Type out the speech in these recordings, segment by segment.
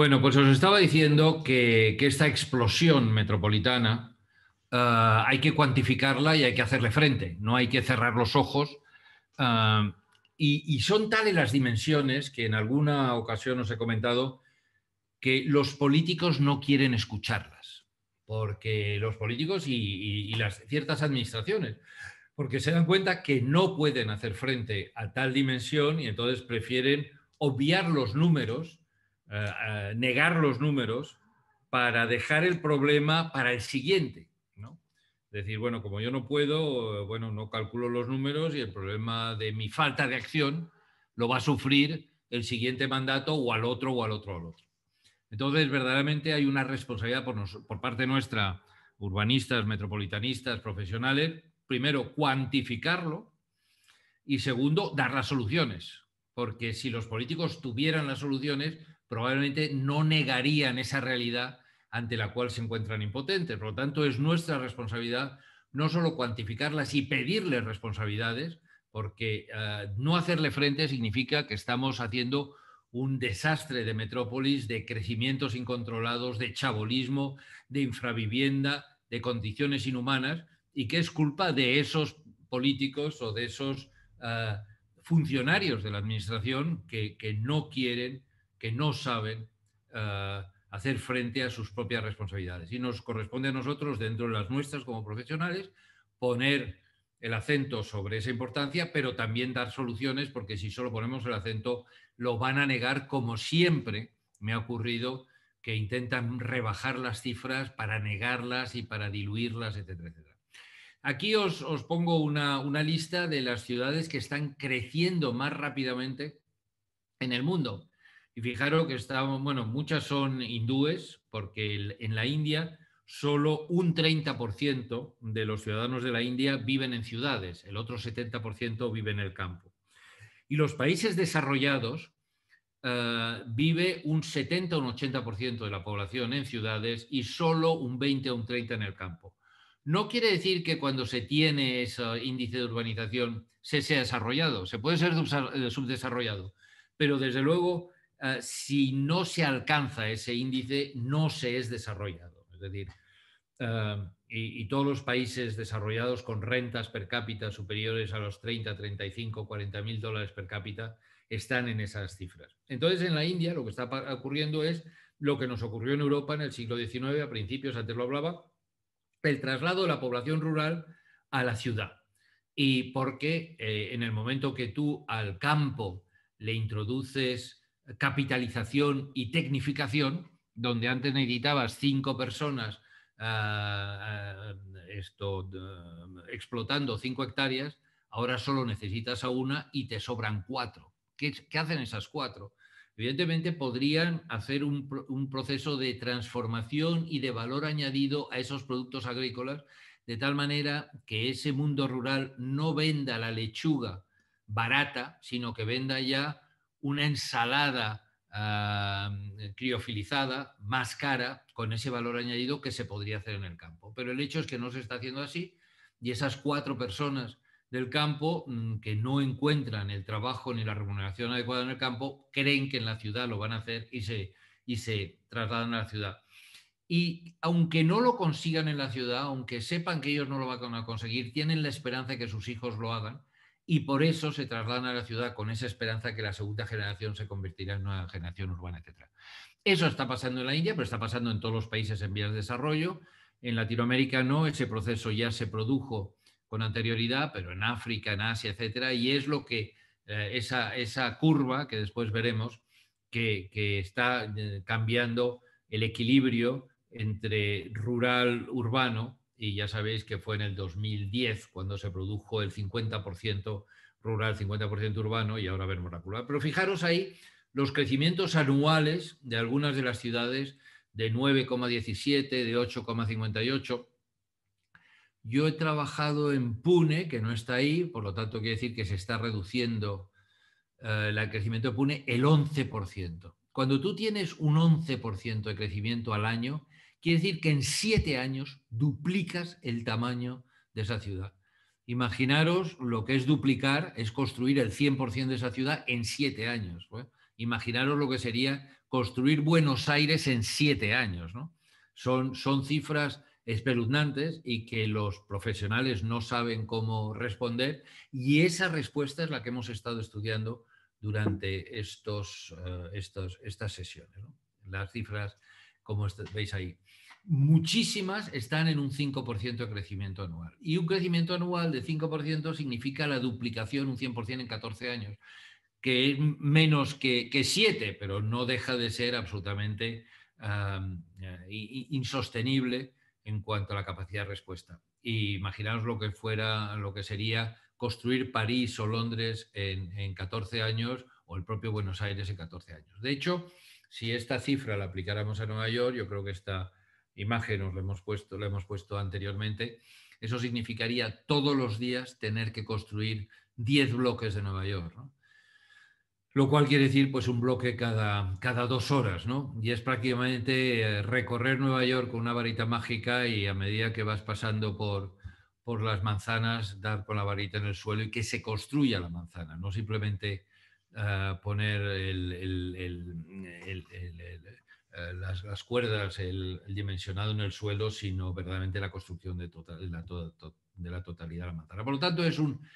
Bueno, pues os estaba diciendo que, esta explosión metropolitana eh, hay que cuantificarla y hay que hacerle frente, no hay que cerrar los ojos. Eh, y, son tales las dimensiones que en alguna ocasión os he comentado que los políticos no quieren escucharlas, porque los políticos y, y las ciertas administraciones, porque se dan cuenta que no pueden hacer frente a tal dimensión y entonces prefieren obviar los números eh, eh, negar los números para dejar el problema para el siguiente. ¿no? Decir, bueno, como yo no puedo, eh, bueno, no calculo los números y el problema de mi falta de acción lo va a sufrir el siguiente mandato o al otro o al otro o al otro. Entonces, verdaderamente hay una responsabilidad por, por parte nuestra, urbanistas, metropolitanistas, profesionales, primero, cuantificarlo y segundo, dar las soluciones. Porque si los políticos tuvieran las soluciones, probablemente no negarían esa realidad ante la cual se encuentran impotentes. Por lo tanto, es nuestra responsabilidad no solo cuantificarlas y pedirles responsabilidades, porque eh, no hacerle frente significa que estamos haciendo un desastre de metrópolis, de crecimientos incontrolados, de chabolismo, de infravivienda, de condiciones inhumanas, y que es culpa de esos políticos o de esos eh, funcionarios de la Administración que no quieren que no saben eh, hacer frente a sus propias responsabilidades. Y nos corresponde a nosotros, dentro de las nuestras como profesionales, poner el acento sobre esa importancia, pero también dar soluciones, porque si solo ponemos el acento, lo van a negar como siempre me ha ocurrido que intentan rebajar las cifras para negarlas y para diluirlas, etcétera, etcétera. Aquí os, pongo una, lista de las ciudades que están creciendo más rápidamente en el mundo. Y fijaros que bueno, muchas son hindúes, porque en la India solo un 30% de los ciudadanos de la India viven en ciudades, el otro 70% vive en el campo. Y los países desarrollados eh, vive un 70 o un 80% de la población en ciudades y solo un 20 o un 30 en el campo. No quiere decir que cuando se tiene ese índice de urbanización se sea desarrollado, se puede ser eh, subdesarrollado, pero desde luego eh, si no se alcanza ese índice, no se es desarrollado. Es decir, eh, y, todos los países desarrollados con rentas per cápita superiores a los 30, 35, 40 mil dólares per cápita están en esas cifras. Entonces, en la India lo que está ocurriendo es lo que nos ocurrió en Europa en el siglo XIX, a principios, antes lo hablaba, el traslado de la población rural a la ciudad. Y porque eh, en el momento que tú al campo le introduces capitalización y tecnificación, donde antes necesitabas cinco personas eh, eh, esto, eh, explotando cinco hectáreas, ahora solo necesitas a una y te sobran cuatro. ¿Qué, hacen esas cuatro? Evidentemente podrían hacer un proceso de transformación y de valor añadido a esos productos agrícolas, de tal manera que ese mundo rural no venda la lechuga barata, sino que venda ya una ensalada ah, criofilizada más cara con ese valor añadido que se podría hacer en el campo. Pero el hecho es que no se está haciendo así y esas cuatro personas del campo mm, que no encuentran el trabajo ni la remuneración adecuada en el campo creen que en la ciudad lo van a hacer y se, y se trasladan a la ciudad. Y aunque no lo consigan en la ciudad, aunque sepan que ellos no lo van a conseguir, tienen la esperanza de que sus hijos lo hagan y por eso se trasladan a la ciudad con esa esperanza que la segunda generación se convertirá en una generación urbana, etc. Eso está pasando en la India, pero está pasando en todos los países en vías de desarrollo. En Latinoamérica no, ese proceso ya se produjo con anterioridad, pero en África, en Asia, etcétera, y es lo que eh, esa, curva que después veremos que, está eh, cambiando el equilibrio entre rural, urbano, y ya sabéis que fue en el 2010 cuando se produjo el 50% rural, 50% urbano y ahora vemos la curva. Pero fijaros ahí los crecimientos anuales de algunas de las ciudades de 9,17, de 8,58. Yo he trabajado en Pune, que no está ahí, por lo tanto quiere decir que se está reduciendo eh, el crecimiento de Pune el 11%. Cuando tú tienes un 11% de crecimiento al año, Quiere decir que en siete años duplicas el tamaño de esa ciudad. Imaginaros lo que es duplicar, es construir el 100% de esa ciudad en siete años. ¿eh? Imaginaros lo que sería construir Buenos Aires en siete años. Son, son cifras espeluznantes y que los profesionales no saben cómo responder. Y esa respuesta es la que hemos estado estudiando durante estos, eh, estas sesiones. Las cifras como veis ahí. Muchísimas están en un 5% de crecimiento anual. Y un crecimiento anual de 5% significa la duplicación un 100% en 14 años, que es menos que, 7, pero no deja de ser absolutamente eh, insostenible en cuanto a la capacidad de respuesta. Y imaginaos lo que fuera, lo que sería construir París o Londres en 14 años o el propio Buenos Aires en 14 años. De hecho, si esta cifra la aplicáramos a Nueva York, yo creo que esta imagen nos la hemos puesto, hemos puesto anteriormente, eso significaría todos los días tener que construir 10 bloques de Nueva York. Lo cual quiere decir pues, un bloque cada, cada dos horas, ¿no? Y es prácticamente eh, recorrer Nueva York con una varita mágica y a medida que vas pasando por, por las manzanas, dar con la varita en el suelo y que se construya la manzana, no simplemente eh, poner eh, las, cuerdas, el, dimensionado en el suelo, sino verdaderamente la construcción de, tota, la, totalidad de la manzana. Por lo tanto, es un,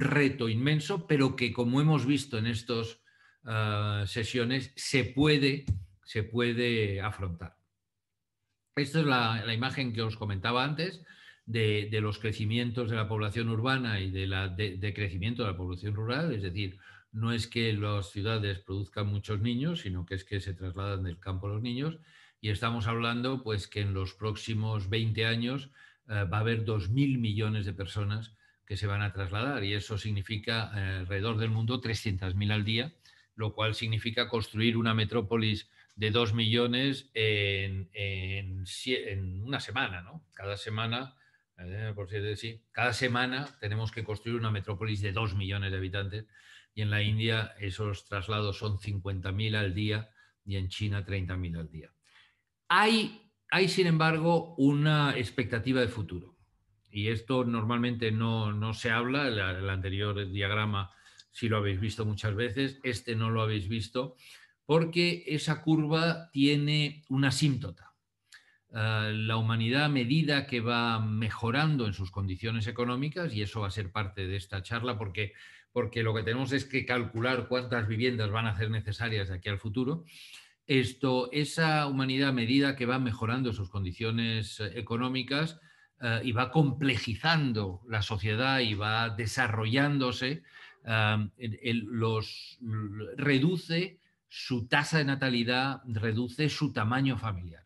reto inmenso, pero que como hemos visto en estas eh, sesiones, se puede, afrontar. Esta es la imagen que os comentaba antes de, los crecimientos de la población urbana y de la de de, de la población rural, es decir, no es que las ciudades produzcan muchos niños, sino que es que se trasladan del campo los niños. Y estamos hablando pues, que en los próximos 20 años eh, va a haber 2.000 millones de personas que se van a trasladar. Y eso significa eh, alrededor del mundo 300.000 al día, lo cual significa construir una metrópolis de 2 millones en, en una semana. ¿no? Cada semana ¿eh? por cierto, sí. Cada semana tenemos que construir una metrópolis de 2 millones de habitantes y en la India esos traslados son 50.000 al día y en China 30.000 al día. Hay, hay, sin embargo, una expectativa de futuro y esto normalmente no, se habla, el, anterior diagrama sí lo habéis visto muchas veces, este no lo habéis visto, porque esa curva tiene una asíntota. Ah, la humanidad a medida que va mejorando en sus condiciones económicas, y eso va a ser parte de esta charla, porque, porque lo que tenemos es que calcular cuántas viviendas van a ser necesarias de aquí al futuro. Esto, esa humanidad a medida que va mejorando sus condiciones eh, económicas ah, y va complejizando la sociedad y va desarrollándose, ah, los, reduce su tasa de natalidad, reduce su tamaño familiar.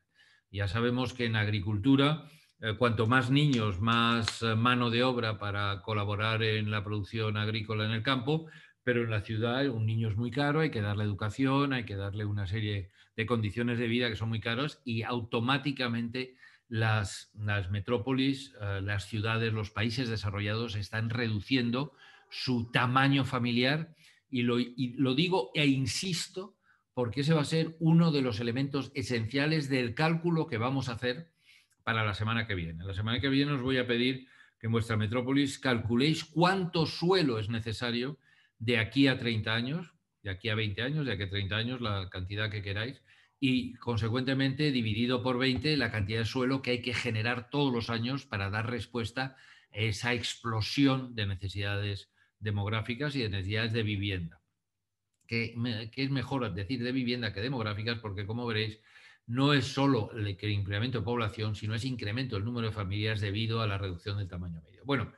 Ya sabemos que en agricultura, eh, cuanto más niños, más eh, mano de obra para colaborar en la producción agrícola en el campo, pero en la ciudad un niño es muy caro, hay que darle educación, hay que darle una serie de condiciones de vida que son muy caras y automáticamente las, metrópolis, eh, las ciudades, los países desarrollados están reduciendo su tamaño familiar y lo, y lo digo e insisto porque ese va a ser uno de los elementos esenciales del cálculo que vamos a hacer para la semana que viene. La semana que viene os voy a pedir que en vuestra metrópolis calculéis cuánto suelo es necesario de aquí a 30 años, de aquí a 20 años, de aquí a 30 años, la cantidad que queráis, y consecuentemente dividido por 20 la cantidad de suelo que hay que generar todos los años para dar respuesta a esa explosión de necesidades demográficas y de necesidades de vivienda que, es mejor decir de vivienda que demográficas, porque como veréis, no es solo el, incremento de población, sino es incremento del número de familias debido a la reducción del tamaño medio. Bueno,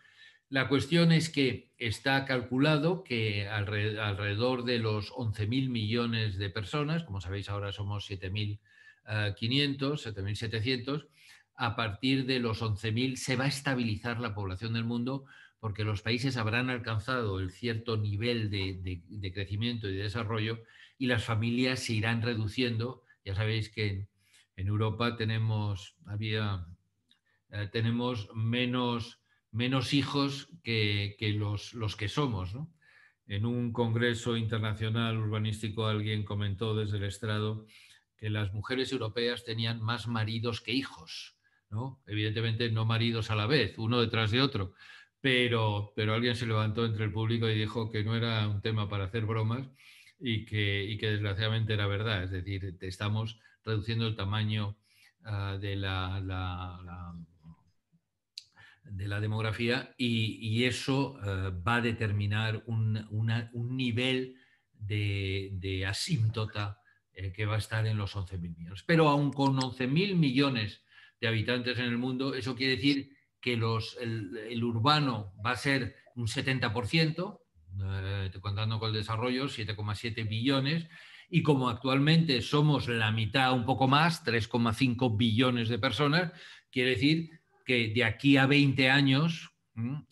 la cuestión es que está calculado que alrededor de los 11.000 millones de personas, como sabéis ahora somos 7.500, 7.700, eh, a partir de los 11.000 se va a estabilizar la población del mundo porque los países habrán alcanzado el cierto nivel de, crecimiento y de desarrollo y las familias se irán reduciendo. Ya sabéis que en, Europa tenemos, eh, tenemos menos, hijos que, los, que somos. En un congreso internacional urbanístico alguien comentó desde el estrado que las mujeres europeas tenían más maridos que hijos. ¿no? Evidentemente no maridos a la vez, uno detrás de otro pero, pero alguien se levantó entre el público y dijo que no era un tema para hacer bromas y que, que desgraciadamente era verdad. Es decir, estamos reduciendo el tamaño ah, de, la, de la demografía y, eso ah, va a determinar un, nivel de, de asíntota eh, que va a estar en los 11.000 millones. Pero aun con 11.000 millones de habitantes en el mundo, eso quiere decir que los, el, urbano va a ser un 70%, eh, contando con el desarrollo, 7,7 billones, y como actualmente somos la mitad, un poco más, 3,5 billones de personas, quiere decir que de aquí a 20 años,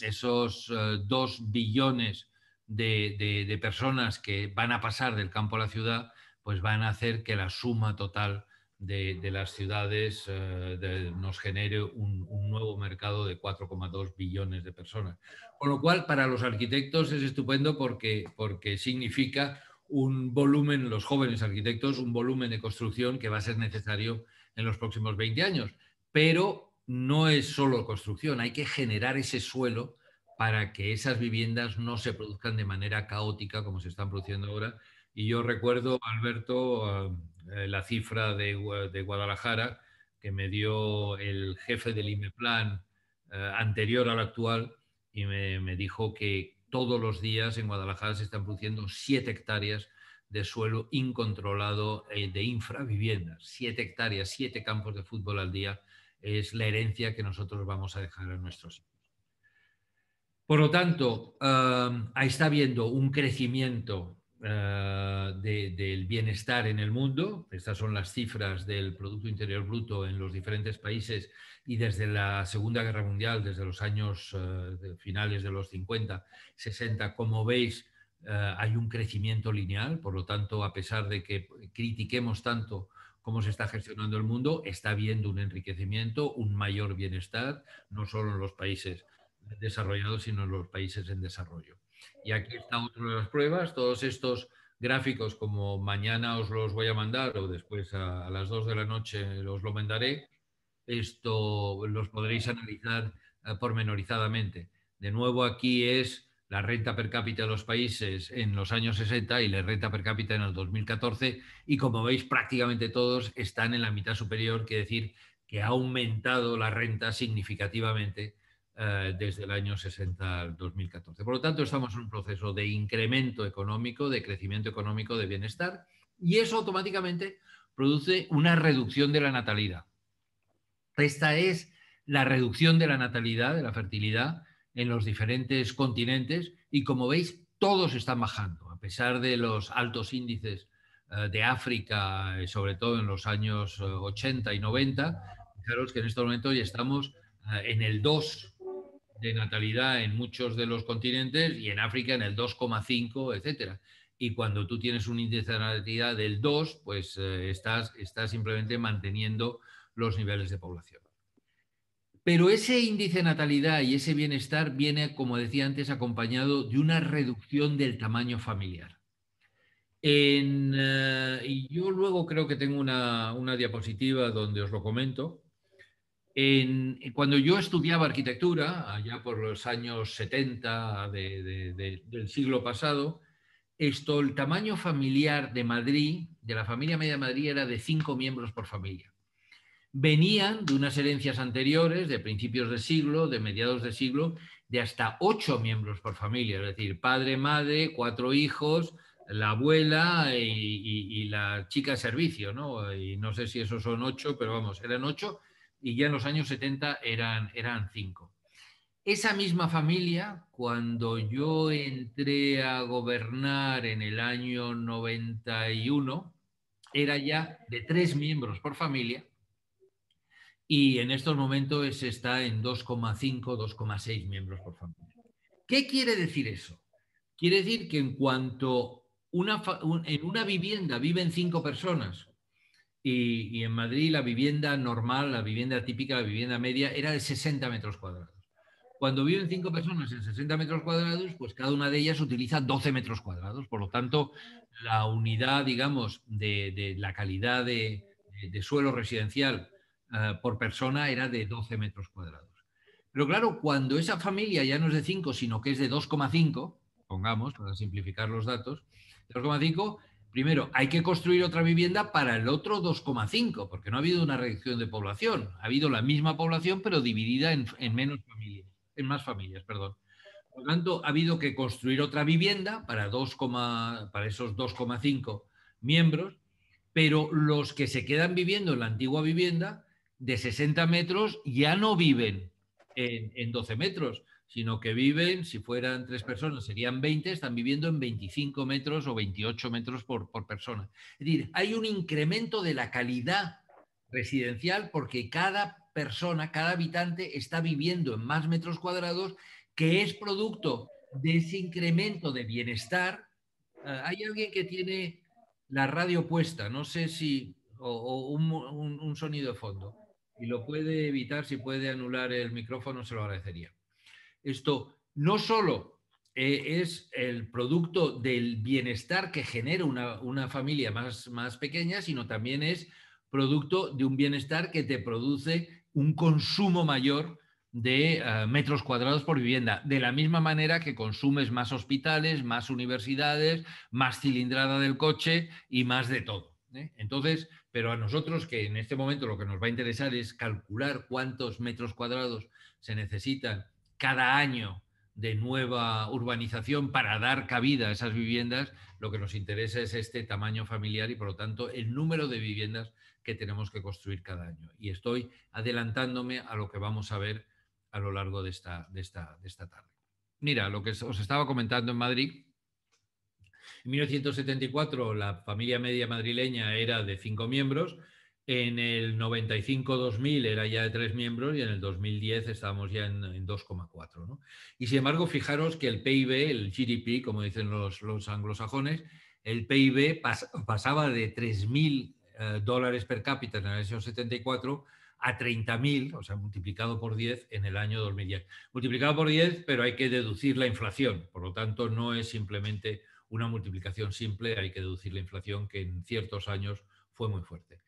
esos 2 eh, billones de, personas que van a pasar del campo a la ciudad, pues van a hacer que la suma total de, las ciudades eh, nos genere un, nuevo mercado de 4,2 billones de personas. Con lo cual, para los arquitectos es estupendo porque, porque significa un volumen, los jóvenes arquitectos, un volumen de construcción que va a ser necesario en los próximos 20 años. Pero no es solo construcción, hay que generar ese suelo para que esas viviendas no se produzcan de manera caótica como se están produciendo ahora. Y yo recuerdo, Alberto, eh, eh, la cifra de, Guadalajara que me dio el jefe del IMEPLAN eh, anterior al actual y me, dijo que todos los días en Guadalajara se están produciendo 7 hectáreas de suelo incontrolado eh, de infraviviendas. 7 hectáreas, 7 campos de fútbol al día es la herencia que nosotros vamos a dejar a nuestros hijos. Por lo tanto, ahí está habiendo un crecimiento eh, de, del bienestar en el mundo. Estas son las cifras del Producto Interior Bruto en los diferentes países y desde la Segunda Guerra Mundial, desde los años eh, finales de los 50, 60, como veis, eh, hay un crecimiento lineal. Por lo tanto, a pesar de que critiquemos tanto cómo se está gestionando el mundo, está habiendo un enriquecimiento, un mayor bienestar, no solo en los países desarrollados, sino en los países en desarrollo. Y aquí está otra de las pruebas. Todos estos gráficos, como mañana os los voy a mandar o después a, las 2 de la noche os lo mandaré, esto los podréis analizar eh, pormenorizadamente. De nuevo, aquí es la renta per cápita de los países en los años 60 y la renta per cápita en el 2014 y como veis prácticamente todos están en la mitad superior, que decir que ha aumentado la renta significativamente eh, desde el año 60 al 2014. Por lo tanto, estamos en un proceso de incremento económico, de crecimiento económico, de bienestar, y eso automáticamente produce una reducción de la natalidad. Esta es la reducción de la natalidad, de la fertilidad, en los diferentes continentes y como veis, todos están bajando, a pesar de los altos índices eh, de África, eh, sobre todo en los años 80 y 90. Fijaros que en este momento ya estamos en el 2 de natalidad en muchos de los continentes y en África en el 2,5, etcétera. Y cuando tú tienes un índice de natalidad del 2, pues eh, estás, simplemente manteniendo los niveles de población. Pero ese índice de natalidad y ese bienestar viene, como decía antes, acompañado de una reducción del tamaño familiar. Eh, y yo luego creo que tengo una, una diapositiva donde os lo comento en, cuando yo estudiaba arquitectura, allá por los años 70 del siglo pasado, esto, el tamaño familiar de Madrid, de la familia media de Madrid, era de cinco miembros por familia. Venían de unas herencias anteriores, de principios de siglo, de mediados de siglo, de hasta ocho miembros por familia, es decir, padre, madre, cuatro hijos, la abuela y, y la chica de servicio, ¿no? Y no sé si esos son ocho, pero vamos, eran ocho y ya en los años 70 eran, eran cinco. Esa misma familia, cuando yo entré a gobernar en el año 91, era ya de tres miembros por familia y en estos momentos está en 2,5, 2,6 miembros por familia. ¿Qué quiere decir eso? Quiere decir que en cuanto una, en una vivienda viven cinco personas y, en Madrid la vivienda normal, la vivienda típica, la vivienda media, era de 60 metros cuadrados. Cuando viven cinco personas en 60 metros cuadrados, pues cada una de ellas utiliza 12 metros cuadrados. Por lo tanto, la unidad, digamos, de, la calidad de, suelo residencial eh, por persona era de 12 metros cuadrados. Pero claro, cuando esa familia ya no es de 5, sino que es de 2,5, pongamos, para simplificar los datos, 2,5, Primero, hay que construir otra vivienda para el otro 2,5, porque no ha habido una reducción de población. Ha habido la misma población, pero dividida en, menos familias, en más familias, perdón. Por lo tanto, ha habido que construir otra vivienda para, 2, para esos 2,5 miembros, pero los que se quedan viviendo en la antigua vivienda de 60 metros ya no viven en 12 metros, sino que viven, si fueran tres personas, serían 20, están viviendo en 25 metros o 28 metros por, persona. Es decir, hay un incremento de la calidad residencial porque cada persona, cada habitante está viviendo en más metros cuadrados que es producto de ese incremento de bienestar. Ah, hay alguien que tiene la radio puesta, no sé si, o, un, un sonido de fondo, y lo puede evitar, si puede anular el micrófono, se lo agradecería. Esto no solo eh, es el producto del bienestar que genera una, familia más, más pequeña, sino también es producto de un bienestar que te produce un consumo mayor de eh, metros cuadrados por vivienda, de la misma manera que consumes más hospitales, más universidades, más cilindrada del coche y más de todo. ¿eh? Entonces, pero a nosotros que en este momento lo que nos va a interesar es calcular cuántos metros cuadrados se necesitan cada año de nueva urbanización para dar cabida a esas viviendas, lo que nos interesa es este tamaño familiar y, por lo tanto, el número de viviendas que tenemos que construir cada año. Y estoy adelantándome a lo que vamos a ver a lo largo de esta, de esta, de esta tarde. Mira, lo que os estaba comentando en Madrid, en 1974 la familia media madrileña era de cinco miembros, en el 95-2000 era ya de tres miembros y en el 2010 estábamos ya en, 2,4. Y sin embargo, fijaros que el PIB, el GDP, como dicen los, anglosajones, el PIB pasaba de 3.000 eh, dólares per cápita en el año 74 a 30.000, o sea, multiplicado por 10 en el año 2010. Multiplicado por 10, pero hay que deducir la inflación, por lo tanto no es simplemente una multiplicación simple, hay que deducir la inflación que en ciertos años fue muy fuerte.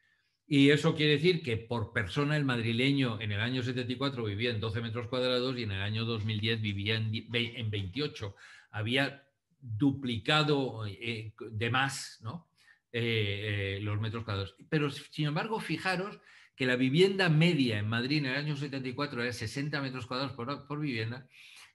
Y eso quiere decir que por persona el madrileño en el año 74 vivía en 12 metros cuadrados y en el año 2010 vivía en 28. Había duplicado eh, de más eh, eh, los metros cuadrados. Pero sin embargo, fijaros que la vivienda media en Madrid en el año 74 era 60 metros cuadrados por, por vivienda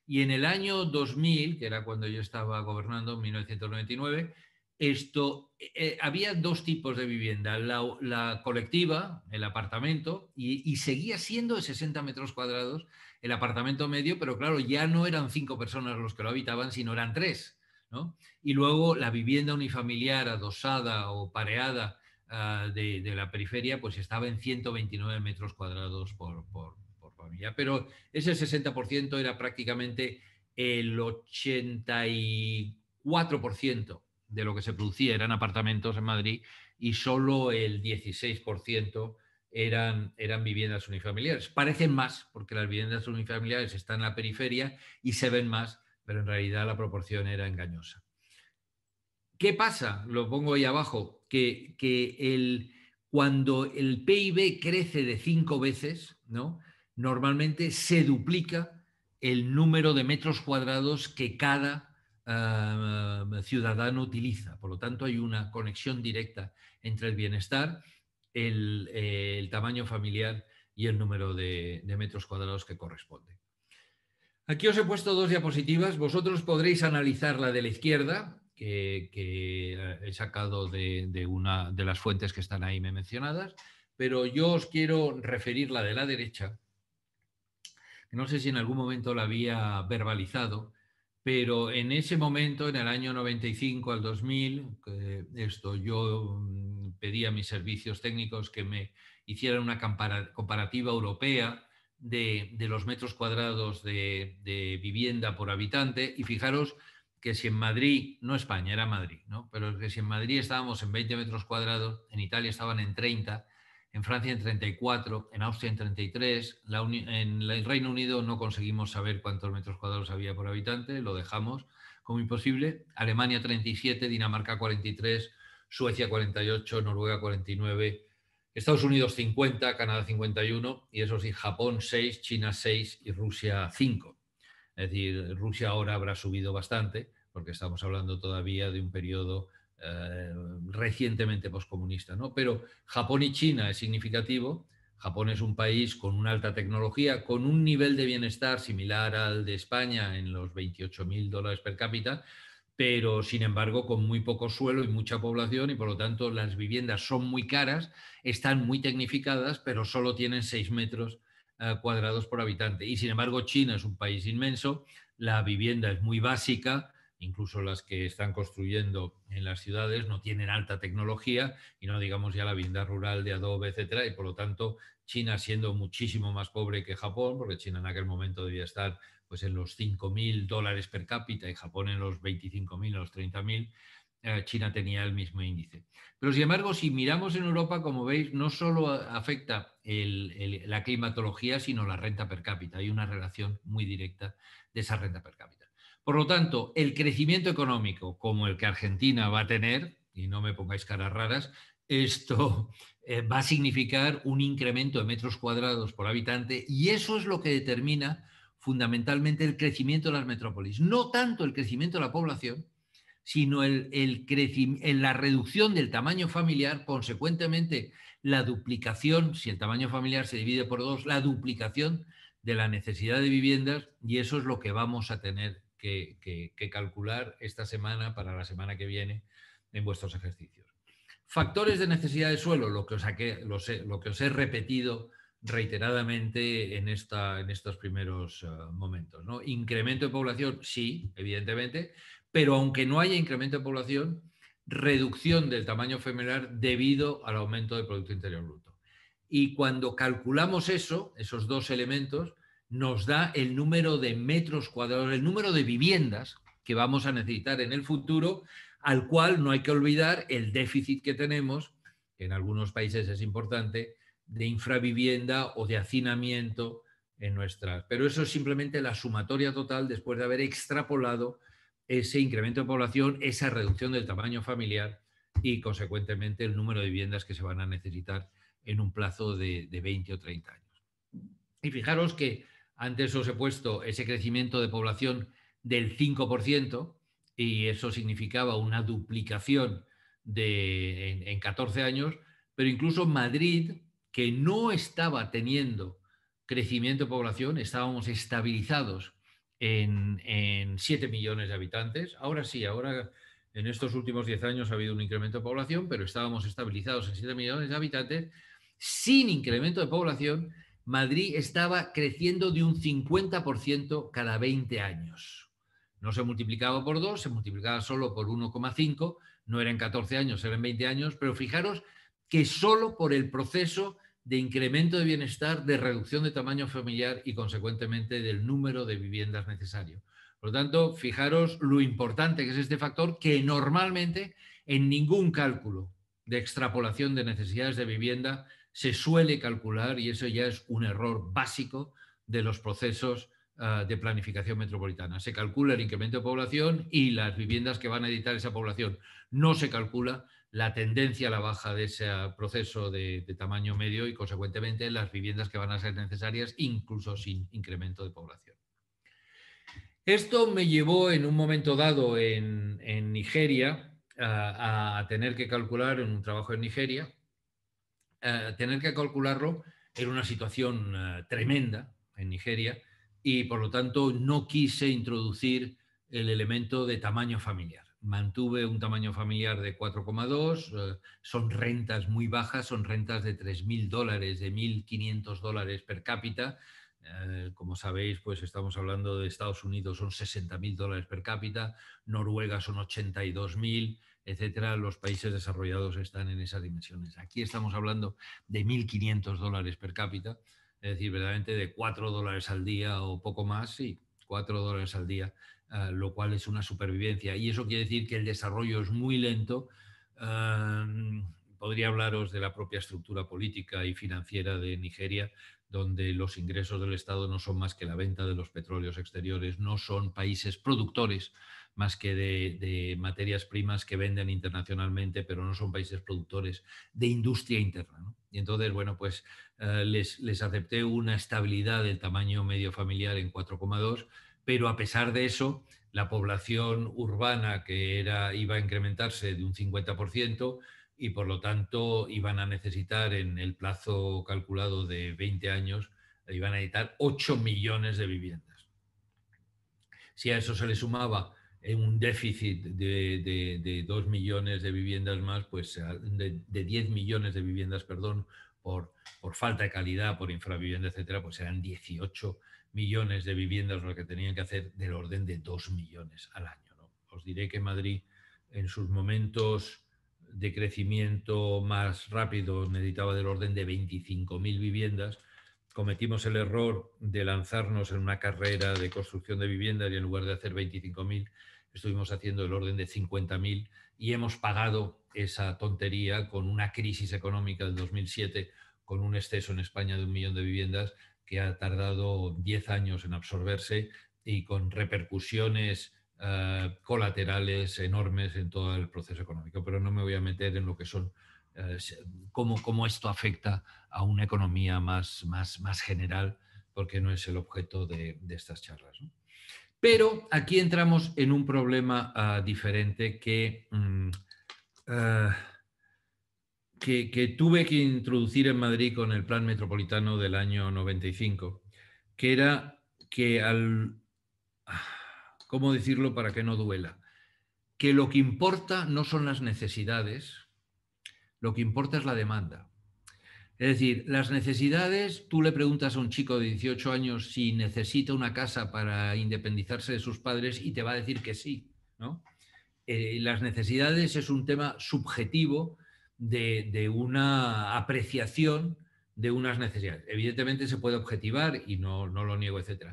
y en el año 2000, que era cuando yo estaba gobernando, en 1999, esto, eh, eh, había dos tipos de vivienda, la, colectiva, el apartamento, y, seguía siendo de 60 metros cuadrados el apartamento medio, pero claro, ya no eran cinco personas los que lo habitaban, sino eran tres. ¿no? Y luego la vivienda unifamiliar adosada o pareada ah, de, la periferia, pues estaba en 129 metros cuadrados por, por familia. Pero ese 60% era prácticamente el 84% de lo que se producía eran apartamentos en Madrid y solo el 16% eran, eran viviendas unifamiliares. Parecen más porque las viviendas unifamiliares están en la periferia y se ven más, pero en realidad la proporción era engañosa. ¿Qué pasa? Lo pongo ahí abajo, que, que el, cuando el PIB crece de cinco veces, ¿no? normalmente se duplica el número de metros cuadrados que cada ciudadano utiliza. Por lo tanto, hay una conexión directa entre el bienestar, el, eh, tamaño familiar y el número de, metros cuadrados que corresponde. Aquí os he puesto dos diapositivas. Vosotros podréis analizar la de la izquierda, que, eh, he sacado de, de, una de las fuentes que están ahí mencionadas, pero yo os quiero referir la de la derecha. No sé si en algún momento la había verbalizado, pero en ese momento, en el año 95 al 2000, esto, yo mm, pedí a mis servicios técnicos que me hicieran una comparativa europea de, los metros cuadrados de, vivienda por habitante y fijaros que si en Madrid, no España, era Madrid, ¿no? pero que si en Madrid estábamos en 20 metros cuadrados, en Italia estaban en 30, en Francia en 34, en Austria en 33, en el Reino Unido no conseguimos saber cuántos metros cuadrados había por habitante, lo dejamos como imposible, Alemania 37, Dinamarca 43, Suecia 48, Noruega 49, Estados Unidos 50, Canadá 51 y eso sí, Japón 6, China 6 y Rusia 5. Es decir, Rusia ahora habrá subido bastante porque estamos hablando todavía de un periodo eh, recientemente poscomunista, ¿no? Pero Japón y China es significativo. Japón es un país con una alta tecnología, con un nivel de bienestar similar al de España en los 28.000 mil dólares per cápita, pero sin embargo con muy poco suelo y mucha población y por lo tanto las viviendas son muy caras, están muy tecnificadas, pero solo tienen 6 metros eh, cuadrados por habitante. Y sin embargo China es un país inmenso, la vivienda es muy básica, incluso las que están construyendo en las ciudades, no tienen alta tecnología y no digamos ya la vivienda rural de adobe, etcétera, y por lo tanto China siendo muchísimo más pobre que Japón, porque China en aquel momento debía estar pues en los 5.000 dólares per cápita y Japón en los 25.000 o los 30.000, eh, China tenía el mismo índice. Pero sin embargo, si miramos en Europa, como veis, no solo afecta la climatología, sino la renta per cápita. Hay una relación muy directa de esa renta per cápita. Por lo tanto, el crecimiento económico como el que Argentina va a tener, y no me pongáis caras raras, esto eh, va a significar un incremento de metros cuadrados por habitante y eso es lo que determina fundamentalmente el crecimiento de las metrópolis. No tanto el crecimiento de la población, sino la reducción del tamaño familiar, consecuentemente la duplicación, si el tamaño familiar se divide por dos, la duplicación de la necesidad de viviendas y eso es lo que vamos a tener que, calcular esta semana para la semana que viene en vuestros ejercicios. Factores de necesidad de suelo, lo que os, lo que os he repetido reiteradamente en, esta, en estos primeros eh, momentos. ¿no? Incremento de población, sí, evidentemente, pero aunque no haya incremento de población, reducción del tamaño femoral debido al aumento del Producto Interior Bruto. Y cuando calculamos eso, esos dos elementos, nos da el número de metros cuadrados, el número de viviendas que vamos a necesitar en el futuro, al cual no hay que olvidar el déficit que tenemos, que en algunos países es importante, de infravivienda o de hacinamiento en nuestras. Pero eso es simplemente la sumatoria total después de haber extrapolado ese incremento de población, esa reducción del tamaño familiar y, consecuentemente, el número de viviendas que se van a necesitar en un plazo de, de 20 o 30 años. Y fijaros que antes os he puesto ese crecimiento de población del 5% y eso significaba una duplicación en, 14 años, pero incluso Madrid, que no estaba teniendo crecimiento de población, estábamos estabilizados en, en, 7 millones de habitantes. Ahora sí, ahora en estos últimos 10 años ha habido un incremento de población, pero estábamos estabilizados en 7 millones de habitantes sin incremento de población Madrid estaba creciendo de un 50% cada 20 años. No se multiplicaba por dos, se multiplicaba solo por 1,5, no eran 14 años, eran 20 años, pero fijaros que solo por el proceso de incremento de bienestar, de reducción de tamaño familiar y consecuentemente del número de viviendas necesario. Por lo tanto, fijaros lo importante que es este factor que normalmente en ningún cálculo de extrapolación de necesidades de vivienda se suele calcular, y eso ya es un error básico de los procesos ah, de planificación metropolitana. Se calcula el incremento de población y las viviendas que van a editar esa población. No se calcula la tendencia a la baja de ese proceso de, tamaño medio y, consecuentemente, las viviendas que van a ser necesarias, incluso sin incremento de población. Esto me llevó en un momento dado en, Nigeria ah, a tener que calcular en un trabajo en Nigeria eh, tener que calcularlo era una situación eh, tremenda en Nigeria y por lo tanto no quise introducir el elemento de tamaño familiar. Mantuve un tamaño familiar de 4,2, eh, son rentas muy bajas, son rentas de 3.000 dólares, de 1.500 dólares per cápita. como sabéis, pues estamos hablando de Estados Unidos, son 60.000 dólares per cápita, Noruega son 82.000 etcétera, los países desarrollados están en esas dimensiones. Aquí estamos hablando de 1.500 dólares per cápita, es decir, verdaderamente de 4 dólares al día o poco más, sí, 4 dólares al día, eh, lo cual es una supervivencia. Y eso quiere decir que el desarrollo es muy lento. Eh, podría hablaros de la propia estructura política y financiera de Nigeria, donde los ingresos del Estado no son más que la venta de los petróleos exteriores, no son países productores más que de, materias primas que venden internacionalmente, pero no son países productores de industria interna. Y entonces, bueno, pues eh, les, acepté una estabilidad del tamaño medio familiar en 4,2, pero a pesar de eso, la población urbana que era, iba a incrementarse de un 50%, y por lo tanto iban a necesitar en el plazo calculado de 20 años, iban a necesitar 8 millones de viviendas. Si a eso se le sumaba un déficit de, 2 millones de viviendas más, pues de, 10 millones de viviendas, perdón, por, falta de calidad, por infravivienda, etcétera, pues eran 18 millones de viviendas lo que tenían que hacer del orden de 2 millones al año. Os diré que Madrid en sus momentos de crecimiento más rápido necesitaba del orden de 25.000 viviendas, cometimos el error de lanzarnos en una carrera de construcción de viviendas y en lugar de hacer 25.000, estuvimos haciendo el orden de 50.000 y hemos pagado esa tontería con una crisis económica del 2007, con un exceso en España de un millón de viviendas que ha tardado 10 años en absorberse y con repercusiones eh, colaterales enormes en todo el proceso económico. Pero no me voy a meter en lo que son eh, cómo, esto afecta a una economía más, más, más general, porque no es el objeto de, estas charlas. Pero aquí entramos en un problema ah, diferente mm, ah, que, que, tuve que introducir en Madrid con el plan metropolitano del año 95, que era que al... Ah, ¿Cómo decirlo para que no duela? Que lo que importa no son las necesidades, lo que importa es la demanda. Es decir, las necesidades, tú le preguntas a un chico de 18 años si necesita una casa para independizarse de sus padres y te va a decir que sí, eh, las necesidades es un tema subjetivo de, una apreciación de unas necesidades. Evidentemente se puede objetivar y no, no lo niego, etc.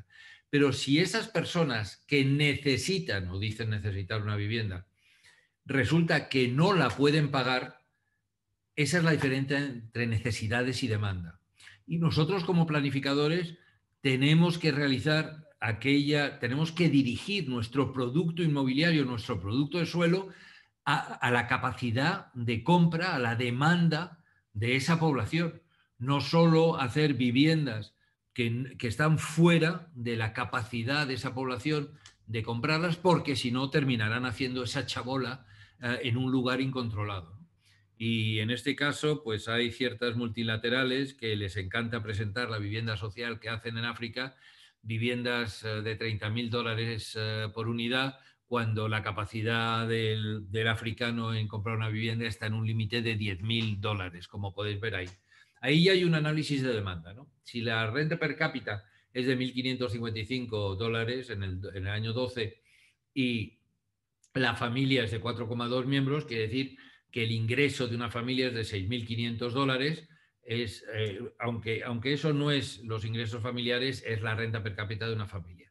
Pero si esas personas que necesitan o dicen necesitar una vivienda, resulta que no la pueden pagar, esa es la diferencia entre necesidades y demanda. Y nosotros como planificadores tenemos que realizar aquella, tenemos que dirigir nuestro producto inmobiliario, nuestro producto de suelo, a, la capacidad de compra, a la demanda de esa población. No solo hacer viviendas que, están fuera de la capacidad de esa población de comprarlas, porque si no terminarán haciendo esa chabola eh, en un lugar incontrolado. Y en este caso, pues hay ciertas multilaterales que les encanta presentar la vivienda social que hacen en África, viviendas eh, de 30.000 dólares eh, por unidad, cuando la capacidad del, africano en comprar una vivienda está en un límite de 10.000 dólares, como podéis ver ahí. Ahí hay un análisis de demanda. ¿no? Si la renta per cápita es de 1.555 dólares en el, en el año 12 y la familia es de 4,2 miembros, quiere decir que el ingreso de una familia es de 6.500 dólares, es, eh, aunque, aunque eso no es los ingresos familiares, es la renta per cápita de una familia.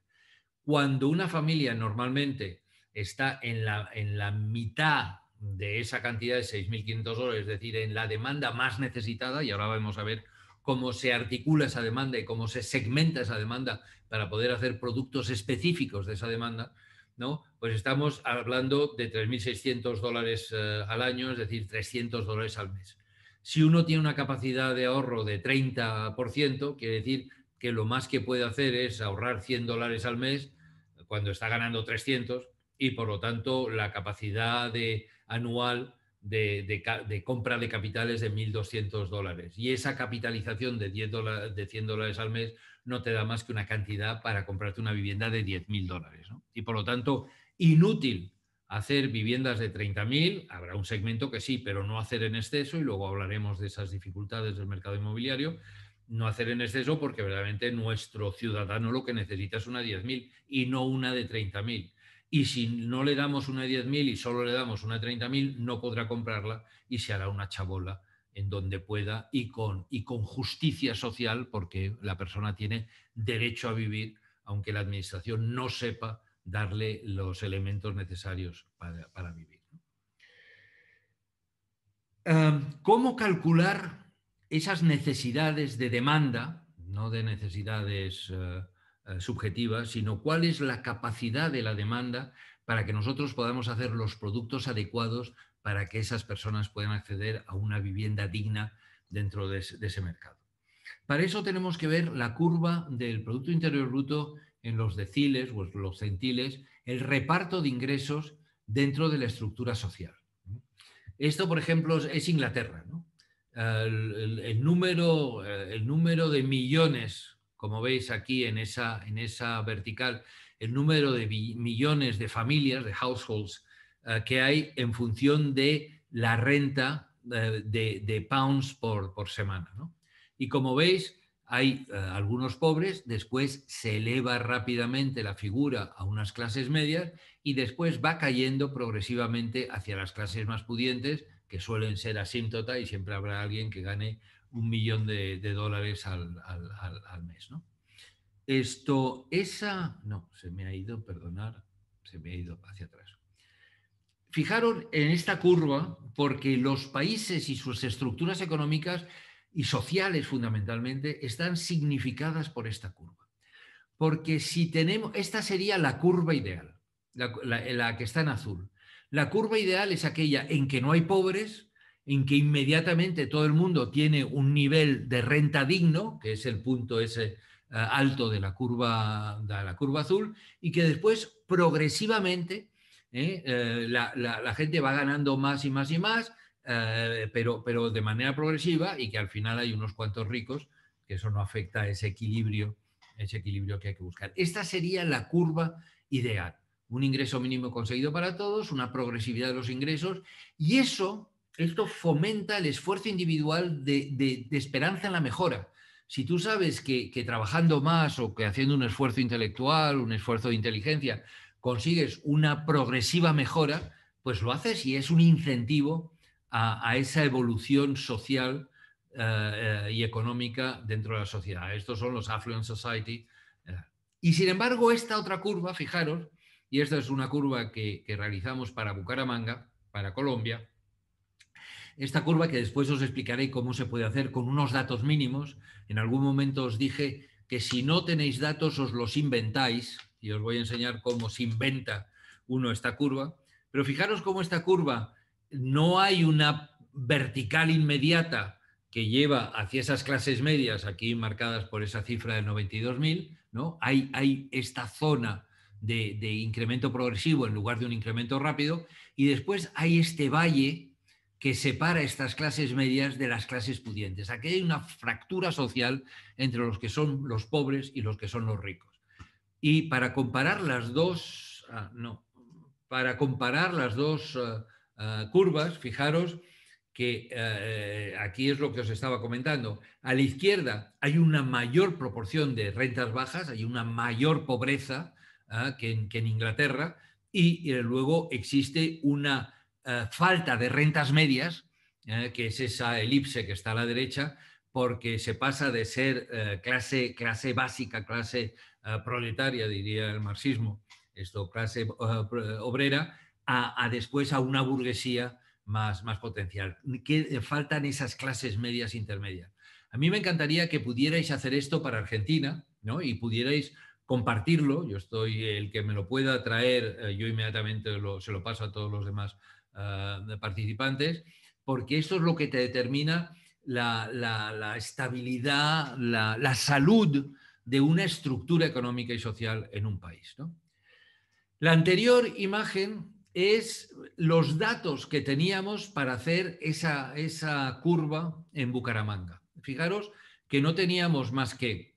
Cuando una familia normalmente está en la, en la mitad de esa cantidad de 6.500 dólares, es decir, en la demanda más necesitada, y ahora vamos a ver cómo se articula esa demanda y cómo se segmenta esa demanda para poder hacer productos específicos de esa demanda, ¿no? Pues estamos hablando de 3.600 dólares eh, al año, es decir, 300 dólares al mes. Si uno tiene una capacidad de ahorro de 30%, quiere decir que lo más que puede hacer es ahorrar 100 dólares al mes cuando está ganando 300 y por lo tanto la capacidad anual de, compra de capitales de 1.200 dólares. Y esa capitalización de, 10 dólares, de 100 dólares al mes no te da más que una cantidad para comprarte una vivienda de 10.000 dólares. Y por lo tanto, inútil hacer viviendas de 30.000, habrá un segmento que sí, pero no hacer en exceso, y luego hablaremos de esas dificultades del mercado inmobiliario, no hacer en exceso porque verdaderamente nuestro ciudadano lo que necesita es una 10.000 y no una de 30.000 y si no le damos una 10.000 y solo le damos una 30.000, no podrá comprarla y se hará una chabola en donde pueda y con, y con justicia social, porque la persona tiene derecho a vivir, aunque la administración no sepa darle los elementos necesarios para, para vivir. ¿Cómo calcular esas necesidades de demanda, no de necesidades eh, eh, sino cuál es la capacidad de la demanda para que nosotros podamos hacer los productos adecuados para que esas personas puedan acceder a una vivienda digna dentro de ese, mercado. Para eso tenemos que ver la curva del Producto Interior Bruto en los deciles o los centiles, el reparto de ingresos dentro de la estructura social. Esto, por ejemplo, es Inglaterra. número, eh, el número de millones como veis aquí en esa, en esa vertical, el número de millones de familias, de households, eh, que hay en función de la renta eh, de, pounds por, por semana. Y como veis, hay eh, algunos pobres, después se eleva rápidamente la figura a unas clases medias y después va cayendo progresivamente hacia las clases más pudientes, que suelen ser asíntota y siempre habrá alguien que gane un millón de, dólares al, mes. ¿no? Esto, esa, no, se me ha ido, perdonar, se me ha ido hacia atrás. Fijaron en esta curva porque los países y sus estructuras económicas y sociales fundamentalmente están significadas por esta curva. Porque si tenemos, esta sería la curva ideal, la que está en azul. La curva ideal es aquella en que no hay pobres, en que inmediatamente todo el mundo tiene un nivel de renta digno, que es el punto ese eh, alto de la curva, de la curva azul, y que después progresivamente eh, eh, la, gente va ganando más y más y más, pero, pero de manera progresiva y que al final hay unos cuantos ricos, que eso no afecta a ese equilibrio, ese equilibrio que hay que buscar. Esta sería la curva ideal, un ingreso mínimo conseguido para todos, una progresividad de los ingresos, y eso esto fomenta el esfuerzo individual de, esperanza en la mejora. Si tú sabes que, trabajando más o que haciendo un esfuerzo intelectual, un esfuerzo de inteligencia, consigues una progresiva mejora, pues lo haces y es un incentivo a, esa evolución social eh, eh, y económica dentro de la sociedad. Estos son los Affluent Society. Eh. Y sin embargo, esta otra curva, fijaros, y esta es una curva que, que realizamos para Bucaramanga, para Colombia, esta curva que después os explicaré cómo se puede hacer con unos datos mínimos. En algún momento os dije que si no tenéis datos os los inventáis y os voy a enseñar cómo se inventa uno esta curva. Pero fijaros cómo esta curva no hay una vertical inmediata que lleva hacia esas clases medias, aquí marcadas por esa cifra de 92.000, ¿no? Hay, hay esta zona de, incremento progresivo en lugar de un incremento rápido, y después hay este valle que separa estas clases medias de las clases pudientes. Aquí hay una fractura social entre los que son los pobres y los que son los ricos. Y para comparar las dos, ah, no, para comparar las dos ah, ah, curvas, fijaros que eh, eh, aquí es lo que os estaba comentando. A la izquierda hay una mayor proporción de rentas bajas, hay una mayor pobreza que, en, Inglaterra y eh, luego existe una eh, falta de rentas medias, eh, que es esa elipse que está a la derecha, porque se pasa de ser eh, clase, clase básica, clase proletaria, diría el marxismo, esto, clase obrera, a, después a una burguesía más, más potencial. Que faltan esas clases medias intermedias. A mí me encantaría que pudierais hacer esto para Argentina y pudierais compartirlo. Yo estoy el que me lo pueda traer, yo inmediatamente se lo paso a todos los demás eh, de participantes, porque esto es lo que te determina la, estabilidad, la, salud de una estructura económica y social en un país. La anterior imagen es los datos que teníamos para hacer esa, curva en Bucaramanga. Fijaros que no teníamos más que,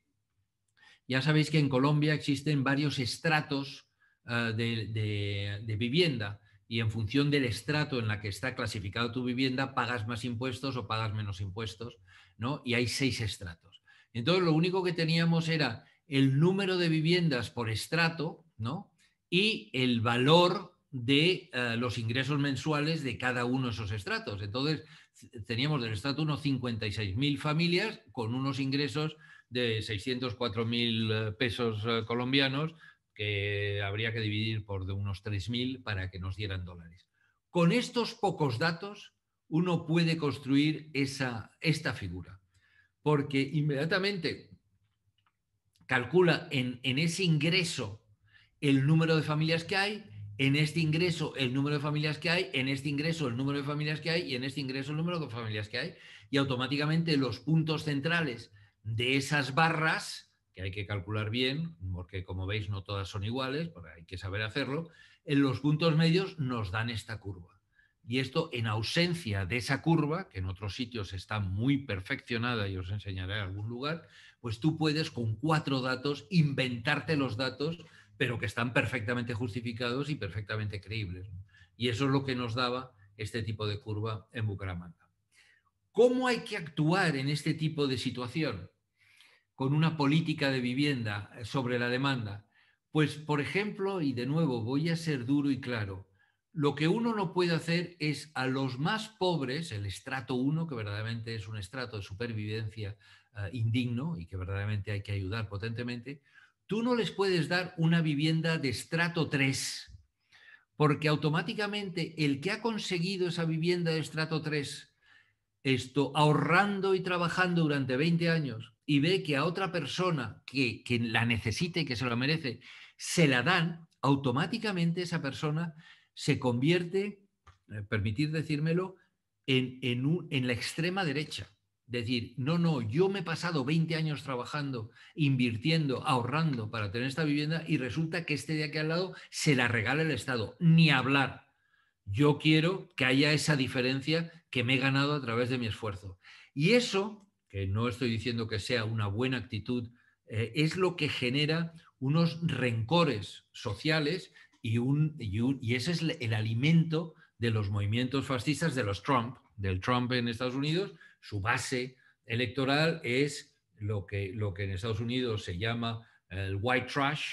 ya sabéis que en Colombia existen varios estratos eh, de, vivienda y en función del estrato en la que está clasificado tu vivienda, pagas más impuestos o pagas menos impuestos, ¿no? Y hay seis estratos. Entonces, lo único que teníamos era el número de viviendas por estrato, ¿no? Y el valor de eh, los ingresos mensuales de cada uno de esos estratos. Entonces, teníamos del estrato 1 56.000 familias con unos ingresos de 604.000 eh, pesos eh, colombianos que habría que dividir por de unos 3.000 para que nos dieran dólares. Con estos pocos datos, uno puede construir esa, esta figura, porque inmediatamente calcula en, en ese ingreso el número de familias que hay, en este ingreso el número de familias que hay, en este ingreso el número de familias que hay y en este ingreso el número de familias que hay. Y automáticamente los puntos centrales de esas barras que hay que calcular bien, porque como veis no todas son iguales, hay que saber hacerlo, en los puntos medios nos dan esta curva. Y esto en ausencia de esa curva, que en otros sitios está muy perfeccionada y os enseñaré en algún lugar, pues tú puedes con cuatro datos inventarte los datos, pero que están perfectamente justificados y perfectamente creíbles. Y eso es lo que nos daba este tipo de curva en Bucaramanga. ¿Cómo hay que actuar en este tipo de situación? con una política de vivienda eh, sobre la demanda? Pues, por ejemplo, y de nuevo voy a ser duro y claro, lo que uno no puede hacer es a los más pobres, el estrato 1, que verdaderamente es un estrato de supervivencia eh, indigno y que verdaderamente hay que ayudar potentemente, tú no les puedes dar una vivienda de estrato 3, porque automáticamente el que ha conseguido esa vivienda de estrato 3, esto ahorrando y trabajando durante 20 años, y ve que a otra persona que, la necesite y que se la merece, se la dan, automáticamente esa persona se convierte, eh, permitir decírmelo, en, en, la extrema derecha. Decir, no, no, yo me he pasado 20 años trabajando, invirtiendo, ahorrando para tener esta vivienda y resulta que este de aquí al lado se la regala el Estado. Ni hablar. Yo quiero que haya esa diferencia que me he ganado a través de mi esfuerzo. Y eso no estoy diciendo que sea una buena actitud, eh, es lo que genera unos rencores sociales y, ese es el, alimento de los movimientos fascistas de los Trump, del Trump en Estados Unidos, su base electoral es lo que, en Estados Unidos se llama el white trash,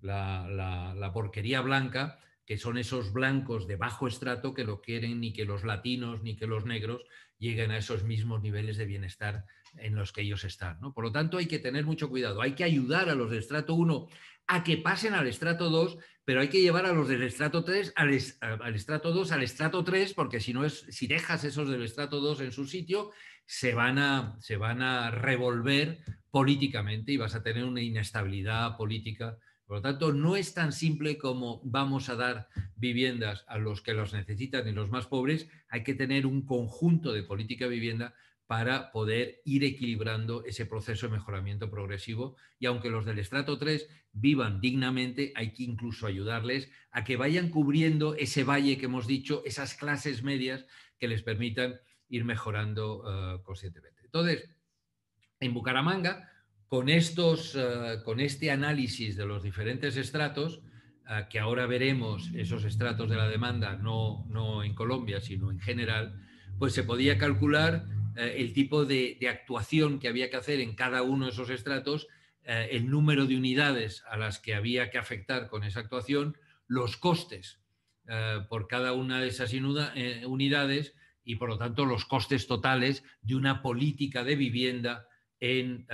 la, la, porquería blanca, que son esos blancos de bajo estrato que no quieren ni que los latinos ni que los negros lleguen a esos mismos niveles de bienestar en los que ellos están. Por lo tanto, hay que tener mucho cuidado. Hay que ayudar a los del estrato 1 a que pasen al estrato 2, pero hay que llevar a los del estrato 3 al, estrato 2, al estrato 3, porque si, no es, si dejas esos del estrato 2 en su sitio, se van, a, se van a revolver políticamente y vas a tener una inestabilidad política. Por lo tanto, no es tan simple como vamos a dar viviendas a los que los necesitan y los más pobres. Hay que tener un conjunto de política vivienda para poder ir equilibrando ese proceso de mejoramiento progresivo. Y aunque los del estrato 3 vivan dignamente, hay que incluso ayudarles a que vayan cubriendo ese valle que hemos dicho, esas clases medias que les permitan ir mejorando eh, conscientemente. Entonces, en Bucaramanga, con, estos, eh, con este análisis de los diferentes estratos, eh, que ahora veremos esos estratos de la demanda, no, no en Colombia, sino en general, pues se podía calcular eh, el tipo de, actuación que había que hacer en cada uno de esos estratos, eh, el número de unidades a las que había que afectar con esa actuación, los costes eh, por cada una de esas unidades y, por lo tanto, los costes totales de una política de vivienda en,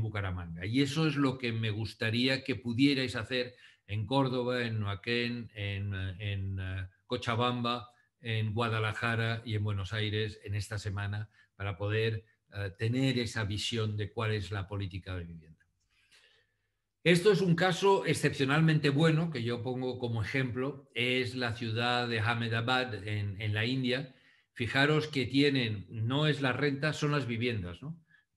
Bucaramanga. Y eso es lo que me gustaría que pudierais hacer en Córdoba, en Noaquén, en Cochabamba, en Guadalajara y en Buenos Aires en esta semana para poder eh, tener esa visión de cuál es la política de vivienda. Esto es un caso excepcionalmente bueno que yo pongo como ejemplo, es la ciudad de Ahmedabad en, la India. Fijaros que tienen, no es la renta, son las viviendas,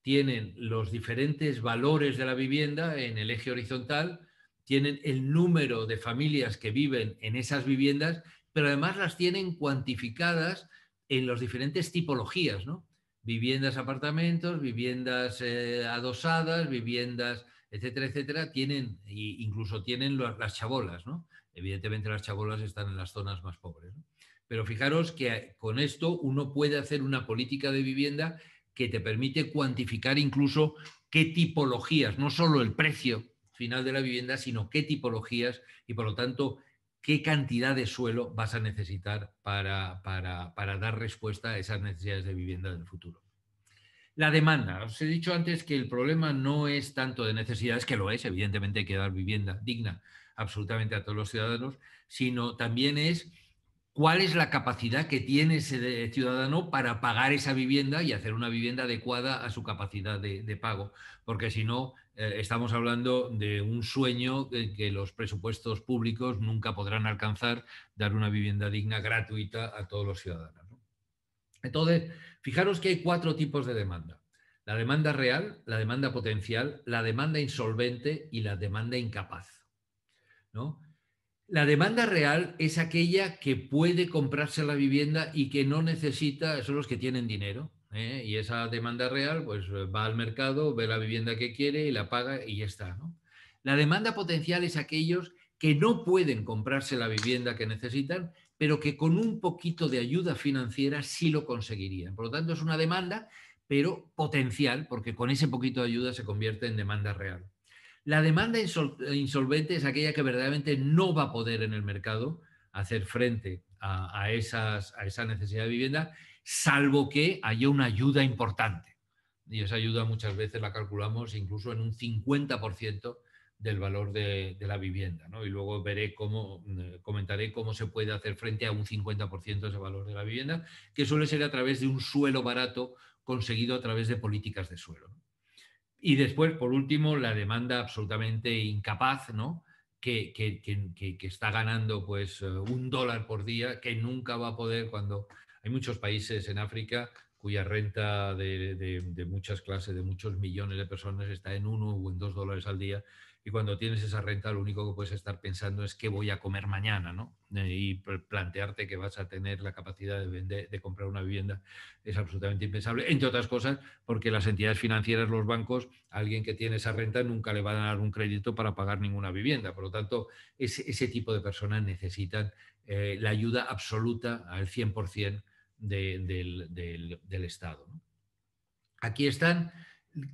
Tienen los diferentes valores de la vivienda en el eje horizontal, tienen el número de familias que viven en esas viviendas pero además las tienen cuantificadas en las diferentes tipologías, ¿no? Viviendas, apartamentos, viviendas eh, adosadas, viviendas, etcétera, etcétera, tienen, e incluso tienen las chabolas, ¿no? Evidentemente las chabolas están en las zonas más pobres, Pero fijaros que con esto uno puede hacer una política de vivienda que te permite cuantificar incluso qué tipologías, no solo el precio final de la vivienda, sino qué tipologías y por lo tanto qué cantidad de suelo vas a necesitar para, para, dar respuesta a esas necesidades de vivienda del futuro. La demanda. Os he dicho antes que el problema no es tanto de necesidades, que lo es, evidentemente hay que dar vivienda digna absolutamente a todos los ciudadanos, sino también es cuál es la capacidad que tiene ese ciudadano para pagar esa vivienda y hacer una vivienda adecuada a su capacidad de, pago, porque si no, eh, estamos hablando de un sueño que, que los presupuestos públicos nunca podrán alcanzar, dar una vivienda digna gratuita a todos los ciudadanos. Entonces, fijaros que hay cuatro tipos de demanda. La demanda real, la demanda potencial, la demanda insolvente y la demanda incapaz. ¿no? La demanda real es aquella que puede comprarse la vivienda y que no necesita, son los que tienen dinero. ¿eh? Y esa demanda real, pues va al mercado, ve la vivienda que quiere y la paga y ya está. La demanda potencial es aquellos que no pueden comprarse la vivienda que necesitan, pero que con un poquito de ayuda financiera sí lo conseguirían. Por lo tanto, es una demanda, pero potencial, porque con ese poquito de ayuda se convierte en demanda real. La demanda insolvente es aquella que verdaderamente no va a poder en el mercado hacer frente a, esas, esa necesidad de vivienda, salvo que haya una ayuda importante. Y esa ayuda muchas veces la calculamos incluso en un 50% del valor de, la vivienda. ¿no? Y luego veré cómo, mm, comentaré cómo se puede hacer frente a un 50% de ese valor de la vivienda, que suele ser a través de un suelo barato conseguido a través de políticas de suelo. Y después, por último, la demanda absolutamente incapaz, ¿no? Que, está ganando pues eh, un dólar por día, que nunca va a poder cuando hay muchos países en África cuya renta de, de muchas clases, de muchos millones de personas está en uno o en dos dólares al día y cuando tienes esa renta lo único que puedes estar pensando es qué voy a comer mañana, ¿no? Eh, y plantearte que vas a tener la capacidad de, vender, de comprar una vivienda es absolutamente impensable, entre otras cosas porque las entidades financieras, los bancos, a alguien que tiene esa renta nunca le va a dar un crédito para pagar ninguna vivienda. Por lo tanto, ese, tipo de personas necesitan eh, la ayuda absoluta al 100% del, del, Estado. Aquí están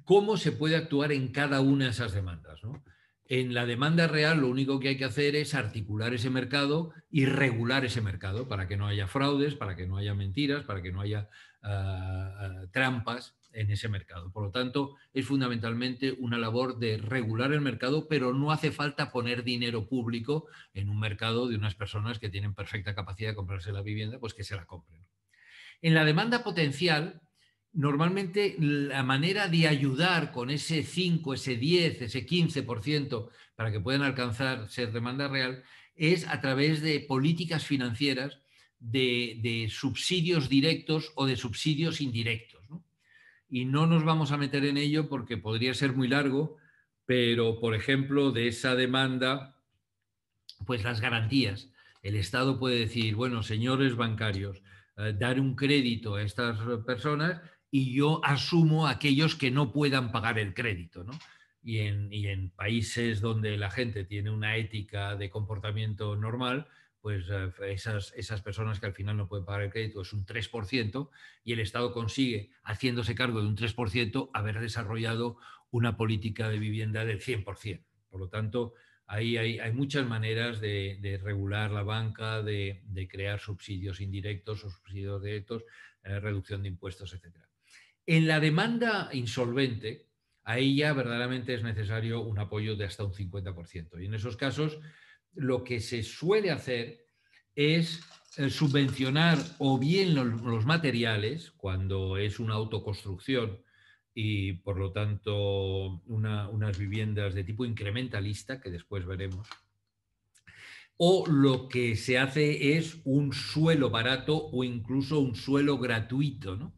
cómo se puede actuar en cada una de esas demandas. ¿no? en la demanda real lo único que hay que hacer es articular ese mercado y regular ese mercado para que no haya fraudes, para que no haya mentiras, para que no haya ah, ah, trampas en ese mercado. Por lo tanto, es fundamentalmente una labor de regular el mercado, pero no hace falta poner dinero público en un mercado de unas personas que tienen perfecta capacidad de comprarse la vivienda, pues que se la compren. En la demanda potencial, normalmente la manera de ayudar con ese 5, ese 10, ese 15% para que puedan alcanzar ser demanda real es a través de políticas financieras de, subsidios directos o de subsidios indirectos. Y no nos vamos a meter en ello porque podría ser muy largo, pero por ejemplo, de esa demanda, pues las garantías. El Estado puede decir, bueno, señores bancarios, eh, dar un crédito a estas personas y yo asumo a aquellos que no puedan pagar el crédito. ¿no? Y, en, y, en, países donde la gente tiene una ética de comportamiento normal, pues eh, esas, esas personas que al final no pueden pagar el crédito es un 3% y el Estado consigue, haciéndose cargo de un 3%, haber desarrollado una política de vivienda del 100%. Por lo tanto, ahí hay, muchas maneras de, regular la banca, de, crear subsidios indirectos o subsidios directos, eh, reducción de impuestos, etcétera. En la demanda insolvente, a ella verdaderamente es necesario un apoyo de hasta un 50%. Y en esos casos, lo que se suele hacer es eh, subvencionar o bien los, materiales, cuando es una autoconstrucción y por lo tanto unas viviendas de tipo incrementalista, que después veremos, o lo que se hace es un suelo barato o incluso un suelo gratuito, ¿no?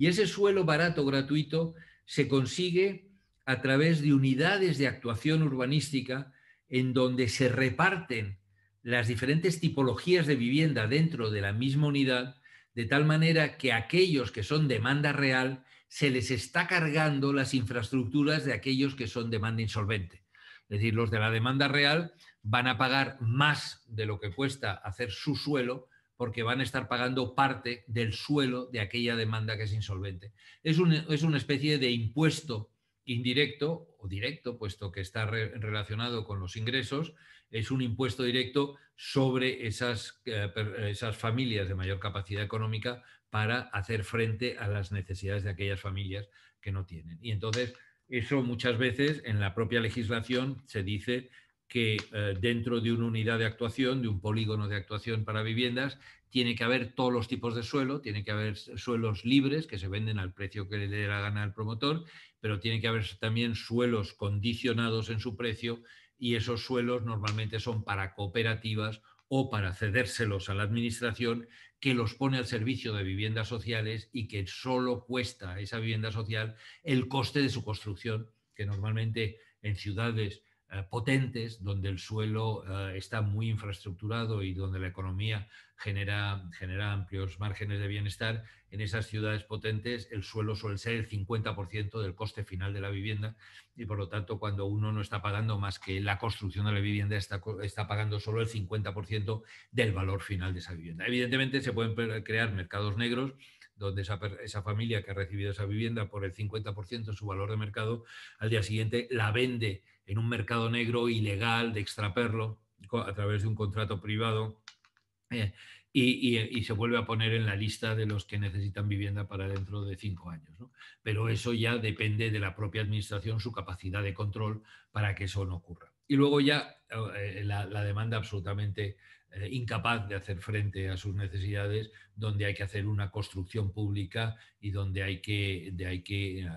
Y ese suelo barato gratuito se consigue a través de unidades de actuación urbanística en donde se reparten las diferentes tipologías de vivienda dentro de la misma unidad, de tal manera que aquellos que son demanda real se les está cargando las infraestructuras de aquellos que son demanda insolvente. Es decir, los de la demanda real van a pagar más de lo que cuesta hacer su suelo porque van a estar pagando parte del suelo de aquella demanda que es insolvente. Es, es una especie de impuesto indirecto o directo, puesto que está relacionado con los ingresos, es un impuesto directo sobre esas, eh, esas familias de mayor capacidad económica para hacer frente a las necesidades de aquellas familias que no tienen. Y entonces, eso muchas veces en la propia legislación se dice que eh, dentro de una unidad de actuación, de un polígono de actuación para viviendas, tiene que haber todos los tipos de suelo, tiene que haber suelos libres que se venden al precio que le dé la gana al promotor, pero tiene que haber también suelos condicionados en su precio y esos suelos normalmente son para cooperativas o para cedérselos a la administración que los pone al servicio de viviendas sociales y que solo cuesta esa vivienda social el coste de su construcción, que normalmente en ciudades eh, potentes, donde el suelo eh, está muy infraestructurado y donde la economía genera, genera amplios márgenes de bienestar, en esas ciudades potentes el suelo suele ser el 50% del coste final de la vivienda y por lo tanto cuando uno no está pagando más que la construcción de la vivienda está, está pagando solo el 50% del valor final de esa vivienda. Evidentemente se pueden crear mercados negros donde esa, esa, familia que ha recibido esa vivienda por el 50% de su valor de mercado, al día siguiente la vende en un mercado negro ilegal de extraperlo a través de un contrato privado eh, y, se vuelve a poner en la lista de los que necesitan vivienda para dentro de cinco años. Pero eso ya depende de la propia administración, su capacidad de control para que eso no ocurra. Y luego ya eh, la, demanda absolutamente eh, incapaz de hacer frente a sus necesidades, donde hay que hacer una construcción pública y donde hay que, hay que eh,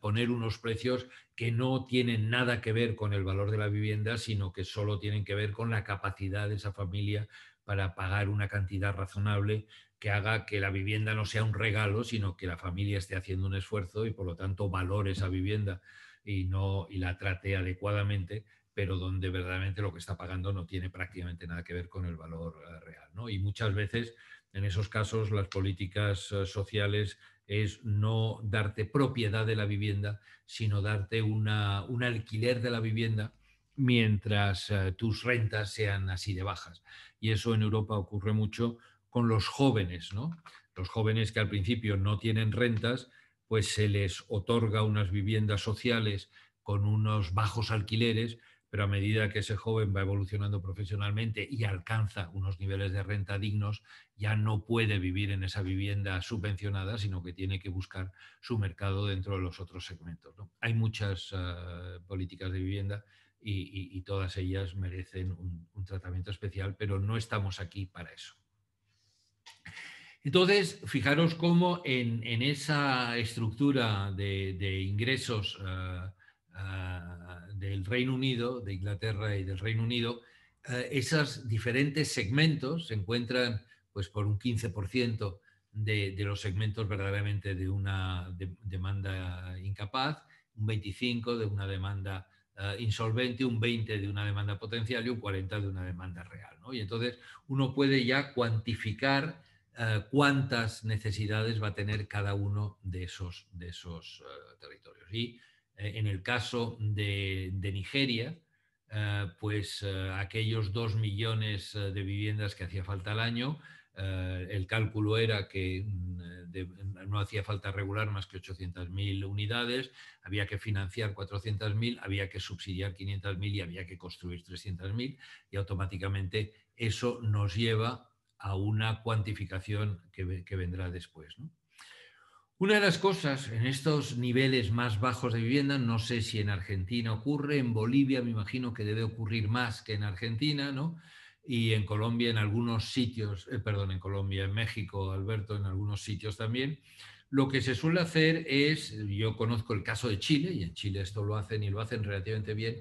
poner unos precios que no tienen nada que ver con el valor de la vivienda, sino que solo tienen que ver con la capacidad de esa familia para pagar una cantidad razonable que haga que la vivienda no sea un regalo, sino que la familia esté haciendo un esfuerzo y por lo tanto valore esa vivienda y, no, y la trate adecuadamente pero donde verdaderamente lo que está pagando no tiene prácticamente nada que ver con el valor eh, real. Y muchas veces en esos casos las políticas eh, sociales es no darte propiedad de la vivienda, sino darte un alquiler de la vivienda mientras eh, tus rentas sean así de bajas. Y eso en Europa ocurre mucho con los jóvenes, ¿no? Los jóvenes que al principio no tienen rentas, pues se les otorga unas viviendas sociales con unos bajos alquileres pero a medida que ese joven va evolucionando profesionalmente y alcanza unos niveles de renta dignos, ya no puede vivir en esa vivienda subvencionada, sino que tiene que buscar su mercado dentro de los otros segmentos. Hay muchas ah, políticas de vivienda y, todas ellas merecen un, tratamiento especial, pero no estamos aquí para eso. Entonces, fijaros cómo en, esa estructura de, ingresos ah, ah, del Reino Unido, de Inglaterra y del Reino Unido, eh, esos diferentes segmentos se encuentran pues, por un 15% de, los segmentos verdaderamente de una demanda incapaz, un 25% de una demanda eh, insolvente, un 20% de una demanda potencial y un 40% de una demanda real. Y entonces uno puede ya cuantificar eh, cuántas necesidades va a tener cada uno de esos, de esos territorios. Y eh, en el caso de, Nigeria, eh, pues eh, aquellos dos millones de viviendas que hacía falta al año, el cálculo era que mm, no hacía falta regular más que 800.000 unidades, había que financiar 400.000, había que subsidiar 500.000 y había que construir 300.000 y automáticamente eso nos lleva a una cuantificación que, que vendrá después. ¿no? Una de las cosas en estos niveles más bajos de vivienda, no sé si en Argentina ocurre, en Bolivia me imagino que debe ocurrir más que en Argentina, ¿no? Y en Colombia, en algunos sitios, eh, perdón, en Colombia, en México, Alberto, en algunos sitios también, lo que se suele hacer es, yo conozco el caso de Chile, y en Chile esto lo hacen y lo hacen relativamente bien,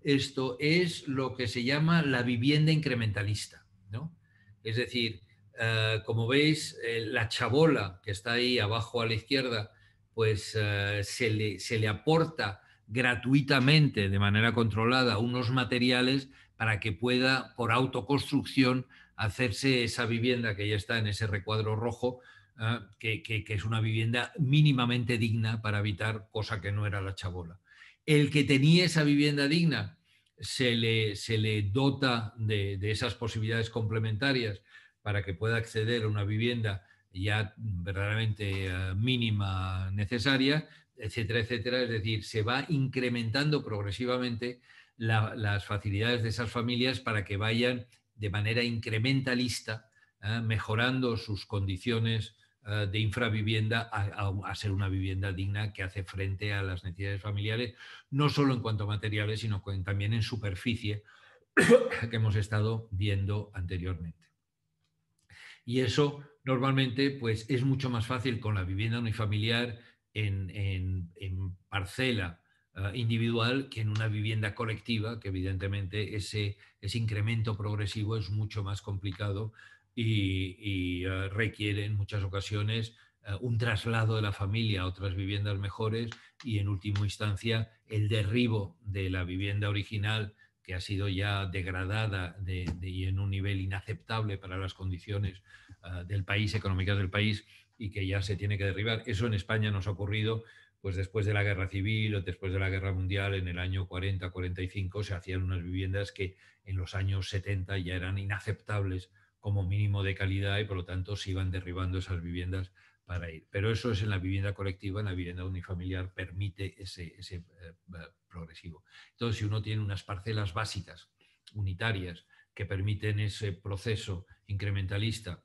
esto es lo que se llama la vivienda incrementalista, ¿no? Es decir, eh, como veis, eh, la chabola que está ahí abajo a la izquierda, pues eh, se, le, aporta gratuitamente, de manera controlada, unos materiales para que pueda, por autoconstrucción, hacerse esa vivienda que ya está en ese recuadro rojo, que, es una vivienda mínimamente digna para habitar, cosa que no era la chabola. El que tenía esa vivienda digna se le, se le dota de, de esas posibilidades complementarias para que pueda acceder a una vivienda ya verdaderamente eh, mínima necesaria, etcétera, etcétera. Es decir, se va incrementando progresivamente las facilidades de esas familias para que vayan de manera incrementalista ¿eh? mejorando sus condiciones eh, de infravivienda a, ser una vivienda digna que hace frente a las necesidades familiares, no solo en cuanto a materiales, sino también en superficie que hemos estado viendo anteriormente y eso normalmente pues, es mucho más fácil con la vivienda unifamiliar en, en, parcela ah, individual que en una vivienda colectiva, que evidentemente ese, incremento progresivo es mucho más complicado y, ah, requiere en muchas ocasiones ah, un traslado de la familia a otras viviendas mejores y en última instancia el derribo de la vivienda original que ha sido ya degradada y en un nivel inaceptable para las condiciones ah, del país, económicas del país, y que ya se tiene que derribar. Eso en España nos ha ocurrido pues después de la guerra civil o después de la guerra mundial, en el año 40-45, se hacían unas viviendas que en los años 70 ya eran inaceptables como mínimo de calidad y por lo tanto se iban derribando esas viviendas ir. Pero eso es en la vivienda colectiva, en la vivienda unifamiliar permite ese, eh, eh, progresivo. Entonces, si uno tiene unas parcelas básicas, unitarias, que permiten ese proceso incrementalista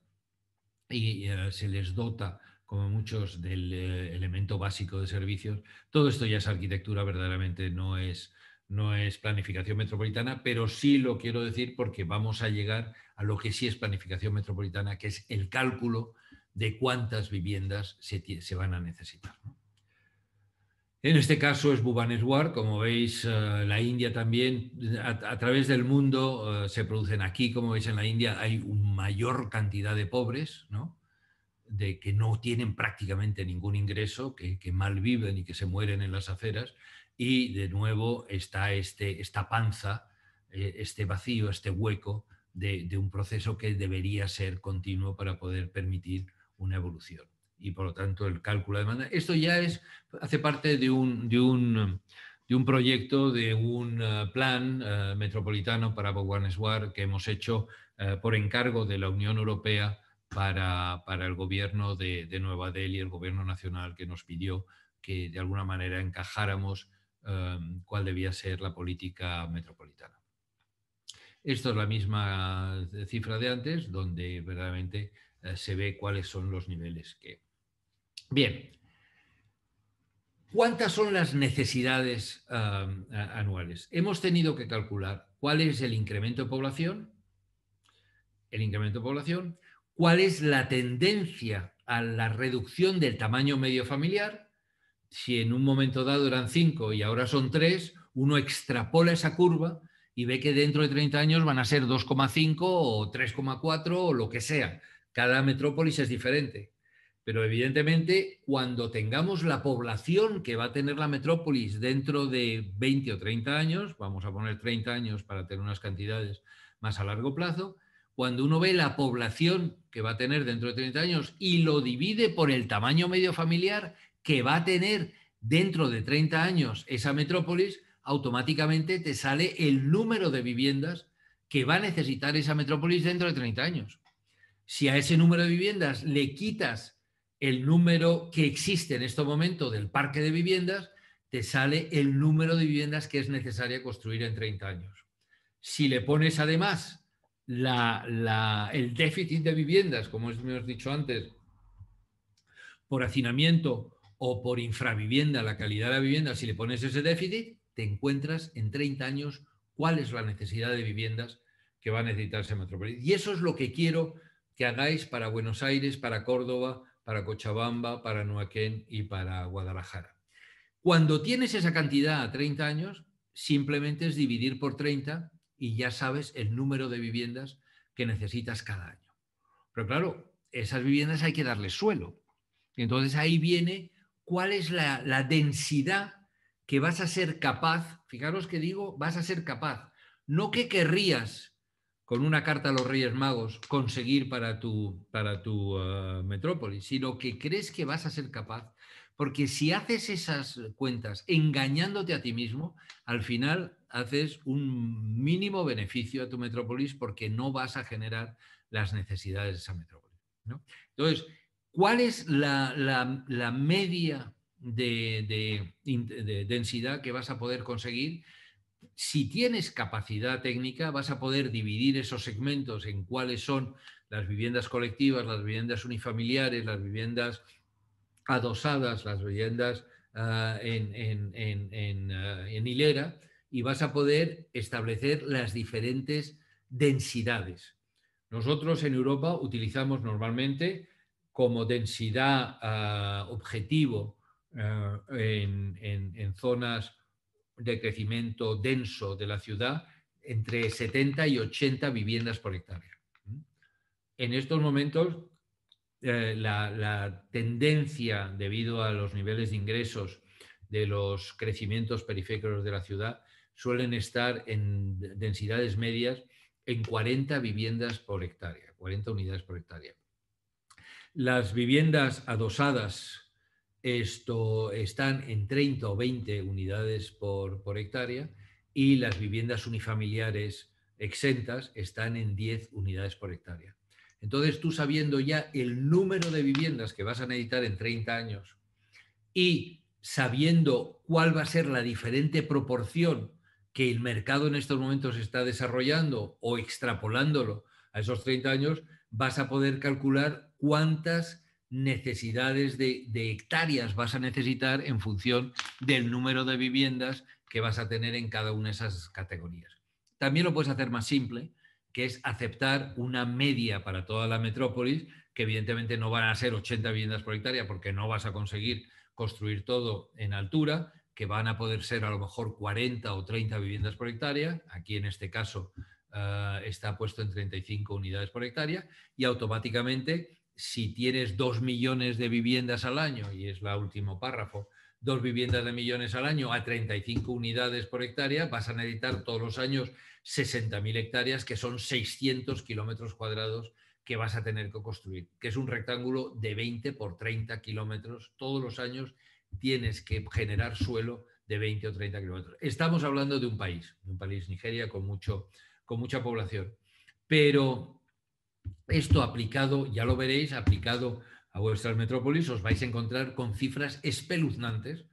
y eh, se les dota como muchos del elemento básico de servicios, todo esto ya es arquitectura, verdaderamente no es, no es planificación metropolitana, pero sí lo quiero decir porque vamos a llegar a lo que sí es planificación metropolitana, que es el cálculo de cuántas viviendas se, van a necesitar. En este caso es Bhubaneswar, como veis, eh, la India también, a, través del mundo eh, se producen aquí, como veis en la India, hay una mayor cantidad de pobres, de que no tienen prácticamente ningún ingreso, que, mal viven y que se mueren en las aceras, y de nuevo está este, esta panza, eh, este vacío, este hueco de, un proceso que debería ser continuo para poder permitir una evolución. Y por lo tanto, el cálculo de demanda. Esto ya es, hace parte de un, de de un proyecto, de un eh, plan eh, metropolitano para Boguaneswar que hemos hecho eh, por encargo de la Unión Europea para, el gobierno de, Nueva Delhi, el gobierno nacional que nos pidió que de alguna manera encajáramos cuál debía ser la política metropolitana. Esto es la misma cifra de antes, donde verdaderamente eh, se ve cuáles son los niveles que... Bien, ¿cuántas son las necesidades anuales? Hemos tenido que calcular cuál es el incremento de población, el incremento de población, cuál es la tendencia a la reducción del tamaño medio familiar, si en un momento dado eran 5 y ahora son tres, uno extrapola esa curva y ve que dentro de 30 años van a ser 2,5 o 3,4 o lo que sea. Cada metrópolis es diferente, pero evidentemente cuando tengamos la población que va a tener la metrópolis dentro de 20 o 30 años, vamos a poner 30 años para tener unas cantidades más a largo plazo, cuando uno ve la población que va a tener dentro de 30 años y lo divide por el tamaño medio familiar que va a tener dentro de 30 años esa metrópolis, automáticamente te sale el número de viviendas que va a necesitar esa metrópolis dentro de 30 años. Si a ese número de viviendas le quitas el número que existe en este momento del parque de viviendas, te sale el número de viviendas que es necesaria construir en 30 años. Si le pones además el déficit de viviendas, como hemos dicho antes, por hacinamiento o por infravivienda, la calidad de la vivienda, si le pones ese déficit, te encuentras en 30 años cuál es la necesidad de viviendas que va a necesitarse metrópoli. Y eso es lo que quiero que hagáis para Buenos Aires, para Córdoba, para Cochabamba, para Noaquén y para Guadalajara. Cuando tienes esa cantidad a 30 años, simplemente es dividir por 30 y ya sabes el número de viviendas que necesitas cada año. Pero claro, esas viviendas hay que darles suelo. Entonces ahí viene cuál es la, la densidad que vas a ser capaz, fijaros que digo, vas a ser capaz, no que querrías con una carta a los Reyes Magos conseguir para tu, para tu eh, sino que crees que vas a ser capaz, porque si haces esas cuentas engañándote a ti mismo, al final haces un mínimo beneficio a tu metrópolis porque no vas a generar las necesidades de esa metrópolis. ¿no? Entonces, ¿cuál es la, media de, de densidad que vas a poder conseguir? si tienes capacidad técnica, vas a poder dividir esos segmentos en cuáles son las viviendas colectivas, las viviendas unifamiliares, las viviendas adosadas, las viviendas ah, ah, en, hilera, y vas a poder establecer las diferentes densidades. Nosotros en Europa utilizamos normalmente como densidad ah, objetivo en, zonas de crecimiento denso de la ciudad, entre 70 y 80 viviendas por hectárea. En estos momentos, eh, la, la, tendencia, debido a los niveles de ingresos de los crecimientos periféricos de la ciudad, suelen estar en densidades medias en 40 viviendas por hectárea, 40 unidades por hectárea. Las viviendas adosadas esto, están en 30 o 20 unidades por, hectárea y las viviendas unifamiliares exentas están en 10 unidades por hectárea. Entonces tú sabiendo ya el número de viviendas que vas a necesitar en 30 años y sabiendo cuál va a ser la diferente proporción que el mercado en estos momentos está desarrollando o extrapolándolo a esos 30 años, vas a poder calcular cuántas necesidades de, hectáreas vas a necesitar en función del número de viviendas que vas a tener en cada una de esas categorías. También lo puedes hacer más simple, que es aceptar una media para toda la metrópolis, que evidentemente no van a ser 80 viviendas por hectárea porque no vas a conseguir construir todo en altura, que van a poder ser a lo mejor 40 o 30 viviendas por hectárea, aquí en este caso eh, está puesto en 35 unidades por hectárea, y automáticamente si tienes dos millones de viviendas al año, y es la último párrafo, dos viviendas de millones al año a 35 unidades por hectárea, vas a necesitar todos los años 60.000 hectáreas, que son 600 kilómetros cuadrados que vas a tener que construir, que es un rectángulo de 20 por 30 kilómetros. Todos los años tienes que generar suelo de 20 o 30 kilómetros. Estamos hablando de un país, un país Nigeria con, mucho, con mucha población, pero esto aplicado, ya lo veréis, aplicado a vuestras metrópolis, os vais a encontrar con cifras espeluznantes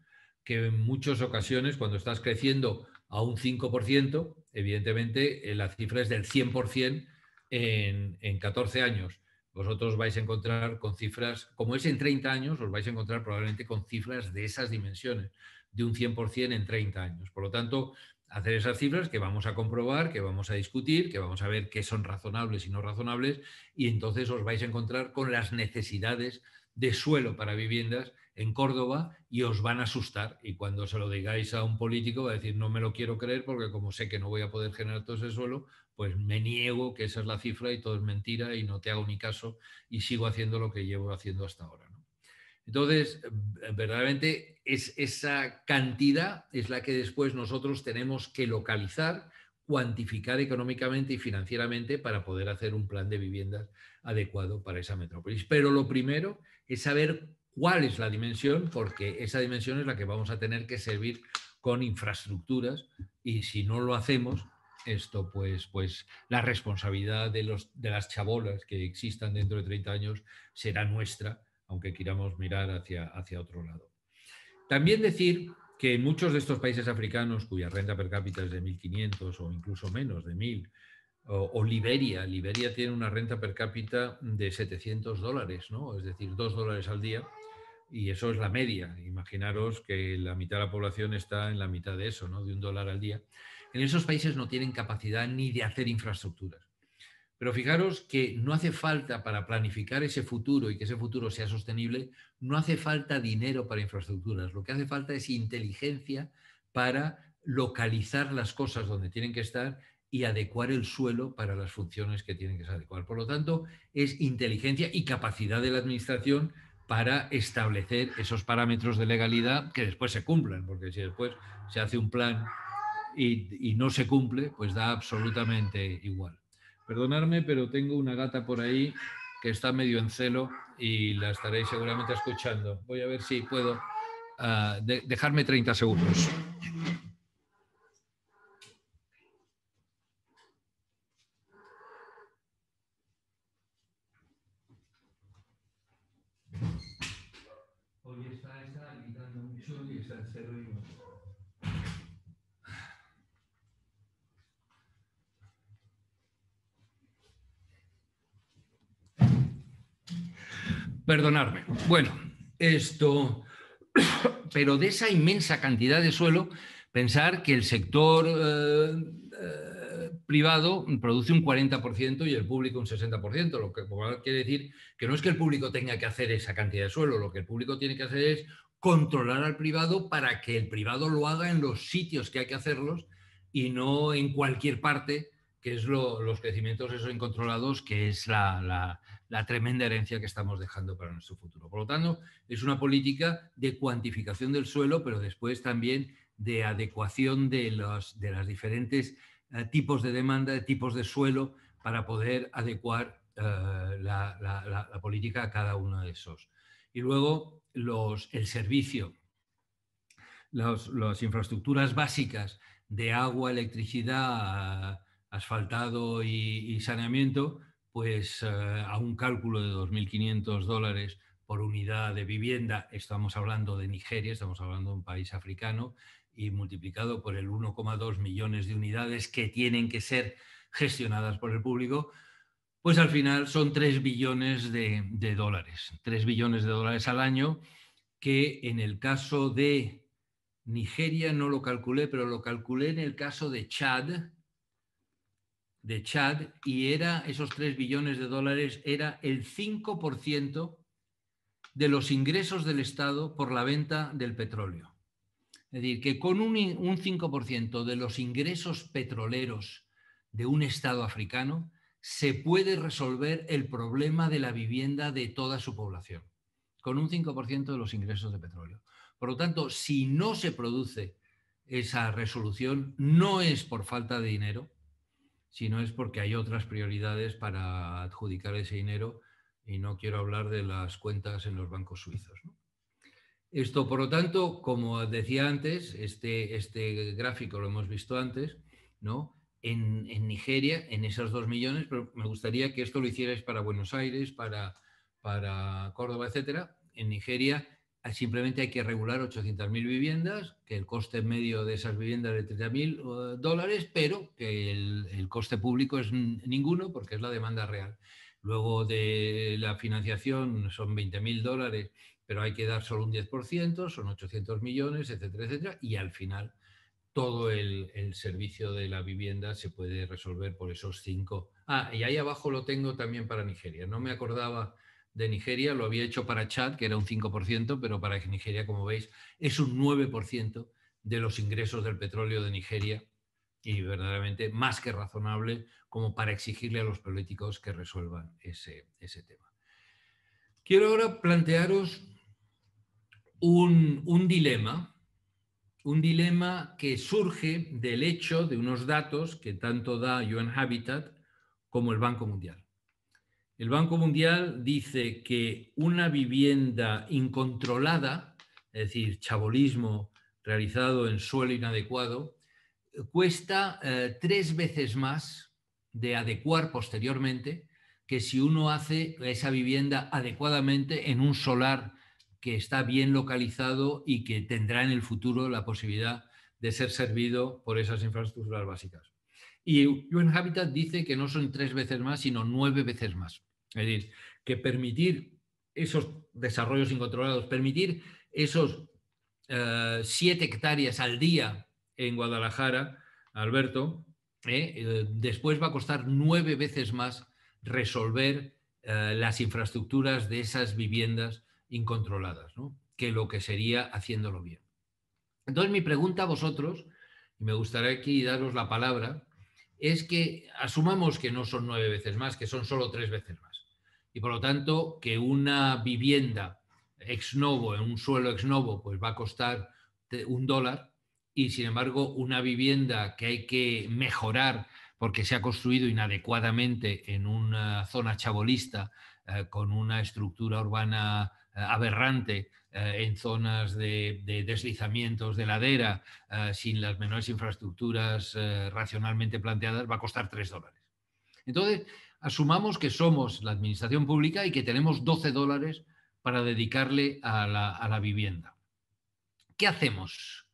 que en muchas ocasiones, cuando estás creciendo a un 5%, evidentemente eh, la cifra es del 100% en, en 14 años. Vosotros vais a encontrar con cifras, como es en 30 años, os vais a encontrar probablemente con cifras de esas dimensiones, de un 100% en 30 años. Por lo tanto, hacer esas cifras que vamos a comprobar, que vamos a discutir, que vamos a ver qué son razonables y no razonables, y entonces os vais a encontrar con las necesidades de suelo para viviendas en Córdoba y os van a asustar. Y cuando se lo digáis a un político va a decir, no me lo quiero creer porque como sé que no voy a poder generar todo ese suelo, pues me niego que esa es la cifra y todo es mentira y no te hago ni caso y sigo haciendo lo que llevo haciendo hasta ahora. Entonces, eh, verdaderamente es esa cantidad es la que después nosotros tenemos que localizar, cuantificar económicamente y financieramente para poder hacer un plan de viviendas adecuado para esa metrópolis. Pero lo primero es saber cuál es la dimensión, porque esa dimensión es la que vamos a tener que servir con infraestructuras y si no lo hacemos, esto pues, pues la responsabilidad de, los, de las chabolas que existan dentro de 30 años será nuestra aunque queramos mirar hacia, hacia otro lado. También decir que muchos de estos países africanos cuya renta per cápita es de 1.500 o incluso menos de 1.000, o, Liberia, Liberia tiene una renta per cápita de 700 dólares, ¿no? es decir, 2 dólares al día, y eso es la media. Imaginaros que la mitad de la población está en la mitad de eso, ¿no? de un dólar al día. En esos países no tienen capacidad ni de hacer infraestructuras. Pero fijaros que no hace falta para planificar ese futuro y que ese futuro sea sostenible, no hace falta dinero para infraestructuras, lo que hace falta es inteligencia para localizar las cosas donde tienen que estar y adecuar el suelo para las funciones que tienen que adecuar. Por lo tanto, es inteligencia y capacidad de la Administración para establecer esos parámetros de legalidad que después se cumplan, porque si después se hace un plan y no se cumple, pues da absolutamente igual. Perdonadme, pero tengo una gata por ahí que está medio en celo y la estaréis seguramente escuchando. Voy a ver si puedo ah, dejarme 30 segundos. Perdonarme. Bueno, esto, pero de esa inmensa cantidad de suelo, pensar que el sector eh, eh, privado produce un 40% y el público un 60%, lo que quiere decir que no es que el público tenga que hacer esa cantidad de suelo, lo que el público tiene que hacer es controlar al privado para que el privado lo haga en los sitios que hay que hacerlos y no en cualquier parte que es los crecimientos esos incontrolados, que es la, tremenda herencia que estamos dejando para nuestro futuro. Por lo tanto, es una política de cuantificación del suelo, pero después también de adecuación de los de las diferentes eh, tipos de demanda, de tipos de suelo, para poder adecuar eh, la, política a cada uno de esos. Y luego los, el servicio, las infraestructuras básicas de agua, electricidad, asfaltado y, saneamiento, pues eh, a un cálculo de 2.500 dólares por unidad de vivienda, estamos hablando de Nigeria, estamos hablando de un país africano, y multiplicado por el 1,2 millones de unidades que tienen que ser gestionadas por el público, pues al final son 3 billones de, de dólares, 3 billones de dólares al año, que en el caso de Nigeria no lo calculé, pero lo calculé en el caso de Chad, de Chad y era, esos 3 billones de dólares era el 5% de los ingresos del Estado por la venta del petróleo. Es decir, que con un, un 5% de los ingresos petroleros de un Estado africano se puede resolver el problema de la vivienda de toda su población, con un 5% de los ingresos de petróleo. Por lo tanto, si no se produce esa resolución, no es por falta de dinero, sino es porque hay otras prioridades para adjudicar ese dinero y no quiero hablar de las cuentas en los bancos suizos. Esto, por lo tanto, como decía antes, este, este gráfico lo hemos visto antes, ¿no? En, Nigeria, en esos dos millones, pero me gustaría que esto lo hicierais para Buenos Aires, para, para Córdoba, etcétera. En Nigeria Ah, simplemente hay que regular 800.000 viviendas, que el coste medio de esas viviendas es de 30.000 eh, dólares, pero que el, coste público es ninguno porque es la demanda real. Luego de la financiación son 20.000 dólares, pero hay que dar solo un 10%, son 800 millones, etcétera, etcétera, y al final todo el, servicio de la vivienda se puede resolver por esos cinco. Ah, y ahí abajo lo tengo también para Nigeria. No me acordaba de Nigeria, lo había hecho para Chad, que era un 5%, pero para Nigeria, como veis, es un 9% de los ingresos del petróleo de Nigeria y verdaderamente más que razonable como para exigirle a los políticos que resuelvan ese, tema. Quiero ahora plantearos un, un dilema, un dilema que surge del hecho de unos datos que tanto da UN Habitat como el Banco Mundial. El Banco Mundial dice que una vivienda incontrolada, es decir, chabolismo realizado en suelo inadecuado, cuesta eh, tres veces más de adecuar posteriormente que si uno hace esa vivienda adecuadamente en un solar que está bien localizado y que tendrá en el futuro la posibilidad de ser servido por esas infraestructuras básicas. Y UN Habitat dice que no son tres veces más, sino nueve veces más. Es decir, que permitir esos desarrollos incontrolados, permitir esos eh, siete hectáreas al día en Guadalajara, Alberto, eh, eh, después va a costar nueve veces más resolver las infraestructuras de esas viviendas incontroladas, que lo que sería haciéndolo bien. Entonces, mi pregunta a vosotros, y me gustaría aquí daros la palabra, es que asumamos que no son nueve veces más, que son solo tres veces más y por lo tanto que una vivienda ex novo, en un suelo ex novo, pues va a costar un dólar y sin embargo una vivienda que hay que mejorar porque se ha construido inadecuadamente en una zona chabolista eh, con una estructura urbana eh, aberrante eh, en zonas de, de, deslizamientos de ladera sin las menores infraestructuras racionalmente planteadas, va a costar tres dólares. Entonces, Asumamos que somos la administración pública y que tenemos 12 dólares para dedicarle a la, vivienda. ¿Qué hacemos?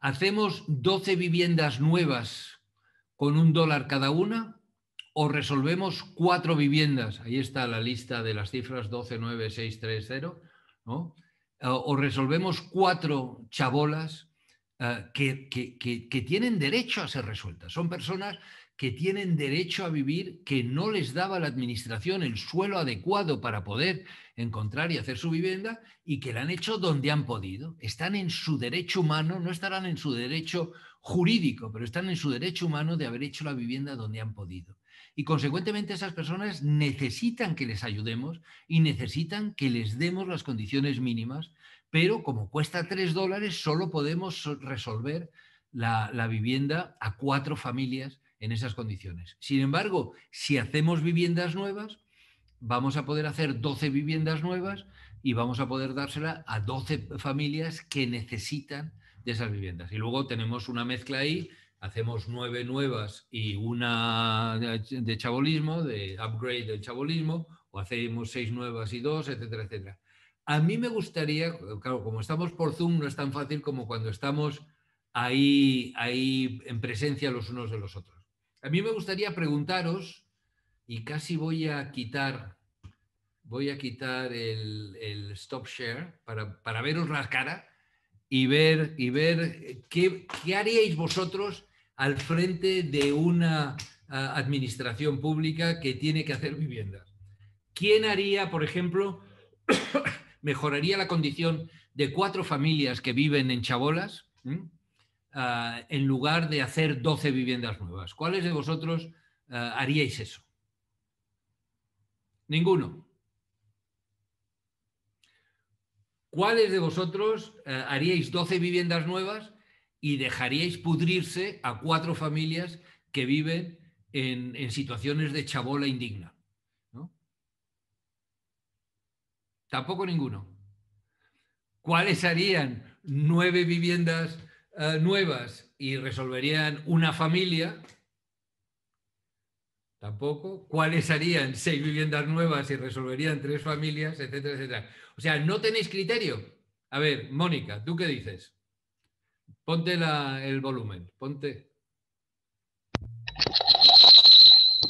¿Hacemos 12 viviendas nuevas con un dólar cada una? ¿O resolvemos cuatro viviendas? Ahí está la lista de las cifras 12, 9, 6, 3, 0, o resolvemos cuatro chabolas eh, que, tienen derecho a ser resueltas. Son personas que tienen derecho a vivir, que no les daba la administración el suelo adecuado para poder encontrar y hacer su vivienda y que la han hecho donde han podido. Están en su derecho humano, no estarán en su derecho jurídico, pero están en su derecho humano de haber hecho la vivienda donde han podido. Y consecuentemente esas personas necesitan que les ayudemos y necesitan que les demos las condiciones mínimas, pero como cuesta tres dólares, solo podemos resolver la vivienda a cuatro familias en esas condiciones. Sin embargo, si hacemos viviendas nuevas, vamos a poder hacer 12 viviendas nuevas y vamos a poder dársela a 12 familias que necesitan de esas viviendas. Y luego tenemos una mezcla ahí, hacemos nueve nuevas y una de chabolismo, de upgrade del chabolismo, o hacemos seis nuevas y dos, etcétera, etcétera. A mí me gustaría, claro, como estamos por Zoom no es tan fácil como cuando estamos ahí, ahí en presencia los unos de los otros. A mí me gustaría preguntaros, y casi voy a quitar, voy a quitar el, stop share para, veros la cara y ver, y ver qué, haríais vosotros al frente de una administración pública que tiene que hacer viviendas. ¿Quién haría, por ejemplo, mejoraría la condición de cuatro familias que viven en Chabolas? Ah, en lugar de hacer 12 viviendas nuevas? ¿Cuáles de vosotros ah, haríais eso? Ninguno. ¿Cuáles de vosotros eh, haríais 12 viviendas nuevas y dejaríais pudrirse a cuatro familias que viven en, situaciones de chabola indigna? Tampoco ninguno. ¿Cuáles harían nueve viviendas eh, nuevas y resolverían una familia, tampoco. ¿Cuáles harían seis viviendas nuevas y resolverían tres familias, etcétera, etcétera? O sea, no tenéis criterio. A ver, Mónica, ¿tú qué dices? Ponte el volumen, ponte.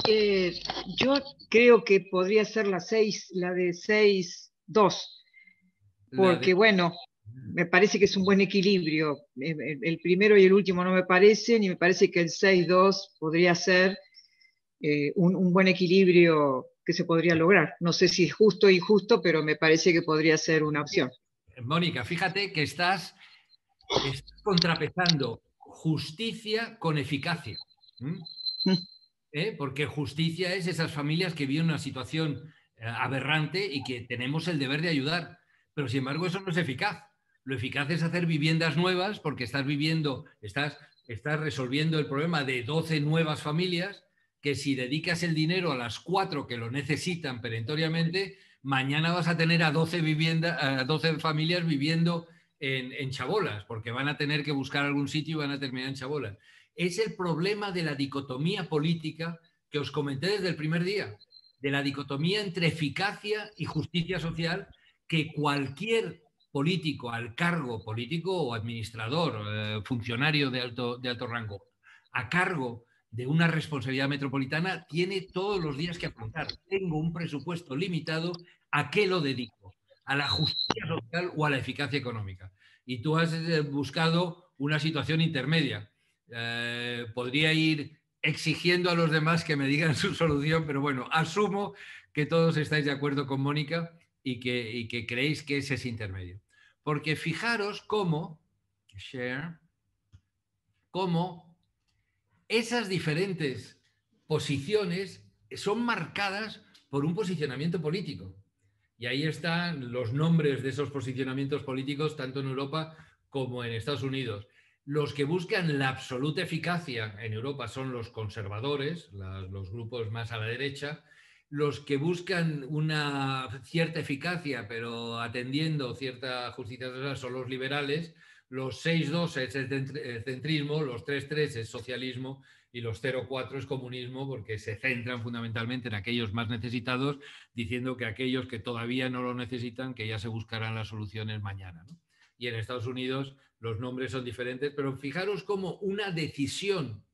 Eh, yo creo que podría ser la 6, la de 6, 2. Porque, bueno, me parece que es un buen equilibrio. Eh, eh, el, primero y el último no me parecen, y me parece que el 6-2 podría ser eh, un, buen equilibrio que se podría lograr. No sé si es justo o injusto, pero me parece que podría ser una opción. Mónica, fíjate que estás, contrapesando justicia con eficacia. Mm. Porque justicia es esas familias que viven una situación aberrante y que tenemos el deber de ayudar, pero sin embargo eso no es eficaz. Lo eficaz es hacer viviendas nuevas porque estás viviendo, estás, estás resolviendo el problema de 12 nuevas familias que si dedicas el dinero a las cuatro que lo necesitan perentoriamente, mañana vas a tener a 12, a familias viviendo en, en, chabolas, porque van a tener que buscar algún sitio y van a terminar en chabolas. Es el problema de la dicotomía política que os comenté desde el primer día, de la dicotomía entre eficacia y justicia social, que cualquier político, al cargo político o administrador, eh, funcionario de alto, de alto rango, a cargo de una responsabilidad metropolitana, tiene todos los días que apuntar. Tengo un presupuesto limitado, ¿a qué lo dedico? ¿A la justicia social o a la eficacia económica? Y tú has eh, buscado una situación intermedia. Eh, podría ir exigiendo a los demás que me digan su solución, pero bueno, asumo que todos estáis de acuerdo con Mónica y que creéis que ese es intermedio. Porque fijaros cómo, esas diferentes posiciones son marcadas por un posicionamiento político. Y ahí están los nombres de esos posicionamientos políticos, tanto en Europa como en Estados Unidos. Los que buscan la absoluta eficacia en Europa son los conservadores, los grupos más a la derecha, los que buscan una cierta eficacia, pero atendiendo cierta justicia social, son los liberales, los 6-2 es centrismo, los 3-3 es socialismo y los 0-4 es comunismo, porque se centran fundamentalmente en aquellos más necesitados, diciendo que aquellos que todavía no lo necesitan, que ya se buscarán las soluciones mañana. Y en Estados Unidos los nombres son diferentes, pero fijaros cómo una decisión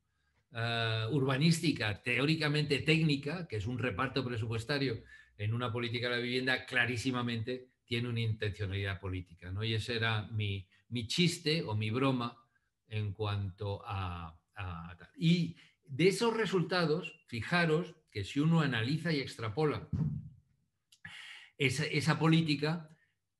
eh, urbanística teóricamente técnica, que es un reparto presupuestario en una política de la vivienda, clarísimamente tiene una intencionalidad política. ¿no? Y ese era mi, chiste o mi broma en cuanto a, Y de esos resultados, fijaros que si uno analiza y extrapola esa, esa, política,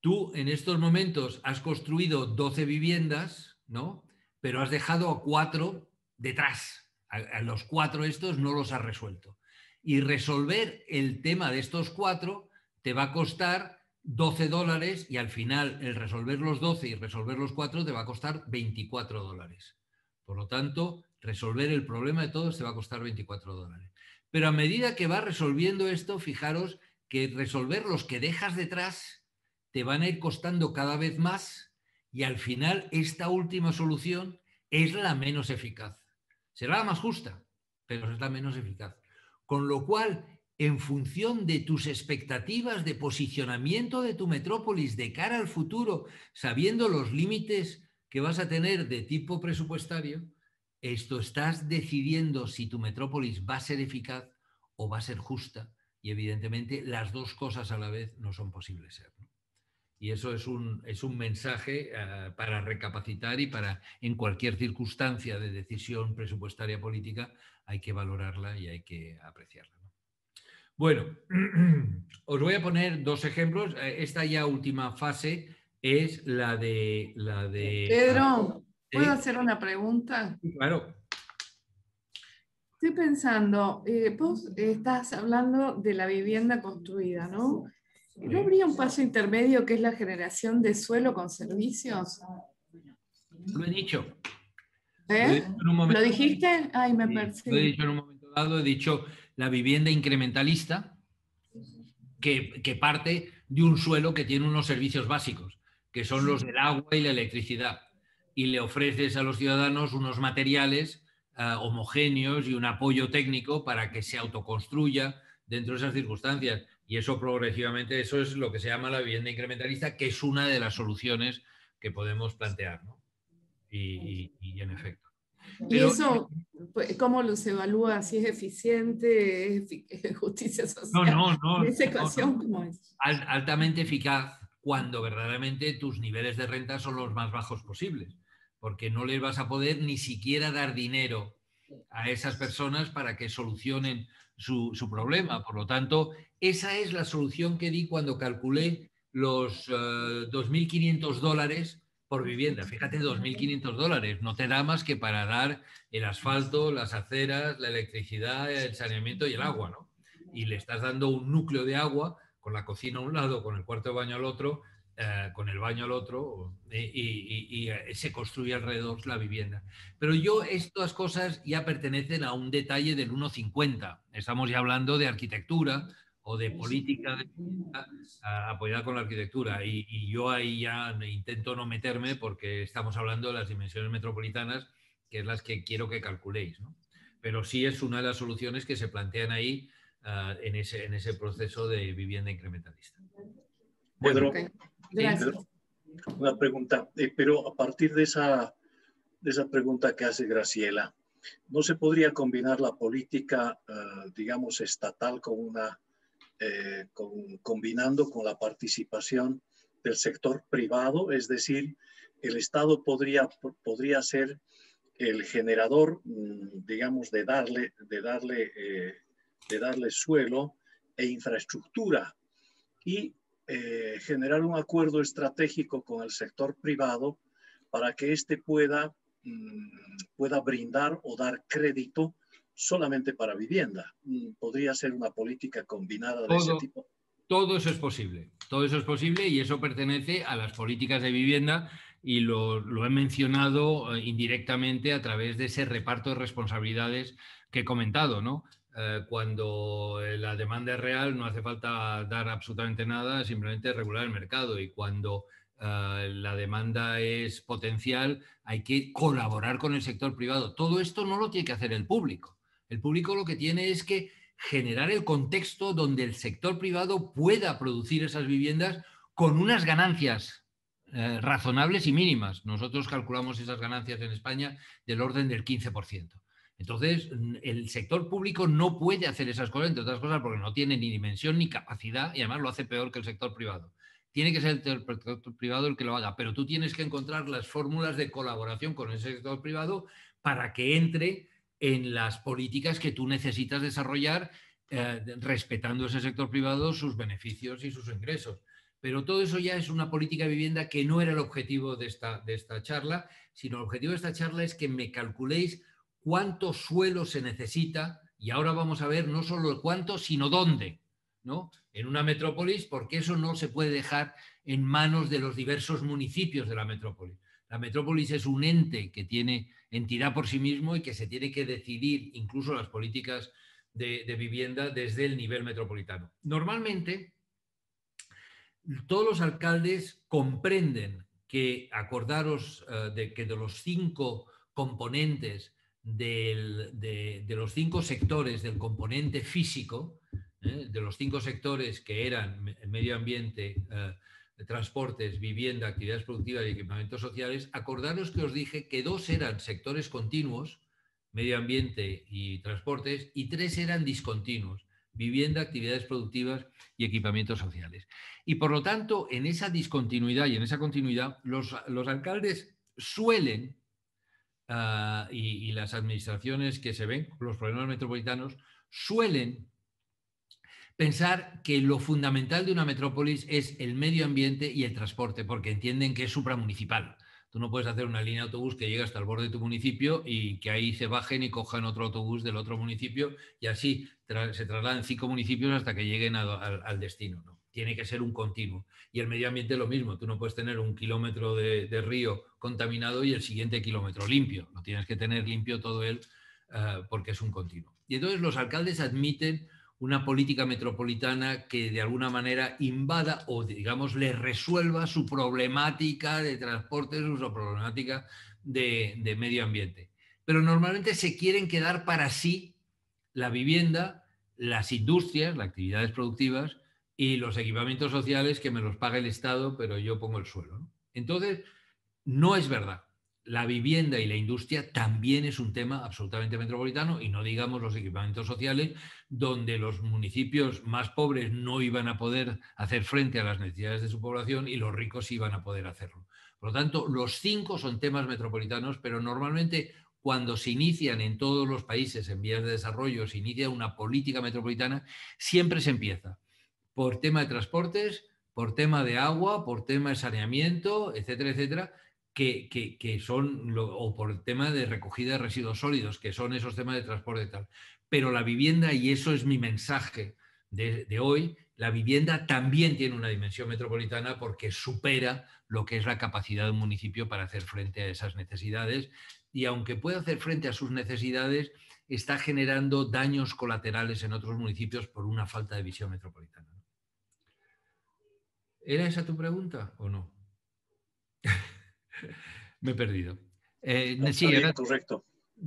tú en estos momentos has construido 12 viviendas, ¿no? Pero has dejado a cuatro detrás a, los cuatro estos no los has resuelto. Y resolver el tema de estos cuatro te va a costar 12 dólares y al final el resolver los 12 y resolver los cuatro te va a costar 24 dólares. Por lo tanto, resolver el problema de todos te va a costar 24 dólares. Pero a medida que vas resolviendo esto, fijaros que resolver los que dejas detrás te van a ir costando cada vez más y al final esta última solución es la menos eficaz. Será la más justa, pero será menos eficaz. Con lo cual, en función de tus expectativas de posicionamiento de tu metrópolis de cara al futuro, sabiendo los límites que vas a tener de tipo presupuestario, esto estás decidiendo si tu metrópolis va a ser eficaz o va a ser justa. Y evidentemente las dos cosas a la vez no son posibles ser. Y eso es un, mensaje eh, para recapacitar y para, en cualquier circunstancia de decisión presupuestaria política, hay que valorarla y hay que apreciarla. Bueno, os voy a poner dos ejemplos. Eh, esta ya última fase es la de... La de Pedro, ¿puedo hacer una pregunta? Claro. Estoy pensando, eh, vos estás hablando de la vivienda construida, ¿no? ¿No habría un paso intermedio que es la generación de suelo con servicios? Lo he dicho. ¿Eh? Lo, dijiste? Ay, me perdí. Lo he dicho en un momento dado, he dicho la vivienda incrementalista que, parte de un suelo que tiene unos servicios básicos, que son los del agua y la electricidad. Y le ofreces a los ciudadanos unos materiales eh, homogéneos y un apoyo técnico para que se autoconstruya dentro de esas circunstancias y eso progresivamente, eso es lo que se llama la vivienda incrementalista, que es una de las soluciones que podemos plantear, ¿no? y, en efecto. ¿Y eso pues, cómo los evalúa? ¿Si es eficiente? justicia social? No, no, no. esa ecuación es? altamente eficaz cuando verdaderamente tus niveles de renta son los más bajos posibles, porque no les vas a poder ni siquiera dar dinero a esas personas para que solucionen su, problema. Por lo tanto, esa es la solución que di cuando calculé los 2.500 eh, dólares por vivienda. Fíjate, 2.500 dólares no te da más que para dar el asfalto, las aceras, la electricidad, el saneamiento y el agua, ¿no? Y le estás dando un núcleo de agua con la cocina a un lado, con el cuarto de baño al otro, eh, con el baño al otro eh, y, eh, se construye alrededor la vivienda. Pero yo, estas cosas ya pertenecen a un detalle del 1.50. Estamos ya hablando de arquitectura o de política apoyada con la arquitectura. Y, yo ahí ya intento no meterme porque estamos hablando de las dimensiones metropolitanas, que es las que quiero que calculéis. ¿no? Pero sí es una de las soluciones que se plantean ahí en, ese, en ese proceso de vivienda incrementalista. Pedro. Una pregunta, eh, pero a partir de esa, de esa pregunta que hace Graciela, ¿no se podría combinar la política, eh, digamos, estatal con una, eh, combinando con la participación del sector privado? Es decir, el Estado podría, podría ser el generador, mm, digamos, de darle, de darle, de darle suelo e infraestructura y eh, generar un acuerdo estratégico con el sector privado para que éste pueda, mm, pueda brindar o dar crédito solamente para vivienda. Mm, podría ser una política combinada de ese tipo. Todo eso es posible, todo eso es posible y eso pertenece a las políticas de vivienda y lo, lo he mencionado eh, indirectamente a través de ese reparto de responsabilidades que he comentado, ¿no? Eh, cuando eh, la demanda es real no hace falta dar absolutamente nada, simplemente regular el mercado. Y cuando eh, la demanda es potencial, hay que colaborar con el sector privado. Todo esto no lo tiene que hacer el público. El público lo que tiene es que generar el contexto donde el sector privado pueda producir esas viviendas con unas ganancias razonables y mínimas. Nosotros calculamos esas ganancias en España del orden del 15%. Entonces, el sector público no puede hacer esas cosas, entre otras cosas, porque no tiene ni dimensión ni capacidad y además lo hace peor que el sector privado. Tiene que ser el sector privado el que lo haga, pero tú tienes que encontrar las fórmulas de colaboración con ese sector privado para que entre en las políticas que tú necesitas desarrollar, eh, respetando ese sector privado, sus beneficios y sus ingresos. Pero todo eso ya es una política de vivienda que no era el objetivo de esta, de esta charla, sino el objetivo de esta charla es que me calculéis cuánto suelo se necesita y ahora vamos a ver no solo el cuánto, sino dónde, ¿no? En una metrópolis, porque eso no se puede dejar en manos de los diversos municipios de la metrópolis. La metrópolis es un ente que tiene entidad por sí mismo y que se tiene que decidir incluso las políticas de, vivienda desde el nivel metropolitano. Normalmente, todos los alcaldes comprenden que acordaros eh, de que de los cinco componentes de, los cinco sectores del componente físico, ¿eh? de los cinco sectores que eran medio ambiente, eh, transportes, vivienda, actividades productivas y equipamientos sociales, acordaros que os dije que dos eran sectores continuos, medio ambiente y transportes, y tres eran discontinuos, vivienda, actividades productivas y equipamientos sociales. Y por lo tanto, en esa discontinuidad y en esa continuidad, los alcaldes suelen Ah, y, las administraciones que se ven los problemas metropolitanos suelen pensar que lo fundamental de una metrópolis es el medio ambiente y el transporte, porque entienden que es supramunicipal. Tú no puedes hacer una línea de autobús que llegue hasta el borde de tu municipio y que ahí se bajen y cojan otro autobús del otro municipio y así se trasladan cinco municipios hasta que lleguen al destino tiene que ser un continuo. Y el medio ambiente lo mismo, tú no puedes tener un kilómetro de, río contaminado y el siguiente kilómetro limpio, lo tienes que tener limpio todo él eh, porque es un continuo. Y entonces los alcaldes admiten una política metropolitana que de alguna manera invada o digamos le resuelva su problemática de transporte, su problemática de medio ambiente. Pero normalmente se quieren quedar para sí la vivienda, las industrias, las actividades productivas y los equipamientos sociales que me los paga el Estado, pero yo pongo el suelo. Entonces, no es verdad. La vivienda y la industria también es un tema absolutamente metropolitano y no digamos los equipamientos sociales, donde los municipios más pobres no iban a poder hacer frente a las necesidades de su población y los ricos iban a poder hacerlo. Por lo tanto, los cinco son temas metropolitanos, pero normalmente cuando se inician en todos los países en vías de desarrollo, se inicia una política metropolitana, siempre se empieza por tema de transportes, por tema de agua, por tema de saneamiento, etcétera, etcétera, que, son, o por tema de recogida de residuos sólidos, que son esos temas de transporte y tal. Pero la vivienda, y eso es mi mensaje de, hoy, la vivienda también tiene una dimensión metropolitana porque supera lo que es la capacidad de un municipio para hacer frente a esas necesidades. Y aunque pueda hacer frente a sus necesidades, está generando daños colaterales en otros municipios por una falta de visión metropolitana. ¿Era esa tu pregunta o no? Me he perdido. Eh, sí, era, correcto.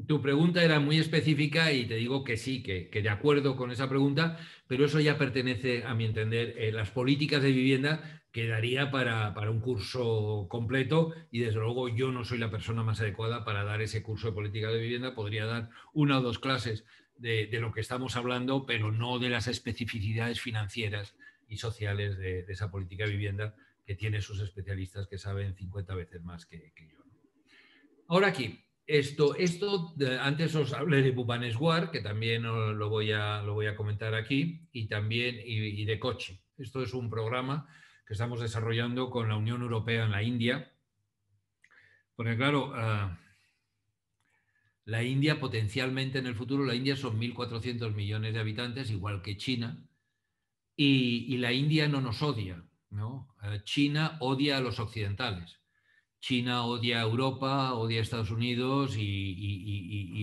Tu pregunta era muy específica y te digo que sí, que, de acuerdo con esa pregunta, pero eso ya pertenece, a mi entender, eh, las políticas de vivienda quedaría para, para un curso completo y desde luego yo no soy la persona más adecuada para dar ese curso de política de vivienda. Podría dar una o dos clases de, de lo que estamos hablando, pero no de las especificidades financieras sociales de, esa política de vivienda que tiene sus especialistas que saben 50 veces más que, yo. Ahora aquí, esto, esto antes os hablé de Bubaneswar, que también lo voy a, lo voy a comentar aquí, y también y, de coche. Esto es un programa que estamos desarrollando con la Unión Europea en la India, porque claro, ah, la India potencialmente en el futuro, la India son 1.400 millones de habitantes, igual que China, y, la India no nos odia. ¿no? Eh, China odia a los occidentales. China odia a Europa, odia a Estados Unidos y,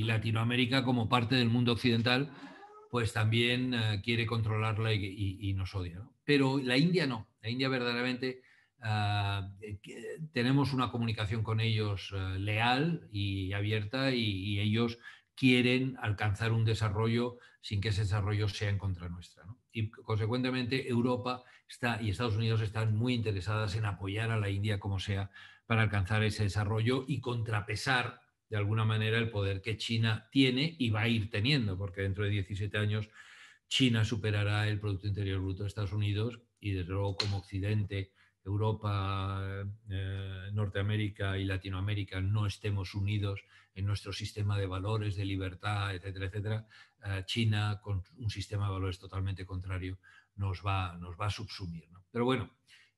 Latinoamérica como parte del mundo occidental, pues también eh, quiere controlarla y, nos odia. Pero la India no. La India verdaderamente ah, eh, tenemos una comunicación con ellos leal y abierta y ellos quieren alcanzar un desarrollo sin que ese desarrollo sea en contra nuestra y consecuentemente Europa está, y Estados Unidos están muy interesadas en apoyar a la India como sea para alcanzar ese desarrollo y contrapesar de alguna manera el poder que China tiene y va a ir teniendo, porque dentro de 17 años China superará el Producto Interior Bruto de Estados Unidos y desde luego como Occidente, Europa, eh, Norteamérica y Latinoamérica no estemos unidos en nuestro sistema de valores, de libertad, etcétera, etcétera, China, con un sistema de valores totalmente contrario, nos va, nos va a subsumir. Pero bueno,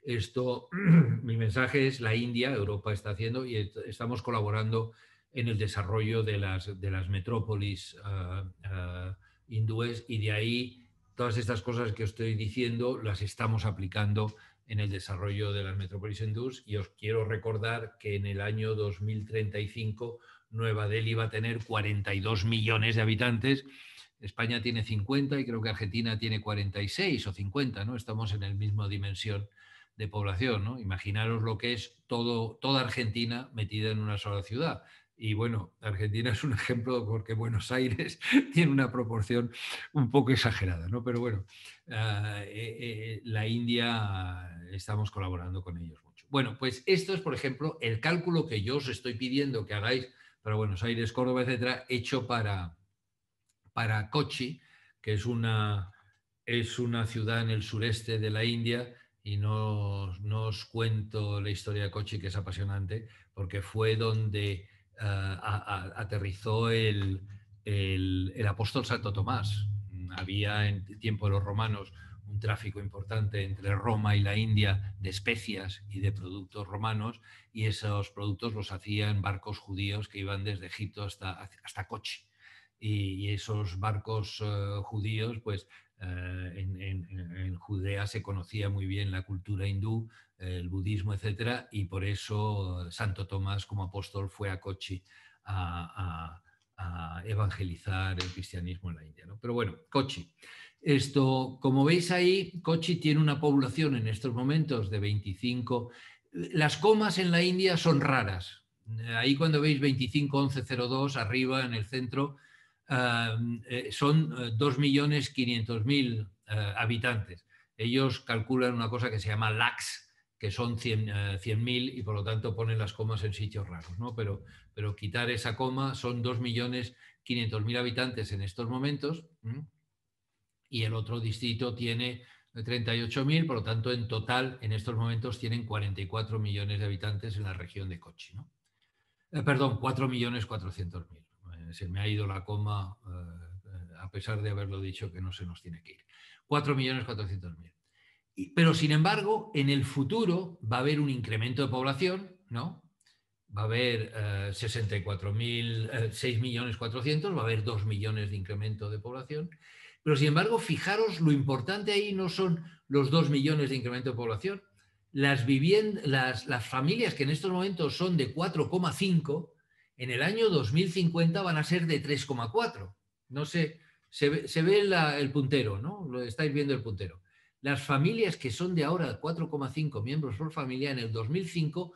esto, mi mensaje es la India, Europa está haciendo y estamos colaborando en el desarrollo de las, de las metrópolis ah, ah, hindúes y de ahí todas estas cosas que estoy diciendo las estamos aplicando en el desarrollo de las metrópolis hindúes y os quiero recordar que en el año 2035 Nueva Delhi va a tener 42 millones de habitantes España tiene 50 y creo que Argentina tiene 46 o 50, ¿no? Estamos en el mismo dimensión de población, ¿no? Imaginaros lo que es todo, toda Argentina metida en una sola ciudad. Y bueno, Argentina es un ejemplo porque Buenos Aires tiene una proporción un poco exagerada, ¿no? Pero bueno, eh, eh, eh, la India estamos colaborando con ellos mucho. Bueno, pues esto es, por ejemplo, el cálculo que yo os estoy pidiendo que hagáis para Buenos Aires, Córdoba, etcétera, hecho para, para Kochi, que es una, es una ciudad en el sureste de la India, y no, os cuento la historia de Kochi, que es apasionante, porque fue donde eh, aterrizó el, apóstol Santo Tomás. Había en tiempo de los romanos un tráfico importante entre Roma y la India de especias y de productos romanos, y esos productos los hacían barcos judíos que iban desde Egipto hasta, hasta Kochi y, esos barcos eh, judíos, pues eh, en, Judea se conocía muy bien la cultura hindú, el budismo, etcétera, y por eso Santo Tomás como apóstol fue a Kochi a, evangelizar el cristianismo en la India. ¿no? Pero bueno, Kochi. Esto, como veis ahí, Kochi tiene una población en estos momentos de 25. Las comas en la India son raras. Ahí cuando veis 251102 arriba en el centro, eh, son 2.500.000 eh, eh, habitantes. Ellos calculan una cosa que se llama lax, que son 100.000 y por lo tanto ponen las comas en sitios raros, ¿no? Pero, pero quitar esa coma son 2.500.000 habitantes en estos momentos y el otro distrito tiene 38.000, por lo tanto en total en estos momentos tienen 44 millones de habitantes en la región de Cochi, ¿no? perdón, 4.400.000. Eh, se me ha ido la coma eh, eh, a pesar de haberlo dicho que no se nos tiene que ir. 4.400.000. Pero sin embargo, en el futuro va a haber un incremento de población, ¿no? Va a haber eh, 64.000, 6.400.000, va a haber 2 millones de incremento de población. Pero sin embargo, fijaros, lo importante ahí no son los 2 millones de incremento de población. Las, las, las familias que en estos momentos son de 4,5 en el año 2050 van a ser de 3,4. No sé, se ve, el puntero, ¿no? Lo estáis viendo el puntero. Las familias que son de ahora 4,5 miembros por familia, en el 2005,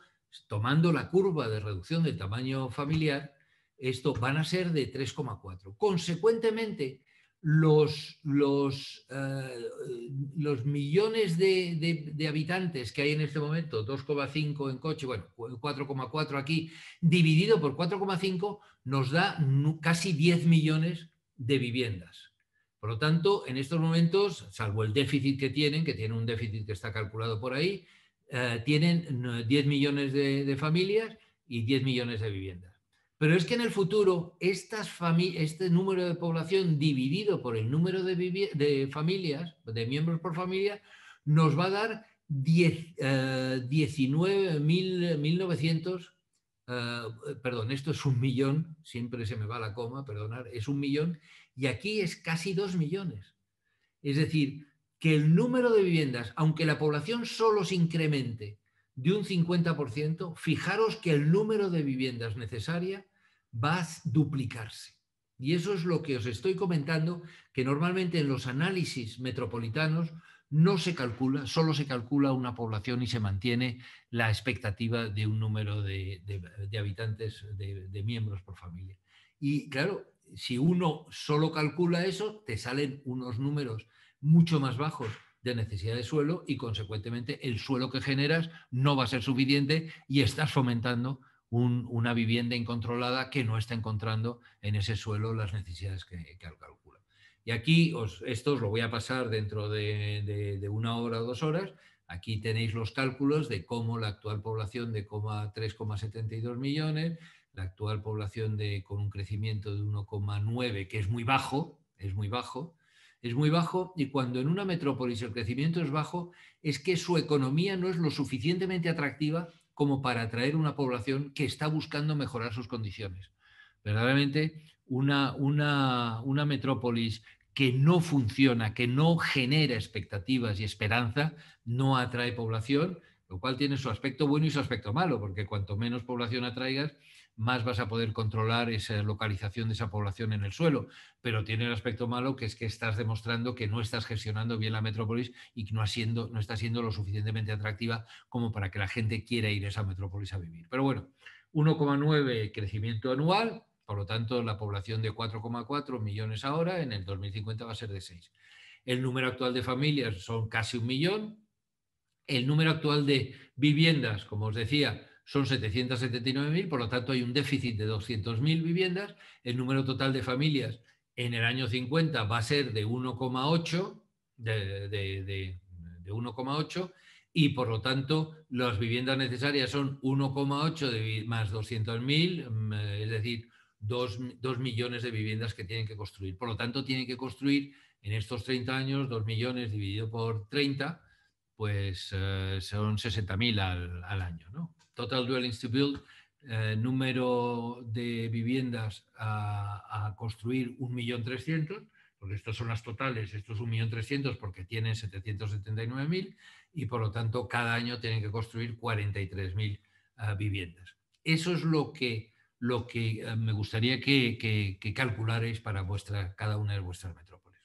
tomando la curva de reducción del tamaño familiar, esto van a ser de 3,4. Consecuentemente, los, los, eh, millones de, habitantes que hay en este momento, 2,5 en coche, bueno, 4,4 aquí, dividido por 4,5 nos da casi 10 millones de viviendas. Por lo tanto, en estos momentos, salvo el déficit que tienen, que tiene un déficit que está calculado por ahí, eh, tienen 10 eh, millones de, de familias y 10 millones de viviendas. Pero es que en el futuro este número de población dividido por el número de, familias, de miembros por familia, nos va a dar 19.900, eh, eh, perdón, esto es un millón, siempre se me va la coma, perdonar, es un millón, y aquí es casi dos millones. Es decir, que el número de viviendas, aunque la población solo se incremente de un 50%, fijaros que el número de viviendas necesaria va a duplicarse. Y eso es lo que os estoy comentando, que normalmente en los análisis metropolitanos no se calcula, solo se calcula una población y se mantiene la expectativa de un número de, habitantes, de, de, miembros por familia. Y claro, si uno solo calcula eso, te salen unos números mucho más bajos de necesidad de suelo y consecuentemente el suelo que generas no va a ser suficiente y estás fomentando una vivienda incontrolada que no está encontrando en ese suelo las necesidades que, que calcula. Y aquí, esto os lo voy a pasar dentro de, una hora o dos horas, Aquí tenéis los cálculos de cómo la actual población de 3,72 millones, la actual población con un crecimiento de 1,9, que es muy bajo, es muy bajo, es muy bajo y cuando en una metrópolis el crecimiento es bajo es que su economía no es lo suficientemente atractiva como para atraer una población que está buscando mejorar sus condiciones. Verdaderamente, una, una metrópolis que no funciona, que no genera expectativas y esperanza, no atrae población, lo cual tiene su aspecto bueno y su aspecto malo, porque cuanto menos población atraigas, más vas a poder controlar esa localización de esa población en el suelo. Pero tiene el aspecto malo que es que estás demostrando que no estás gestionando bien la metrópolis y no, no está siendo lo suficientemente atractiva como para que la gente quiera ir a esa metrópolis a vivir. Pero bueno, 1,9 crecimiento anual, por lo tanto la población de 4,4 millones ahora, en el 2050 va a ser de 6. El número actual de familias son casi un millón. El número actual de viviendas, como os decía, son 779.000, por lo tanto hay un déficit de 200.000 viviendas. El número total de familias en el año 50 va a ser de 1,8, de, 1,8 y por lo tanto las viviendas necesarias son 1,8 más 200.000, mm, es decir, 2, millones de viviendas que tienen que construir. Por lo tanto, tienen que construir en estos 30 años 2 millones dividido por 30, pues eh, son 60.000 al, al año, ¿no? Total Dwellings to Build, eh, número de viviendas a, construir 1.300.000, porque estas son las totales, esto es 1.300.000 porque tienen 779.000 y por lo tanto cada año tienen que construir 43.000 eh, viviendas. Eso es lo que, lo que eh, me gustaría que, que, calcularais para vuestra, cada una de vuestras metrópolis.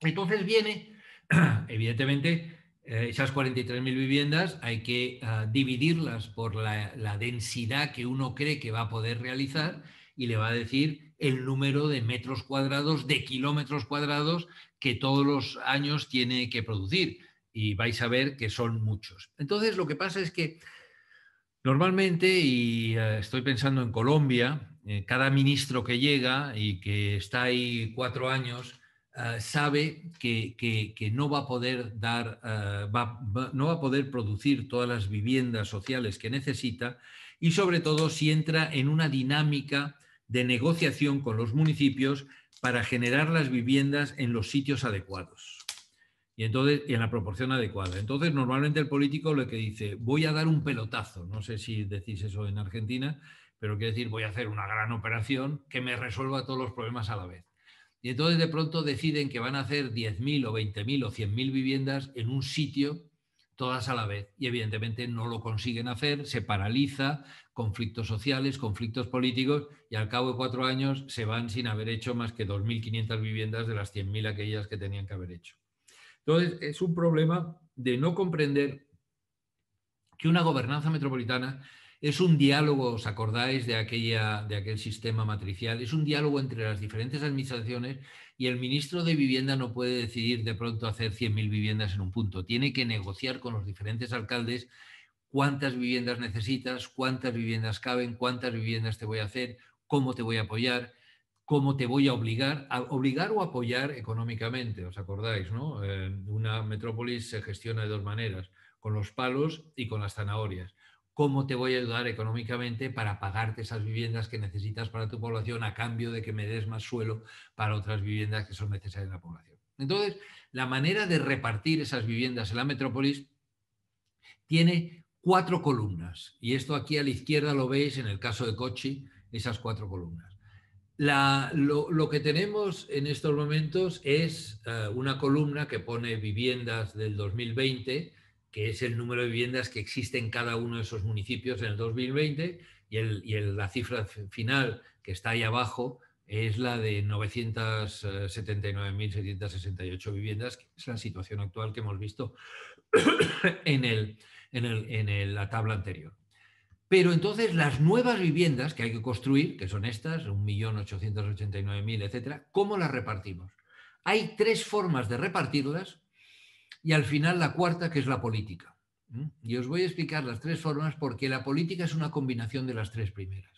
Entonces viene, evidentemente, eh, esas 43.000 viviendas hay que ah, dividirlas por la, densidad que uno cree que va a poder realizar y le va a decir el número de metros cuadrados, de kilómetros cuadrados que todos los años tiene que producir. Y vais a ver que son muchos. Entonces, lo que pasa es que normalmente, y eh, estoy pensando en Colombia, eh, cada ministro que llega y que está ahí cuatro años, Ah, sabe que, no va a poder dar, ah, no va a poder producir todas las viviendas sociales que necesita y sobre todo si entra en una dinámica de negociación con los municipios para generar las viviendas en los sitios adecuados y entonces en la proporción adecuada. Entonces, normalmente el político lo que dice, voy a dar un pelotazo, no sé si decís eso en Argentina, pero quiere decir, voy a hacer una gran operación que me resuelva todos los problemas a la vez. Y entonces de pronto deciden que van a hacer 10.000 o 20.000 o 100.000 viviendas en un sitio todas a la vez. Y evidentemente no lo consiguen hacer, se paraliza, conflictos sociales, conflictos políticos, y al cabo de cuatro años se van sin haber hecho más que 2.500 viviendas de las 100.000 aquellas que tenían que haber hecho. Entonces, es un problema de no comprender que una gobernanza metropolitana es un diálogo, ¿os acordáis de, aquella, de aquel sistema matricial? Es un diálogo entre las diferentes administraciones y el ministro de Vivienda no puede decidir de pronto hacer 100.000 viviendas en un punto. Tiene que negociar con los diferentes alcaldes cuántas viviendas necesitas, cuántas viviendas caben, cuántas viviendas te voy a hacer, cómo te voy a apoyar, cómo te voy a obligar, a obligar o apoyar económicamente, ¿os acordáis? No? Eh, una metrópolis se gestiona de dos maneras, con los palos y con las zanahorias cómo te voy a ayudar económicamente para pagarte esas viviendas que necesitas para tu población a cambio de que me des más suelo para otras viviendas que son necesarias en la población. Entonces, la manera de repartir esas viviendas en la metrópolis tiene cuatro columnas, y esto aquí a la izquierda lo veis en el caso de Cochi, esas cuatro columnas. lo, que tenemos en estos momentos es eh, una columna que pone viviendas del 2020, que es el número de viviendas que existe en cada uno de esos municipios en el 2020, y, la cifra final que está ahí abajo es la de 979.768 viviendas, que es la situación actual que hemos visto en, el, en, en la tabla anterior. Pero entonces las nuevas viviendas que hay que construir, que son estas, 1.889.000, etcétera, ¿cómo las repartimos? Hay tres formas de repartirlas y al final la cuarta, que es la política. Y os voy a explicar las tres formas porque la política es una combinación de las tres primeras.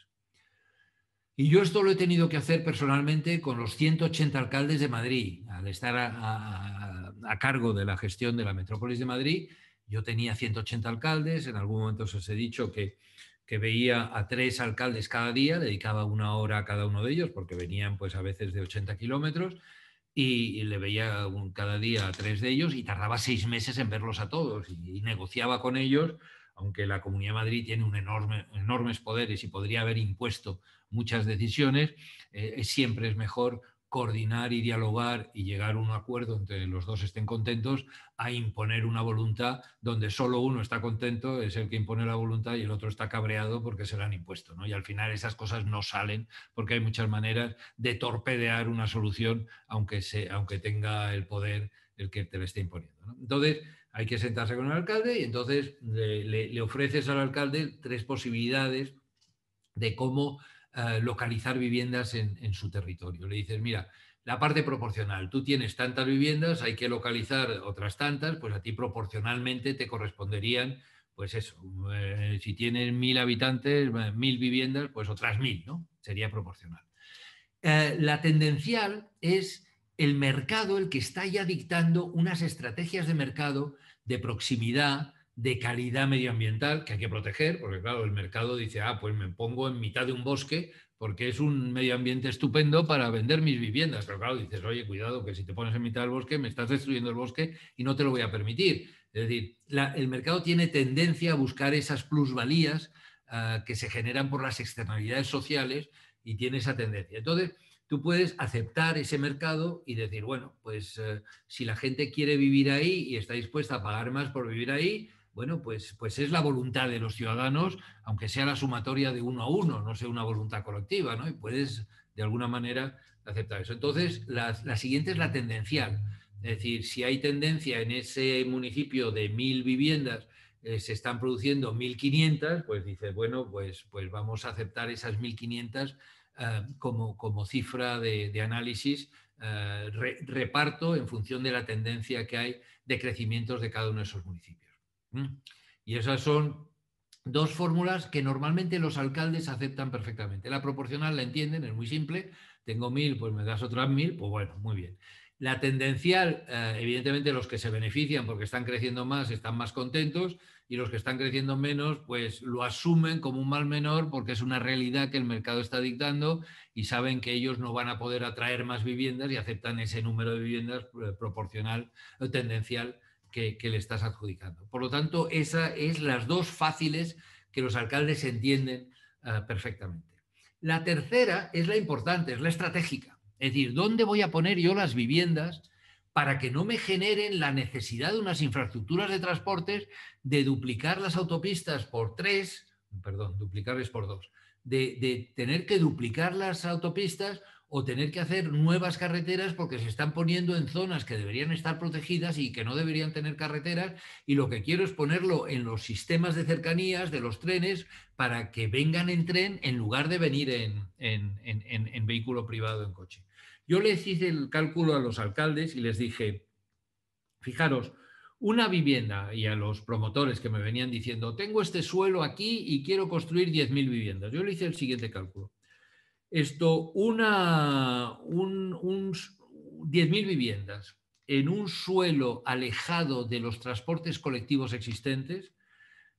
Y yo esto lo he tenido que hacer personalmente con los 180 alcaldes de Madrid. Al estar a, cargo de la gestión de la metrópolis de Madrid, yo tenía 180 alcaldes. En algún momento os he dicho que, que veía a tres alcaldes cada día, dedicaba una hora a cada uno de ellos porque venían pues a veces de 80 kilómetros y, le veía cada día a tres de ellos y tardaba seis meses en verlos a todos y, negociaba con ellos, aunque la Comunidad de Madrid tiene enorme, enormes poderes y podría haber impuesto muchas decisiones, eh, siempre es mejor coordinar y dialogar y llegar a un acuerdo entre los dos estén contentos a imponer una voluntad donde solo uno está contento, es el que impone la voluntad y el otro está cabreado porque se la han impuesto. Y al final esas cosas no salen porque hay muchas maneras de torpedear una solución aunque, se, aunque tenga el poder el que te la esté imponiendo. Entonces, hay que sentarse con el alcalde y entonces le ofreces al alcalde tres posibilidades de cómo eh, localizar viviendas en, su territorio. Le dices, mira, la parte proporcional, tú tienes tantas viviendas, hay que localizar otras tantas, pues a ti proporcionalmente te corresponderían, pues eso, eh, si tienes mil habitantes, eh, mil viviendas, pues otras mil, ¿no? Sería proporcional. la tendencial es el mercado el que está ya dictando unas estrategias de mercado de proximidad, de calidad medioambiental que hay que proteger, porque claro, el mercado dice, ah, pues me pongo en mitad de un bosque porque es un medio ambiente estupendo para vender mis viviendas. Pero claro, dices, oye, cuidado, que si te pones en mitad del bosque, me estás destruyendo el bosque y no te lo voy a permitir. Es decir, el mercado tiene tendencia a buscar esas plusvalías ah, que se generan por las externalidades sociales y tiene esa tendencia. Entonces, tú puedes aceptar ese mercado y decir, bueno, pues eh, si la gente quiere vivir ahí y está dispuesta a pagar más por vivir ahí, bueno, pues, pues es la voluntad de los ciudadanos, aunque sea la sumatoria de uno a uno, no sea una voluntad colectiva, ¿no? Y puedes, de alguna manera, aceptar eso. Entonces, la, siguiente es la tendencial. Es decir, si hay tendencia en ese municipio de mil viviendas, eh, se están produciendo 1.500, pues dices, bueno, pues, pues vamos a aceptar esas 1.500 quinientas eh, como, como cifra de, análisis, eh, reparto en función de la tendencia que hay de crecimientos de cada uno de esos municipios. Mm. Y esas son dos fórmulas que normalmente los alcaldes aceptan perfectamente. La proporcional la entienden, es muy simple. Tengo mil, pues me das otras mil, pues bueno, muy bien. La tendencial, eh, evidentemente los que se benefician porque están creciendo más están más contentos y los que están creciendo menos pues lo asumen como un mal menor porque es una realidad que el mercado está dictando y saben que ellos no van a poder atraer más viviendas y aceptan ese número de viviendas eh, proporcional o tendencial que, le estás adjudicando. Por lo tanto, esa es las dos fáciles que los alcaldes entienden eh, perfectamente. La tercera es la importante, es la estratégica. Es decir, ¿dónde voy a poner yo las viviendas para que no me generen la necesidad de unas infraestructuras de transportes de duplicar las autopistas por tres, perdón, duplicarles por dos, de tener que duplicar las autopistas o tener que hacer nuevas carreteras porque se están poniendo en zonas que deberían estar protegidas y que no deberían tener carreteras. Y lo que quiero es ponerlo en los sistemas de cercanías de los trenes para que vengan en tren en lugar de venir en, vehículo privado, en coche. Yo les hice el cálculo a los alcaldes y les dije, fijaros, una vivienda y a los promotores que me venían diciendo, tengo este suelo aquí y quiero construir 10.000 viviendas. Yo le hice el siguiente cálculo esto, una, 10.000 viviendas en un suelo alejado de los transportes colectivos existentes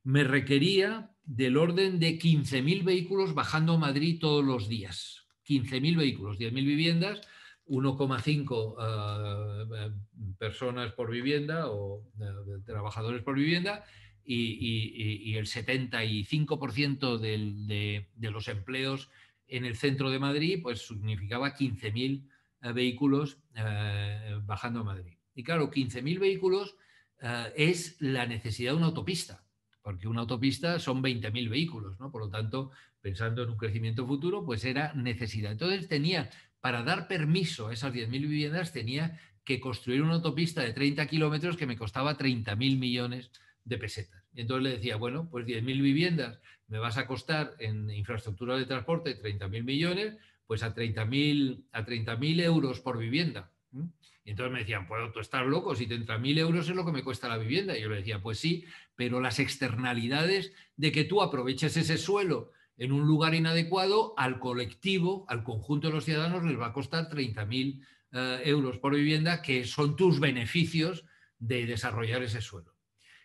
me requería del orden de 15.000 vehículos bajando a Madrid todos los días. 15.000 vehículos, 10.000 viviendas, 1,5 eh, personas por vivienda o eh, trabajadores por vivienda y, el 75% de los empleos en el centro de Madrid, pues significaba 15.000 eh, vehículos eh, bajando a Madrid. Y claro, 15.000 vehículos eh, es la necesidad de una autopista, porque una autopista son 20.000 vehículos, ¿no? Por lo tanto, pensando en un crecimiento futuro, pues era necesidad. Entonces tenía, para dar permiso a esas 10.000 viviendas, tenía que construir una autopista de 30 kilómetros que me costaba 30.000 millones de pesetas. Y entonces le decía, bueno, pues 10.000 viviendas me vas a costar en infraestructura de transporte 30.000 millones, pues a 30.000 a euros por vivienda. Y entonces me decían, ¿puedo tú estás loco, si mil euros es lo que me cuesta la vivienda. Y yo le decía, pues sí, pero las externalidades de que tú aproveches ese suelo en un lugar inadecuado, al colectivo, al conjunto de los ciudadanos, les va a costar 30.000 mil eh, euros por vivienda, que son tus beneficios de desarrollar ese suelo.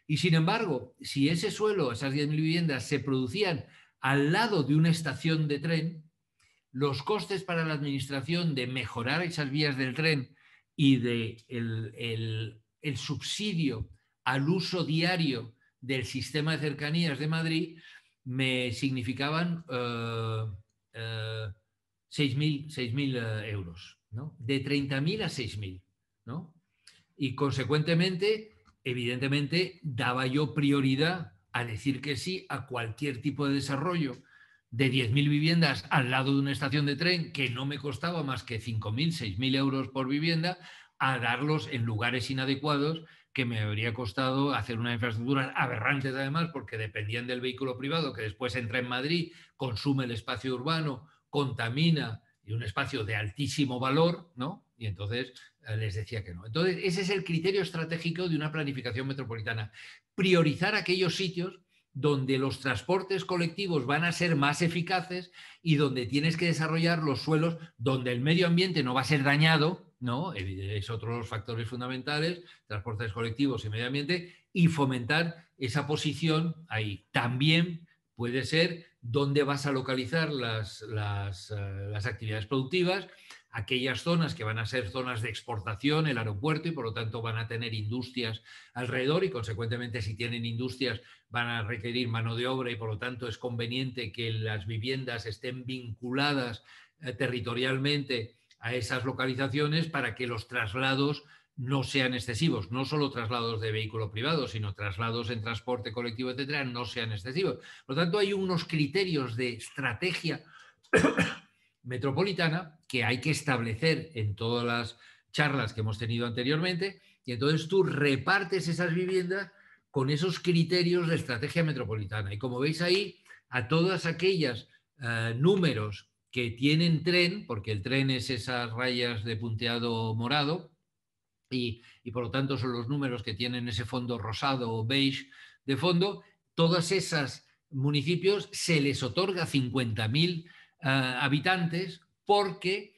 Y sin embargo, si ese suelo, esas 10.000 viviendas, se producían al lado de una estación de tren, los costes para la administración de mejorar esas vías del tren y de el, subsidio al uso diario del sistema de cercanías de Madrid me significaban 6.000 eh, eh, eh, euros, ¿no? de 30.000 a 6.000. ¿no? Y consecuentemente, evidentemente daba yo prioridad a decir que sí a cualquier tipo de desarrollo de 10.000 viviendas al lado de una estación de tren que no me costaba más que 5.000, 6.000 euros por vivienda, a darlos en lugares inadecuados que me habría costado hacer una infraestructura aberrante además porque dependían del vehículo privado que después entra en Madrid, consume el espacio urbano, contamina y un espacio de altísimo valor, ¿no? Y entonces les decía que no. Entonces, ese es el criterio estratégico de una planificación metropolitana. Priorizar aquellos sitios donde los transportes colectivos van a ser más eficaces y donde tienes que desarrollar los suelos donde el medio ambiente no va a ser dañado, ¿no? Es otro de los factores fundamentales, transportes colectivos y medio ambiente, y fomentar esa posición ahí. También puede ser donde vas a localizar las, las eh, actividades productivas, aquellas zonas que van a ser zonas de exportación, el aeropuerto, y por lo tanto van a tener industrias alrededor y consecuentemente si tienen industrias van a requerir mano de obra y por lo tanto es conveniente que las viviendas estén vinculadas eh, territorialmente a esas localizaciones para que los traslados no sean excesivos, no solo traslados de vehículo privado, sino traslados en transporte colectivo, etcétera, no sean excesivos. Por lo tanto, hay unos criterios de estrategia metropolitana que hay que establecer en todas las charlas que hemos tenido anteriormente, y entonces tú repartes esas viviendas con esos criterios de estrategia metropolitana. Y como veis ahí, a todas aquellas eh, números que tienen tren, porque el tren es esas rayas de punteado morado, y, y por lo tanto son los números que tienen ese fondo rosado o beige de fondo, todas esas municipios se les otorga 50.000 Ah, habitantes porque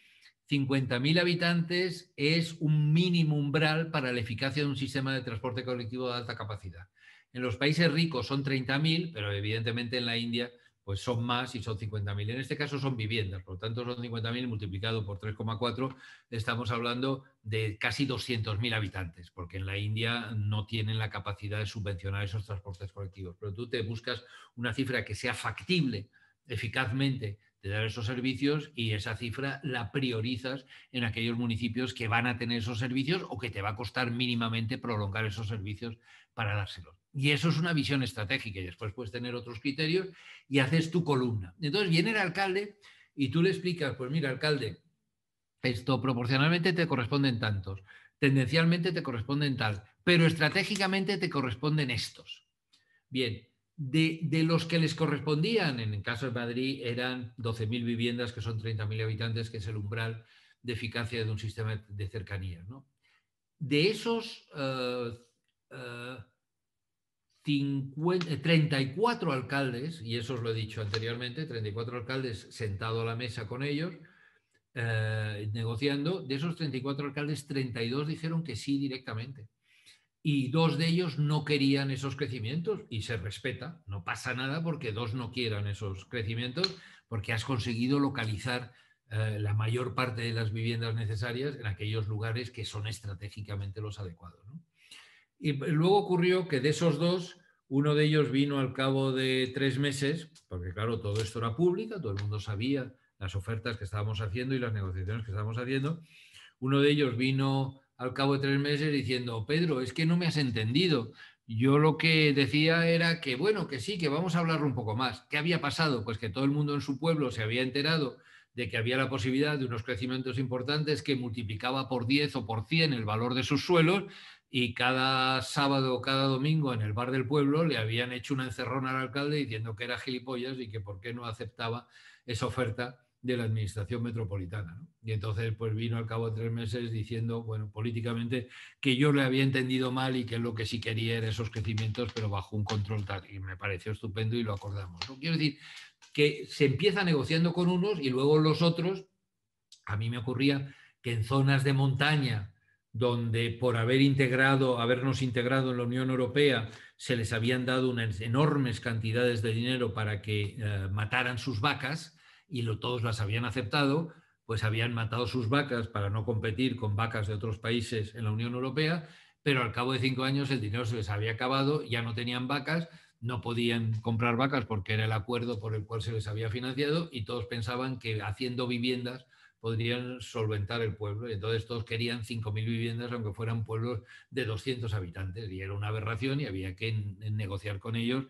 50.000 habitantes es un mínimo umbral para la eficacia de un sistema de transporte colectivo de alta capacidad. En los países ricos son 30.000, pero evidentemente en la India pues son más y son 50.000. En este caso son viviendas, por lo tanto son 50.000 multiplicado por 3,4, estamos hablando de casi 200.000 habitantes, porque en la India no tienen la capacidad de subvencionar esos transportes colectivos. Pero tú te buscas una cifra que sea factible eficazmente de dar esos servicios y esa cifra la priorizas en aquellos municipios que van a tener esos servicios o que te va a costar mínimamente prolongar esos servicios para dárselos. Y eso es una visión estratégica y después puedes tener otros criterios y haces tu columna. Entonces viene el alcalde y tú le explicas, pues mira, alcalde, esto proporcionalmente te corresponden tantos, tendencialmente te corresponden tal, pero estratégicamente te corresponden estos. Bien, de, los que les correspondían, en el caso de Madrid eran 12.000 viviendas, que son 30.000 habitantes, que es el umbral de eficacia de un sistema de cercanía. De esos 34 eh, eh, eh, alcaldes, y eso os lo he dicho anteriormente, 34 alcaldes sentados a la mesa con ellos, negociando, de esos 34 alcaldes, 32 dijeron que sí directamente y dos de ellos no querían esos crecimientos y se respeta, no pasa nada porque dos no quieran esos crecimientos porque has conseguido localizar eh, la mayor parte de las viviendas necesarias en aquellos lugares que son estratégicamente los adecuados. Y luego ocurrió que de esos dos, uno de ellos vino al cabo de tres meses, porque claro, todo esto era público, todo el mundo sabía las ofertas que estábamos haciendo y las negociaciones que estábamos haciendo. Uno de ellos vino al cabo de tres meses diciendo, Pedro, es que no me has entendido. Yo lo que decía era que, bueno, que sí, que vamos a hablar un poco más. ¿Qué había pasado? Pues que todo el mundo en su pueblo se había enterado de que había la posibilidad de unos crecimientos importantes que multiplicaba por 10 o por 100 el valor de sus suelos y cada sábado o cada domingo en el bar del pueblo le habían hecho una encerrona al alcalde diciendo que era gilipollas y que por qué no aceptaba esa oferta de la Administración Metropolitana. Y entonces pues vino al cabo de tres meses diciendo, bueno, políticamente que yo le había entendido mal y que lo que sí quería era esos crecimientos, pero bajo un control tal. Y me pareció estupendo y lo acordamos. ¿no? Quiero decir que se empieza negociando con unos y luego los otros, a mí me ocurría que en zonas de montaña donde por haber integrado, habernos integrado en la Unión Europea, se les habían dado unas enormes cantidades de dinero para que eh, mataran sus vacas, y lo, todos las habían aceptado, pues habían matado sus vacas para no competir con vacas de otros países en la Unión Europea, pero al cabo de cinco años el dinero se les había acabado, ya no tenían vacas, no podían comprar vacas porque era el acuerdo por el cual se les había financiado y todos pensaban que haciendo viviendas podrían solventar el pueblo. Entonces todos querían 5.000 viviendas, aunque fueran pueblos de 200 habitantes. Y era una aberración y había que negociar con ellos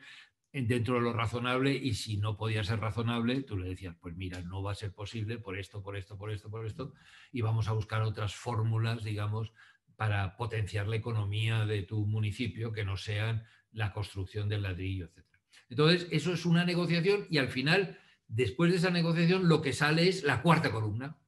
dentro de lo razonable y si no podía ser razonable, tú le decías, pues mira, no va a ser posible por esto, por esto, por esto, por esto, y vamos a buscar otras fórmulas, digamos, para potenciar la economía de tu municipio que no sean la construcción del ladrillo, etc. Entonces, eso es una negociación y al final, después de esa negociación, lo que sale es la cuarta columna,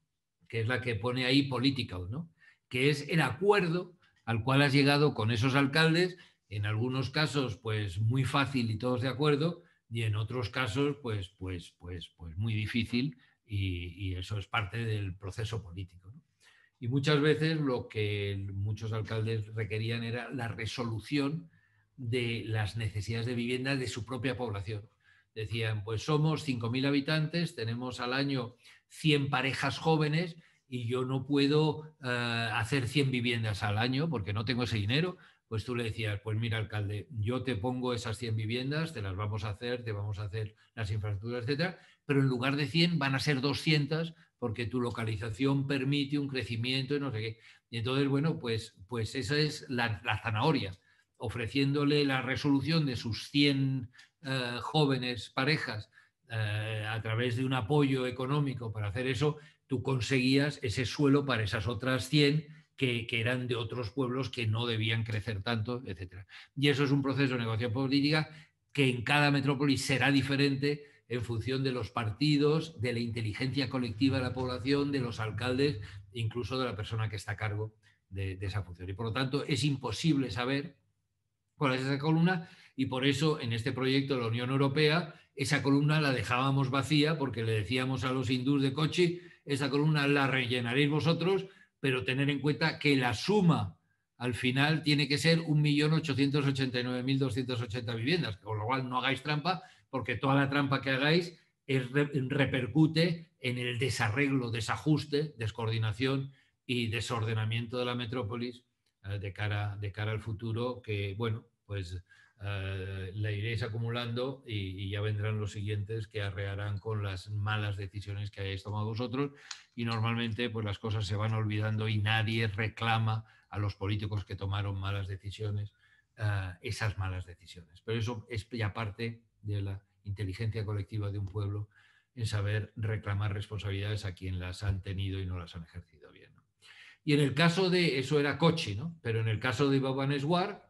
que es la que pone ahí política, ¿no? que es el acuerdo al cual has llegado con esos alcaldes en algunos casos pues muy fácil y todos de acuerdo y en otros casos pues, pues, pues, pues muy difícil y, eso es parte del proceso político. Y muchas veces lo que muchos alcaldes requerían era la resolución de las necesidades de vivienda de su propia población. Decían, pues somos 5.000 habitantes, tenemos al año 100 parejas jóvenes y yo no puedo eh, hacer 100 viviendas al año porque no tengo ese dinero, pues tú le decías, pues mira, alcalde, yo te pongo esas 100 viviendas, te las vamos a hacer, te vamos a hacer las infraestructuras, etcétera, pero en lugar de 100 van a ser 200 porque tu localización permite un crecimiento y no sé qué. Y entonces, bueno, pues, pues esa es la, zanahoria, ofreciéndole la resolución de sus 100 eh, jóvenes parejas eh, a través de un apoyo económico para hacer eso, tú conseguías ese suelo para esas otras 100 que, eran de otros pueblos que no debían crecer tanto, etc. Y eso es un proceso de negociación política que en cada metrópoli será diferente en función de los partidos, de la inteligencia colectiva de la población, de los alcaldes, incluso de la persona que está a cargo de, esa función. Y por lo tanto es imposible saber cuál es esa columna y por eso en este proyecto de la Unión Europea esa columna la dejábamos vacía porque le decíamos a los hindús de Kochi, esa columna la rellenaréis vosotros pero tener en cuenta que la suma al final tiene que ser 1.889.280 viviendas, con lo cual no hagáis trampa, porque toda la trampa que hagáis repercute en el desarreglo, desajuste, descoordinación y desordenamiento de la metrópolis eh, de, cara, de cara al futuro, que, bueno, pues eh, la iréis acumulando y, ya vendrán los siguientes que arrearán con las malas decisiones que hayáis tomado vosotros y normalmente pues las cosas se van olvidando y nadie reclama a los políticos que tomaron malas decisiones eh, esas malas decisiones. Pero eso es ya parte de la inteligencia colectiva de un pueblo en saber reclamar responsabilidades a quien las han tenido y no las han ejercido bien. Y en el caso de, eso era Cochi ¿no? pero en el caso de Babaneswar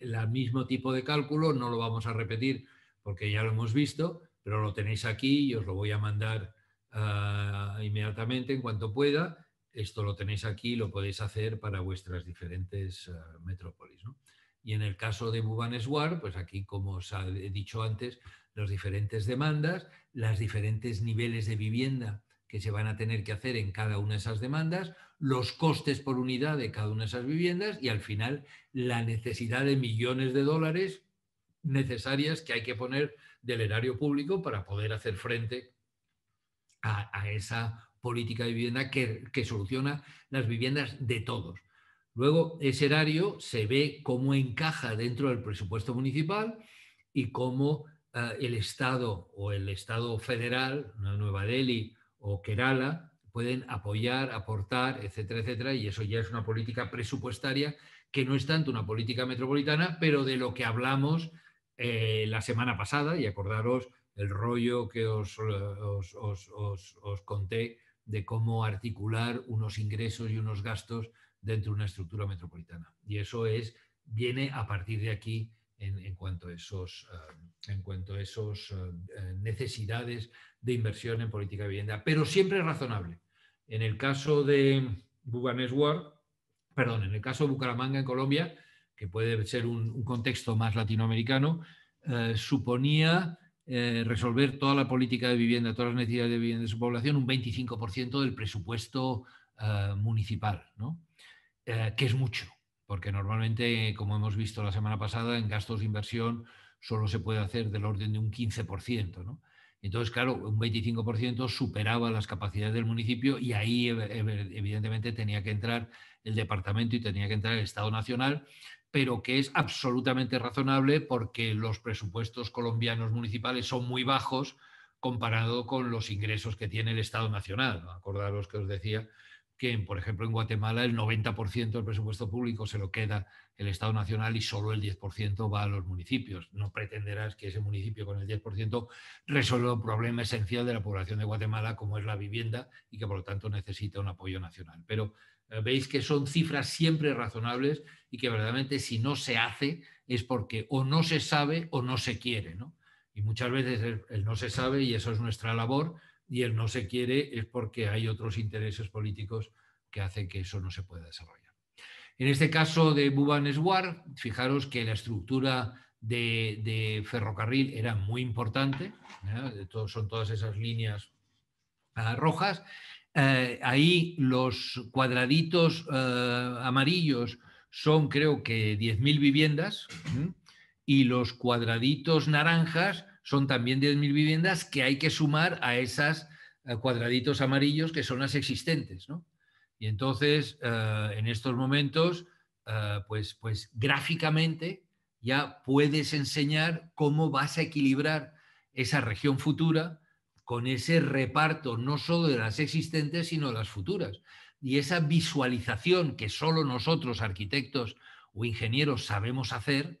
el mismo tipo de cálculo, no lo vamos a repetir porque ya lo hemos visto, pero lo tenéis aquí y os lo voy a mandar ah, inmediatamente en cuanto pueda. Esto lo tenéis aquí, lo podéis hacer para vuestras diferentes ah, metrópolis. Y en el caso de Bubaneswar, pues aquí, como os he dicho antes, las diferentes demandas, los diferentes niveles de vivienda que se van a tener que hacer en cada una de esas demandas, los costes por unidad de cada una de esas viviendas y al final la necesidad de millones de dólares necesarias que hay que poner del erario público para poder hacer frente a, esa política de vivienda que, soluciona las viviendas de todos. Luego, ese erario se ve cómo encaja dentro del presupuesto municipal y cómo eh, el Estado o el Estado federal, Nueva Delhi o Kerala pueden apoyar, aportar, etcétera, etcétera, y eso ya es una política presupuestaria que no es tanto una política metropolitana, pero de lo que hablamos eh, la semana pasada, y acordaros el rollo que eh, os, os, os, os, conté de cómo articular unos ingresos y unos gastos dentro de una estructura metropolitana. Y eso es, viene a partir de aquí en, cuanto a esos, eh, esos eh, eh, necesidades de inversión en política de vivienda, pero siempre razonable. En el caso de perdón, en el caso de Bucaramanga en Colombia, que puede ser un, contexto más latinoamericano, suponía resolver toda la política de vivienda, todas las necesidades de vivienda de su población, un 25% del presupuesto municipal, que es mucho porque normalmente, como hemos visto la semana pasada, en gastos de inversión solo se puede hacer del orden de un 15%. Entonces, claro, un 25% superaba las capacidades del municipio y ahí eh, eh, evidentemente tenía que entrar el departamento y tenía que entrar el Estado Nacional, pero que es absolutamente razonable porque los presupuestos colombianos municipales son muy bajos comparado con los ingresos que tiene el Estado Nacional. Acordaros que os decía que, por ejemplo, en Guatemala el 90% del presupuesto público se lo queda el Estado Nacional y solo el 10% va a los municipios. No pretenderás que ese municipio con el 10% resuelva un problema esencial de la población de Guatemala, como es la vivienda, y que por lo tanto necesita un apoyo nacional. Pero eh, veis que son cifras siempre razonables y que verdaderamente si no se hace es porque o no se sabe o no se quiere. Y muchas veces el no se sabe, y eso es nuestra labor, y él no se quiere es porque hay otros intereses políticos que hacen que eso no se pueda desarrollar. En este caso de Bubaneswar, fijaros que la estructura de, ferrocarril era muy importante, ¿eh? son todas esas líneas eh, rojas. Eh, ahí los cuadraditos amarillos son creo que 10.000 viviendas y los cuadraditos naranjas son también 10.000 viviendas que hay que sumar a esas eh, cuadraditos amarillos que son las existentes. Y entonces, eh, en estos momentos, eh, pues, pues gráficamente ya puedes enseñar cómo vas a equilibrar esa región futura con ese reparto no solo de las existentes, sino de las futuras. Y esa visualización que solo nosotros, arquitectos o ingenieros, sabemos hacer,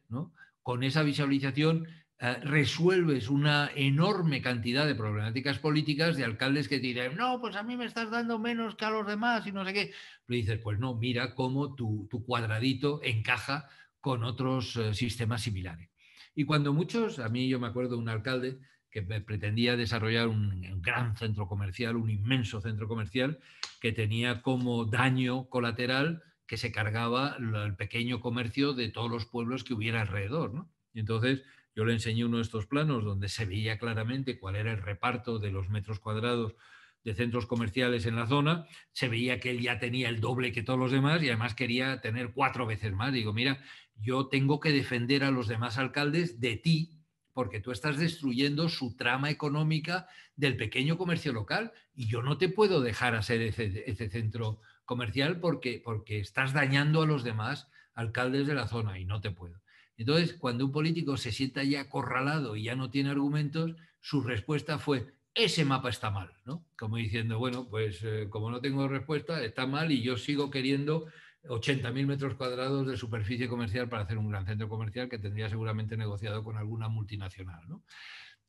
con esa visualización eh, resuelves una enorme cantidad de problemáticas políticas de alcaldes que te dirán, no, pues a mí me estás dando menos que a los demás y no sé qué. Pero dices, pues no, mira cómo tu, cuadradito encaja con otros eh, sistemas similares. Y cuando muchos, a mí yo me acuerdo un alcalde que pretendía desarrollar un, gran centro comercial, un inmenso centro comercial, que tenía como daño colateral que se cargaba el pequeño comercio de todos los pueblos que hubiera alrededor. ¿no? Y entonces yo le enseñé uno de estos planos donde se veía claramente cuál era el reparto de los metros cuadrados de centros comerciales en la zona, se veía que él ya tenía el doble que todos los demás y además quería tener cuatro veces más. Digo, mira, yo tengo que defender a los demás alcaldes de ti porque tú estás destruyendo su trama económica del pequeño comercio local y yo no te puedo dejar hacer ese, ese centro comercial porque, porque estás dañando a los demás alcaldes de la zona y no te puedo. Entonces, cuando un político se sienta ya acorralado y ya no tiene argumentos, su respuesta fue, ese mapa está mal, ¿no? Como diciendo, bueno, pues eh, como no tengo respuesta, está mal y yo sigo queriendo 80.000 metros cuadrados de superficie comercial para hacer un gran centro comercial que tendría seguramente negociado con alguna multinacional, ¿no?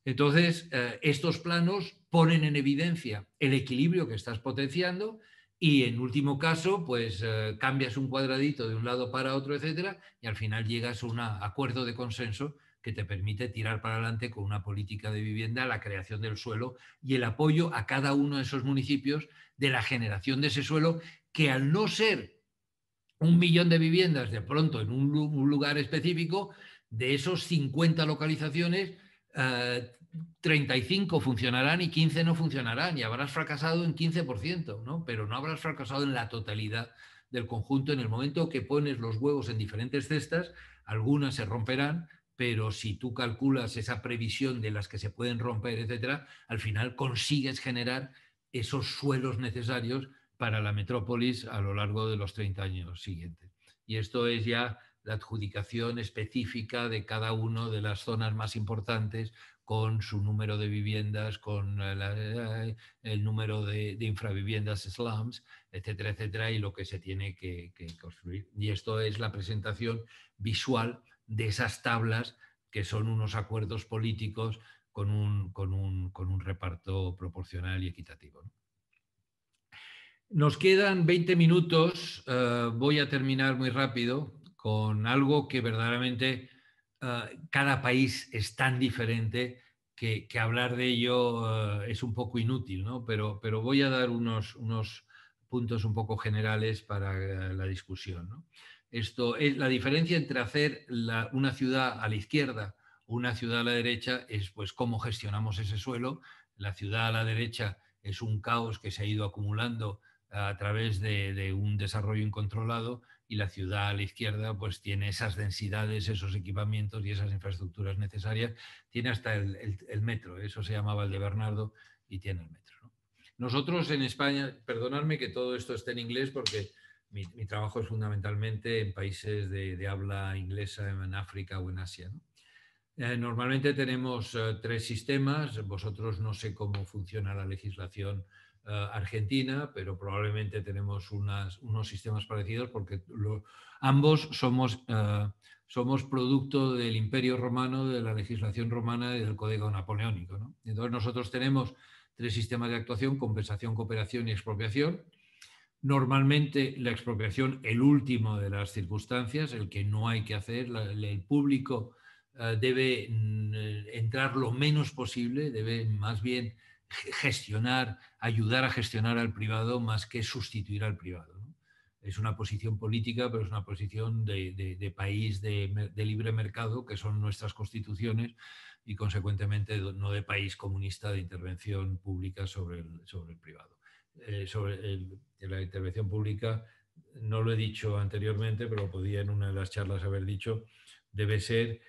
Entonces, eh, estos planos ponen en evidencia el equilibrio que estás potenciando, y en último caso, pues eh, cambias un cuadradito de un lado para otro, etcétera, y al final llegas a un acuerdo de consenso que te permite tirar para adelante con una política de vivienda, la creación del suelo y el apoyo a cada uno de esos municipios de la generación de ese suelo, que al no ser un millón de viviendas de pronto en un, lugar específico, de esos 50 localizaciones, eh, 35 funcionarán y 15 no funcionarán y habrás fracasado en 15%, ¿no? Pero no habrás fracasado en la totalidad del conjunto en el momento que pones los huevos en diferentes cestas, algunas se romperán, pero si tú calculas esa previsión de las que se pueden romper, etcétera, al final consigues generar esos suelos necesarios para la metrópolis a lo largo de los 30 años siguientes. Y esto es ya la adjudicación específica de cada una de las zonas más importantes con su número de viviendas, con eh, el número de, infraviviendas, slums, etcétera, etcétera, y lo que se tiene que, construir. Y esto es la presentación visual de esas tablas que son unos acuerdos políticos con un, reparto proporcional y equitativo. Nos quedan 20 minutos, eh, voy a terminar muy rápido con algo que verdaderamente Ah, cada país es tan diferente que, hablar de ello ah, es un poco inútil, ¿no? pero, voy a dar unos, puntos un poco generales para ah, la discusión. es la diferencia entre hacer una ciudad a la izquierda, o una ciudad a la derecha, es pues, cómo gestionamos ese suelo. La ciudad a la derecha es un caos que se ha ido acumulando a través de un desarrollo incontrolado y la ciudad a la izquierda pues tiene esas densidades, esos equipamientos y esas infraestructuras necesarias. Tiene hasta el, metro, eso se llamaba el de Bernardo y tiene el metro. Nosotros en España, perdonadme que todo esto esté en inglés porque mi, trabajo es fundamentalmente en países de, habla inglesa, en África o en Asia. Eh, normalmente tenemos eh, tres sistemas, vosotros no sé cómo funciona la legislación eh, Argentina, pero probablemente tenemos unos sistemas parecidos porque ambos somos, eh, somos producto del imperio romano, de la legislación romana y del código napoleónico. Entonces nosotros tenemos tres sistemas de actuación, compensación, cooperación y expropiación. Normalmente la expropiación, el último de las circunstancias, el que no hay que hacer, el público eh, debe mm, entrar lo menos posible, debe más bien gestionar, ayudar a gestionar al privado más que sustituir al privado. Es una posición política, pero es una posición de, país de, libre mercado, que son nuestras constituciones, y consecuentemente no de país comunista de intervención pública sobre el, sobre el privado. Eh, sobre la intervención pública, no lo he dicho anteriormente, pero podía en una de las charlas haber dicho, debe ser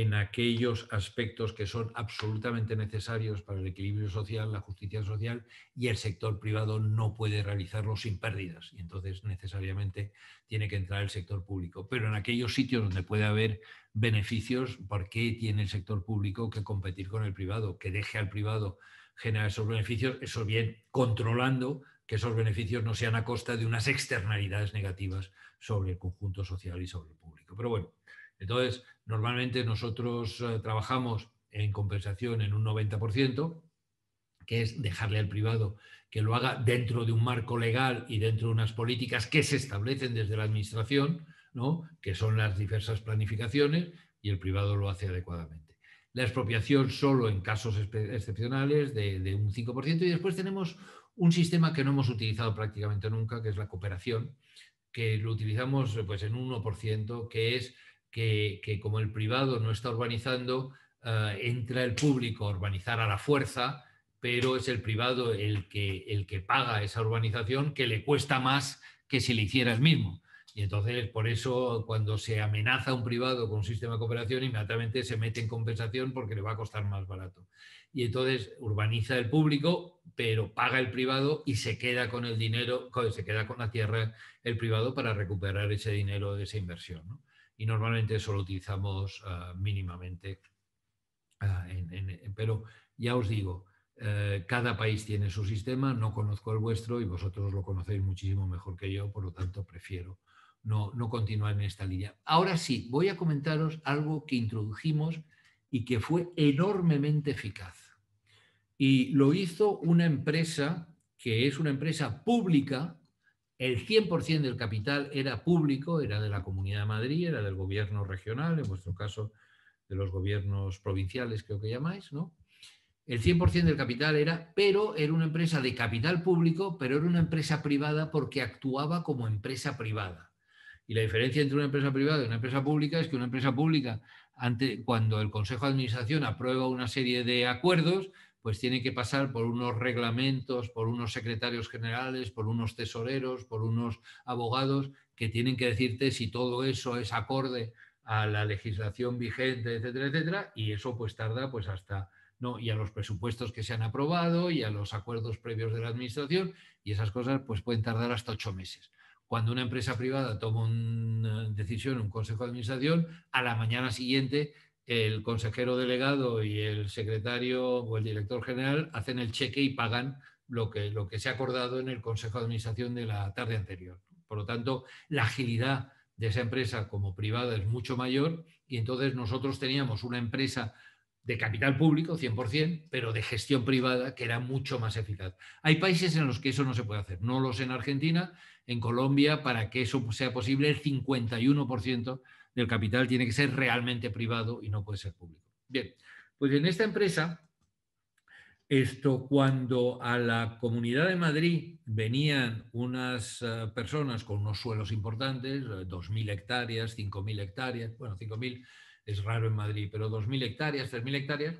en aquellos aspectos que son absolutamente necesarios para el equilibrio social, la justicia social, y el sector privado no puede realizarlo sin pérdidas. Y entonces necesariamente tiene que entrar el sector público. Pero en aquellos sitios donde puede haber beneficios, ¿por qué tiene el sector público que competir con el privado? Que deje al privado generar esos beneficios, eso bien, controlando que esos beneficios no sean a costa de unas externalidades negativas sobre el conjunto social y sobre el público. Pero bueno, entonces Normalmente nosotros eh, trabajamos en compensación en un 90%, que es dejarle al privado que lo haga dentro de un marco legal y dentro de unas políticas que se establecen desde la administración, ¿no? que son las diversas planificaciones, y el privado lo hace adecuadamente. La expropiación solo en casos excepcionales de, un 5%, y después tenemos un sistema que no hemos utilizado prácticamente nunca, que es la cooperación, que lo utilizamos pues, en un 1%, que es que, como el privado no está urbanizando, eh, entra el público a urbanizar a la fuerza, pero es el privado el que, el que paga esa urbanización que le cuesta más que si le hiciera el mismo. Y entonces, por eso, cuando se amenaza a un privado con un sistema de cooperación, inmediatamente se mete en compensación porque le va a costar más barato. Y entonces urbaniza el público, pero paga el privado y se queda con el dinero, se queda con la tierra el privado para recuperar ese dinero de esa inversión y normalmente eso lo utilizamos eh, mínimamente. Eh, pero ya os digo, eh, cada país tiene su sistema, no conozco el vuestro y vosotros lo conocéis muchísimo mejor que yo, por lo tanto prefiero no, no continuar en esta línea. Ahora sí, voy a comentaros algo que introdujimos y que fue enormemente eficaz. Y lo hizo una empresa que es una empresa pública el 100% del capital era público, era de la Comunidad de Madrid, era del gobierno regional, en vuestro caso de los gobiernos provinciales, creo que llamáis, ¿no? El 100% del capital era, pero era una empresa de capital público, pero era una empresa privada porque actuaba como empresa privada. Y la diferencia entre una empresa privada y una empresa pública es que una empresa pública, ante, cuando el Consejo de Administración aprueba una serie de acuerdos, pues tiene que pasar por unos reglamentos, por unos secretarios generales, por unos tesoreros, por unos abogados que tienen que decirte si todo eso es acorde a la legislación vigente, etcétera, etcétera, y eso pues tarda pues hasta no y a los presupuestos que se han aprobado y a los acuerdos previos de la administración y esas cosas pues pueden tardar hasta ocho meses. Cuando una empresa privada toma una decisión, un consejo de administración, a la mañana siguiente el consejero delegado y el secretario o el director general hacen el cheque y pagan lo que, lo que se ha acordado en el Consejo de Administración de la tarde anterior. Por lo tanto, la agilidad de esa empresa como privada es mucho mayor y entonces nosotros teníamos una empresa de capital público, 100%, pero de gestión privada, que era mucho más eficaz. Hay países en los que eso no se puede hacer, no los en Argentina, en Colombia, para que eso sea posible, el 51% del capital tiene que ser realmente privado y no puede ser público. Bien, pues en esta empresa, esto cuando a la Comunidad de Madrid venían unas eh, personas con unos suelos importantes, 2.000 eh, hectáreas, 5.000 hectáreas, bueno, 5.000 es raro en Madrid, pero 2.000 hectáreas, 3.000 hectáreas,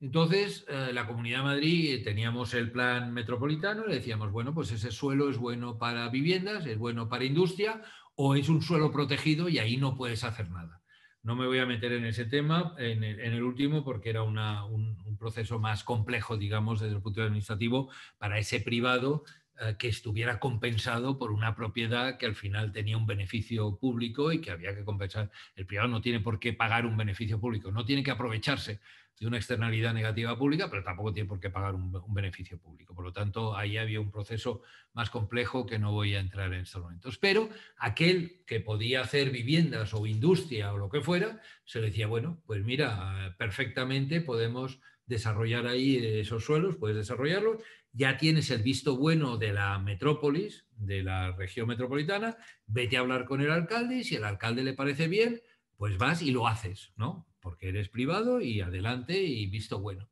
entonces, eh, la Comunidad de Madrid teníamos el plan metropolitano, y decíamos, bueno, pues ese suelo es bueno para viviendas, es bueno para industria, o es un suelo protegido y ahí no puedes hacer nada. No me voy a meter en ese tema, en el, último, porque era un, proceso más complejo, digamos, desde el punto de administrativo para ese privado eh, que estuviera compensado por una propiedad que al final tenía un beneficio público y que había que compensar. El privado no tiene por qué pagar un beneficio público, no tiene que aprovecharse de una externalidad negativa pública, pero tampoco tiene por qué pagar un, beneficio público. Por lo tanto, ahí había un proceso más complejo que no voy a entrar en estos momentos. Pero aquel que podía hacer viviendas o industria o lo que fuera, se le decía, bueno, pues mira, perfectamente podemos desarrollar ahí esos suelos, puedes desarrollarlos ya tienes el visto bueno de la metrópolis, de la región metropolitana, vete a hablar con el alcalde y si el alcalde le parece bien, pues vas y lo haces, ¿no? Porque eres privado y adelante y visto bueno.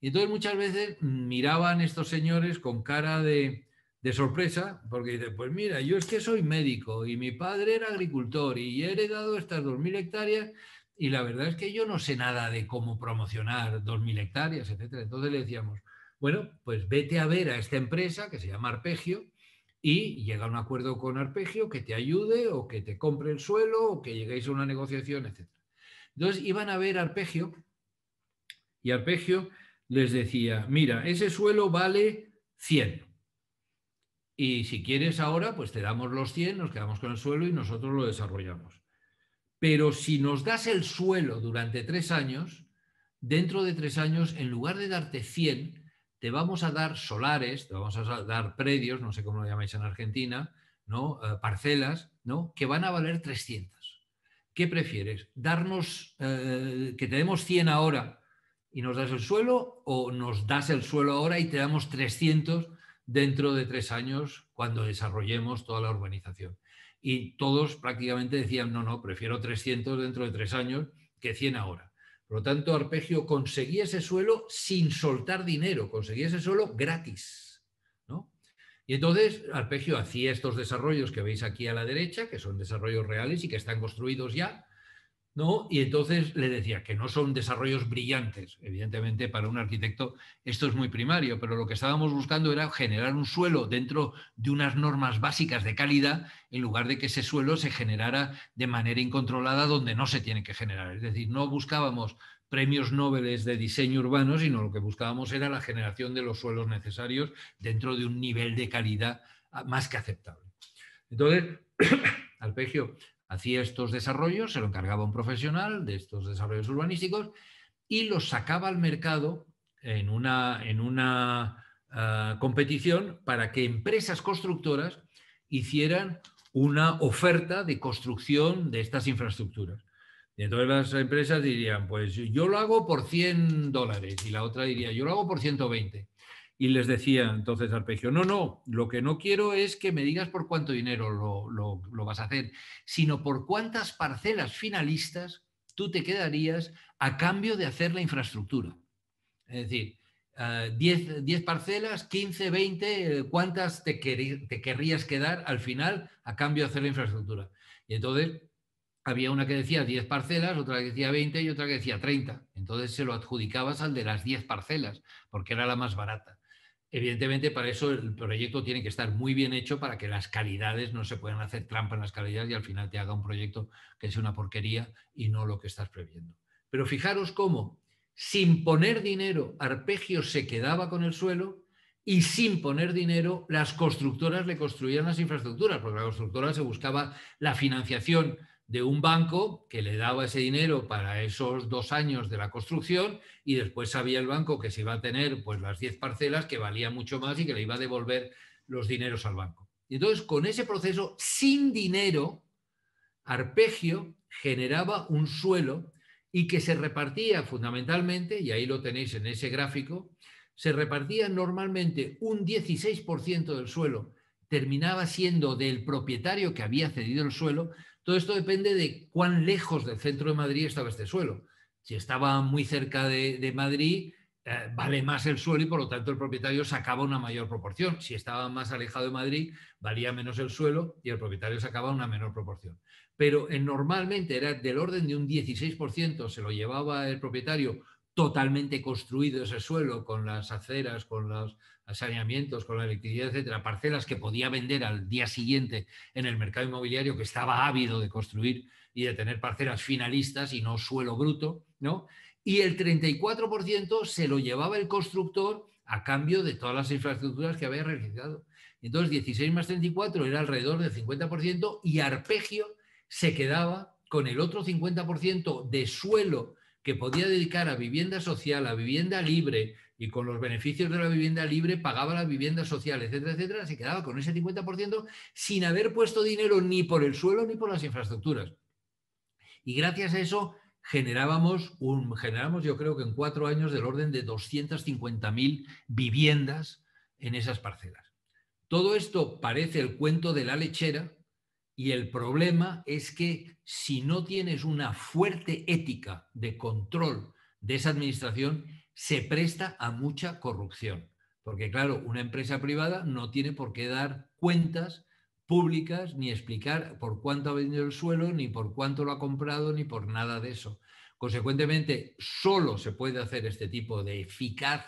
Y entonces muchas veces miraban estos señores con cara de, de sorpresa, porque dicen, pues mira, yo es que soy médico y mi padre era agricultor y he heredado estas 2.000 hectáreas y la verdad es que yo no sé nada de cómo promocionar 2.000 hectáreas, etc. Entonces le decíamos, bueno, pues vete a ver a esta empresa que se llama Arpegio y llega a un acuerdo con Arpegio que te ayude o que te compre el suelo o que lleguéis a una negociación, etc. Entonces iban a ver Arpegio y Arpegio les decía, mira, ese suelo vale 100. Y si quieres ahora, pues te damos los 100, nos quedamos con el suelo y nosotros lo desarrollamos. Pero si nos das el suelo durante tres años, dentro de tres años, en lugar de darte 100, te vamos a dar solares, te vamos a dar predios, no sé cómo lo llamáis en Argentina, ¿no? Eh, parcelas, ¿no? que van a valer 300. ¿Qué prefieres? ¿Darnos, eh, que te demos 100 ahora y nos das el suelo o nos das el suelo ahora y te damos 300 dentro de tres años cuando desarrollemos toda la urbanización? Y todos prácticamente decían, no, no, prefiero 300 dentro de tres años que 100 ahora. Por lo tanto, Arpegio conseguía ese suelo sin soltar dinero, conseguía ese suelo gratis. ¿no? Y entonces Arpegio hacía estos desarrollos que veis aquí a la derecha, que son desarrollos reales y que están construidos ya, ¿no? Y entonces le decía que no son desarrollos brillantes, evidentemente para un arquitecto esto es muy primario, pero lo que estábamos buscando era generar un suelo dentro de unas normas básicas de calidad en lugar de que ese suelo se generara de manera incontrolada donde no se tiene que generar. Es decir, no buscábamos premios Nobel de diseño urbano, sino lo que buscábamos era la generación de los suelos necesarios dentro de un nivel de calidad ah, más que aceptable. Entonces, arpegio. hacía estos desarrollos, se lo encargaba un profesional de estos desarrollos urbanísticos y los sacaba al mercado en una, en una ah, competición para que empresas constructoras hicieran una oferta de construcción de estas infraestructuras. entonces las empresas dirían, pues yo lo hago por 100 dólares y la otra diría, yo lo hago por 120. Y les decía entonces Arpegio, no, no, lo que no quiero es que me digas por cuánto dinero lo, vas a hacer, sino por cuántas parcelas finalistas tú te quedarías a cambio de hacer la infraestructura. Es decir, 10, eh, parcelas, 15, 20, ¿cuántas te, te, querrías quedar al final a cambio de hacer la infraestructura? Y entonces había una que decía 10 parcelas, otra que decía 20 y otra que decía 30. Entonces se lo adjudicabas al de las 10 parcelas, porque era la más barata. Evidentemente, para eso el proyecto tiene que estar muy bien hecho para que las calidades no se puedan hacer trampa en las calidades y al final te haga un proyecto que sea una porquería y no lo que estás previendo. Pero fijaros cómo, sin poner dinero, Arpegio se quedaba con el suelo y sin poner dinero, las constructoras le construían las infraestructuras, porque la constructora se buscaba la financiación de un banco que le daba ese dinero para esos dos años de la construcción y después sabía el banco que se iba a tener pues las 10 parcelas que valía mucho más y que le iba a devolver los dineros al banco. Y entonces con ese proceso sin dinero, Arpegio generaba un suelo y que se repartía fundamentalmente, y ahí lo tenéis en ese gráfico, se repartía normalmente un 16% del suelo, terminaba siendo del propietario que había cedido el suelo, todo esto depende de cuán lejos del centro de Madrid estaba este suelo. Si estaba muy cerca de, Madrid, eh, vale más el suelo y por lo tanto el propietario sacaba una mayor proporción. Si estaba más alejado de Madrid, valía menos el suelo y el propietario sacaba una menor proporción. Pero eh, normalmente era del orden de un 16%, se lo llevaba el propietario totalmente construido ese suelo con las aceras, con las saneamientos, con la electricidad, etcétera, parcelas que podía vender al día siguiente en el mercado inmobiliario, que estaba ávido de construir y de tener parcelas finalistas y no suelo bruto, ¿no? Y el 34% se lo llevaba el constructor a cambio de todas las infraestructuras que había realizado. Entonces, 16 más 34 era alrededor del 50% y Arpegio se quedaba con el otro 50% de suelo que podía dedicar a vivienda social, a vivienda libre, y con los beneficios de la vivienda libre pagaba la vivienda social, etcétera, etcétera, se quedaba con ese 50% sin haber puesto dinero ni por el suelo ni por las infraestructuras. Y gracias a eso generábamos, un, generamos yo creo que en cuatro años del orden de 250.000 viviendas en esas parcelas. Todo esto parece el cuento de la lechera y el problema es que si no tienes una fuerte ética de control de esa administración, se presta a mucha corrupción, porque claro, una empresa privada no tiene por qué dar cuentas públicas ni explicar por cuánto ha vendido el suelo, ni por cuánto lo ha comprado, ni por nada de eso. Consecuentemente, solo se puede hacer este tipo de eficaz,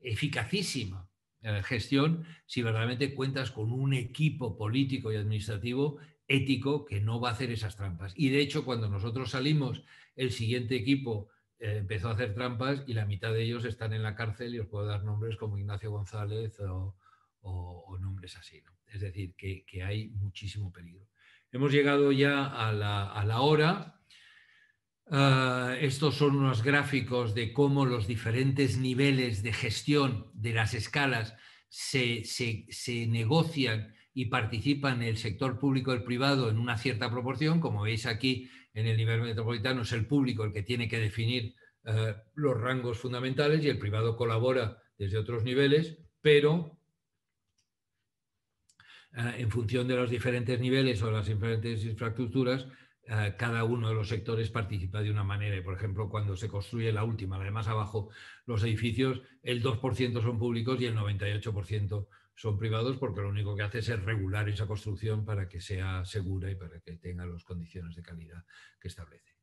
eficacísima eh, gestión si verdaderamente cuentas con un equipo político y administrativo ético que no va a hacer esas trampas. Y de hecho, cuando nosotros salimos, el siguiente equipo eh, empezó a hacer trampas y la mitad de ellos están en la cárcel y os puedo dar nombres como Ignacio González o, nombres así. Es decir, que, hay muchísimo peligro. Hemos llegado ya a la, hora. Ah, estos son unos gráficos de cómo los diferentes niveles de gestión de las escalas se, se negocian y participan el sector público y el privado en una cierta proporción. Como veis aquí, en el nivel metropolitano es el público el que tiene que definir eh, los rangos fundamentales y el privado colabora desde otros niveles, pero eh, en función de los diferentes niveles o las diferentes infraestructuras, eh, cada uno de los sectores participa de una manera. Por ejemplo, cuando se construye la última, la de más abajo, los edificios, el 2% son públicos y el 98% son privados porque lo único que hace es regular esa construcción para que sea segura y para que tenga las condiciones de calidad que establece.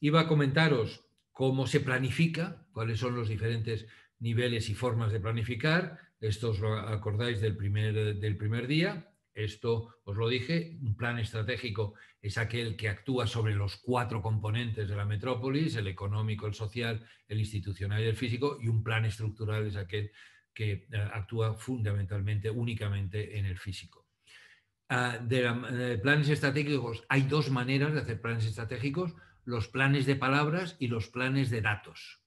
Iba a comentaros cómo se planifica, cuáles son los diferentes niveles y formas de planificar. Esto os lo acordáis del primer, del primer día. Esto os lo dije, un plan estratégico es aquel que actúa sobre los cuatro componentes de la metrópolis, el económico, el social, el institucional y el físico, y un plan estructural es aquel que eh, actúa fundamentalmente, únicamente en el físico. Ah, de, eh, planes estratégicos, hay dos maneras de hacer planes estratégicos, los planes de palabras y los planes de datos.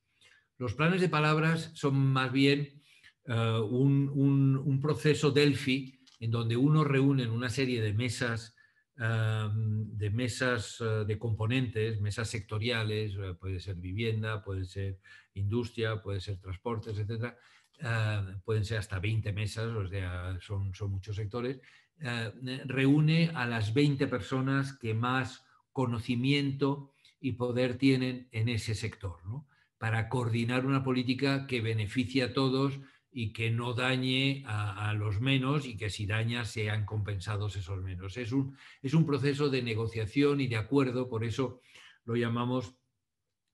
Los planes de palabras son más bien eh, un, proceso Delphi en donde uno reúne una serie de mesas, de mesas de componentes, mesas sectoriales, puede ser vivienda, puede ser industria, puede ser transportes, etc. Ah, pueden ser hasta 20 mesas, o sea, son, muchos sectores, ah, reúne a las 20 personas que más conocimiento y poder tienen en ese sector, ¿no? para coordinar una política que beneficie a todos y que no dañe a, los menos y que si daña sean compensados esos menos. Es un, es un proceso de negociación y de acuerdo, por eso lo llamamos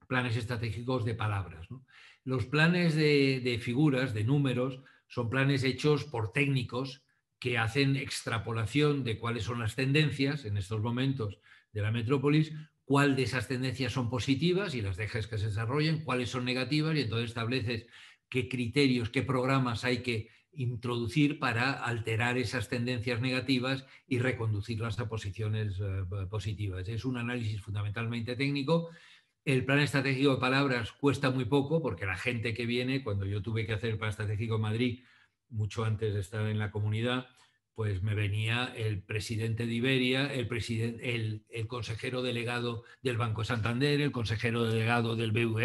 planes estratégicos de palabras. ¿no? Los planes de, figuras, de números, son planes hechos por técnicos que hacen extrapolación de cuáles son las tendencias en estos momentos de la metrópolis, cuál de esas tendencias son positivas y las dejas que se desarrollen, cuáles son negativas y entonces estableces qué criterios, qué programas hay que introducir para alterar esas tendencias negativas y reconducirlas a posiciones eh, positivas. Es un análisis fundamentalmente técnico el plan estratégico de palabras cuesta muy poco porque la gente que viene, cuando yo tuve que hacer el plan estratégico en Madrid, mucho antes de estar en la comunidad, pues me venía el presidente de Iberia, el, consejero delegado del Banco Santander, el consejero delegado del, BBVA,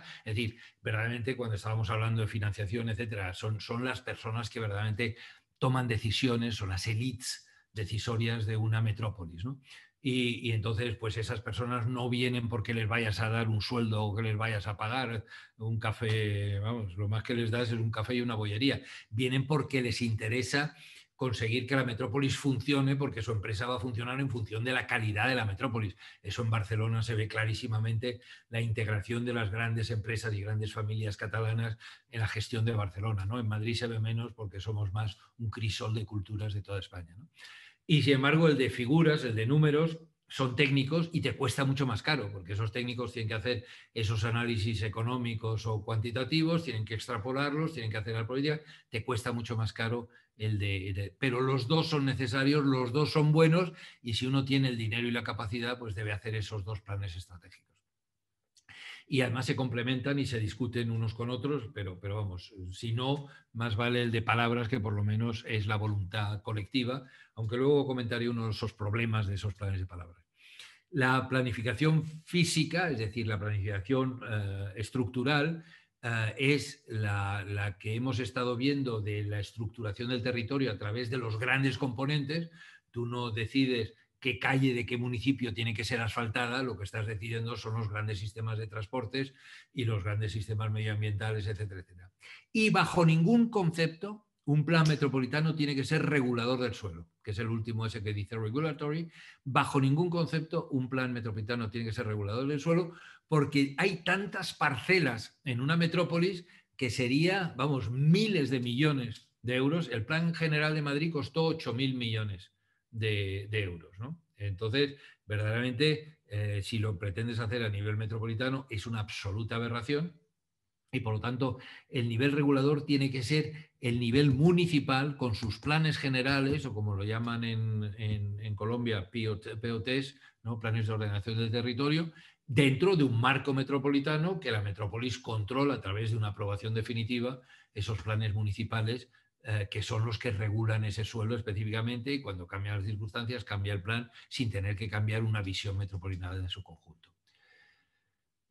e, Es decir, verdaderamente cuando estábamos hablando de financiación, etcétera, son, son las personas que verdaderamente toman decisiones, son las élites decisorias de una metrópolis. ¿no? y, entonces pues esas personas no vienen porque les vayas a dar un sueldo o que les vayas a pagar un café, vamos, lo más que les das es un café y una bollería, vienen porque les interesa conseguir que la metrópolis funcione porque su empresa va a funcionar en función de la calidad de la metrópolis. Eso en Barcelona se ve clarísimamente la integración de las grandes empresas y grandes familias catalanas en la gestión de Barcelona. ¿no? En Madrid se ve menos porque somos más un crisol de culturas de toda España. Y sin embargo, el de figuras, el de números, son técnicos y te cuesta mucho más caro, porque esos técnicos tienen que hacer esos análisis económicos o cuantitativos, tienen que extrapolarlos, tienen que hacer la política, te cuesta mucho más caro el de, de, Pero los dos son necesarios, los dos son buenos y si uno tiene el dinero y la capacidad, pues debe hacer esos dos planes estratégicos y además se complementan y se discuten unos con otros, pero, pero vamos, si no, más vale el de palabras que por lo menos es la voluntad colectiva, aunque luego comentaré uno de esos problemas de esos planes de palabras. La planificación física, es decir, la planificación eh, estructural, eh, es la, la, que hemos estado viendo de la estructuración del territorio a través de los grandes componentes. Tú no decides qué calle de qué municipio tiene que ser asfaltada, lo que estás decidiendo son los grandes sistemas de transportes y los grandes sistemas medioambientales, etcétera, etcétera. Y bajo ningún concepto un plan metropolitano tiene que ser regulador del suelo, que es el último ese que dice regulatory. Bajo ningún concepto un plan metropolitano tiene que ser regulador del suelo porque hay tantas parcelas en una metrópolis que sería, vamos, miles de millones de euros. El plan general de Madrid costó 8.000 millones de, euros. Entonces, verdaderamente, eh, si lo pretendes hacer a nivel metropolitano, es una absoluta aberración y por lo tanto el nivel regulador tiene que ser el nivel municipal con sus planes generales o como lo llaman en, Colombia POTs, ¿no? planes de ordenación del territorio, dentro de un marco metropolitano que la metrópolis controla a través de una aprobación definitiva esos planes municipales eh, que son los que regulan ese suelo específicamente y cuando cambian las circunstancias cambia el plan sin tener que cambiar una visión metropolitana de su conjunto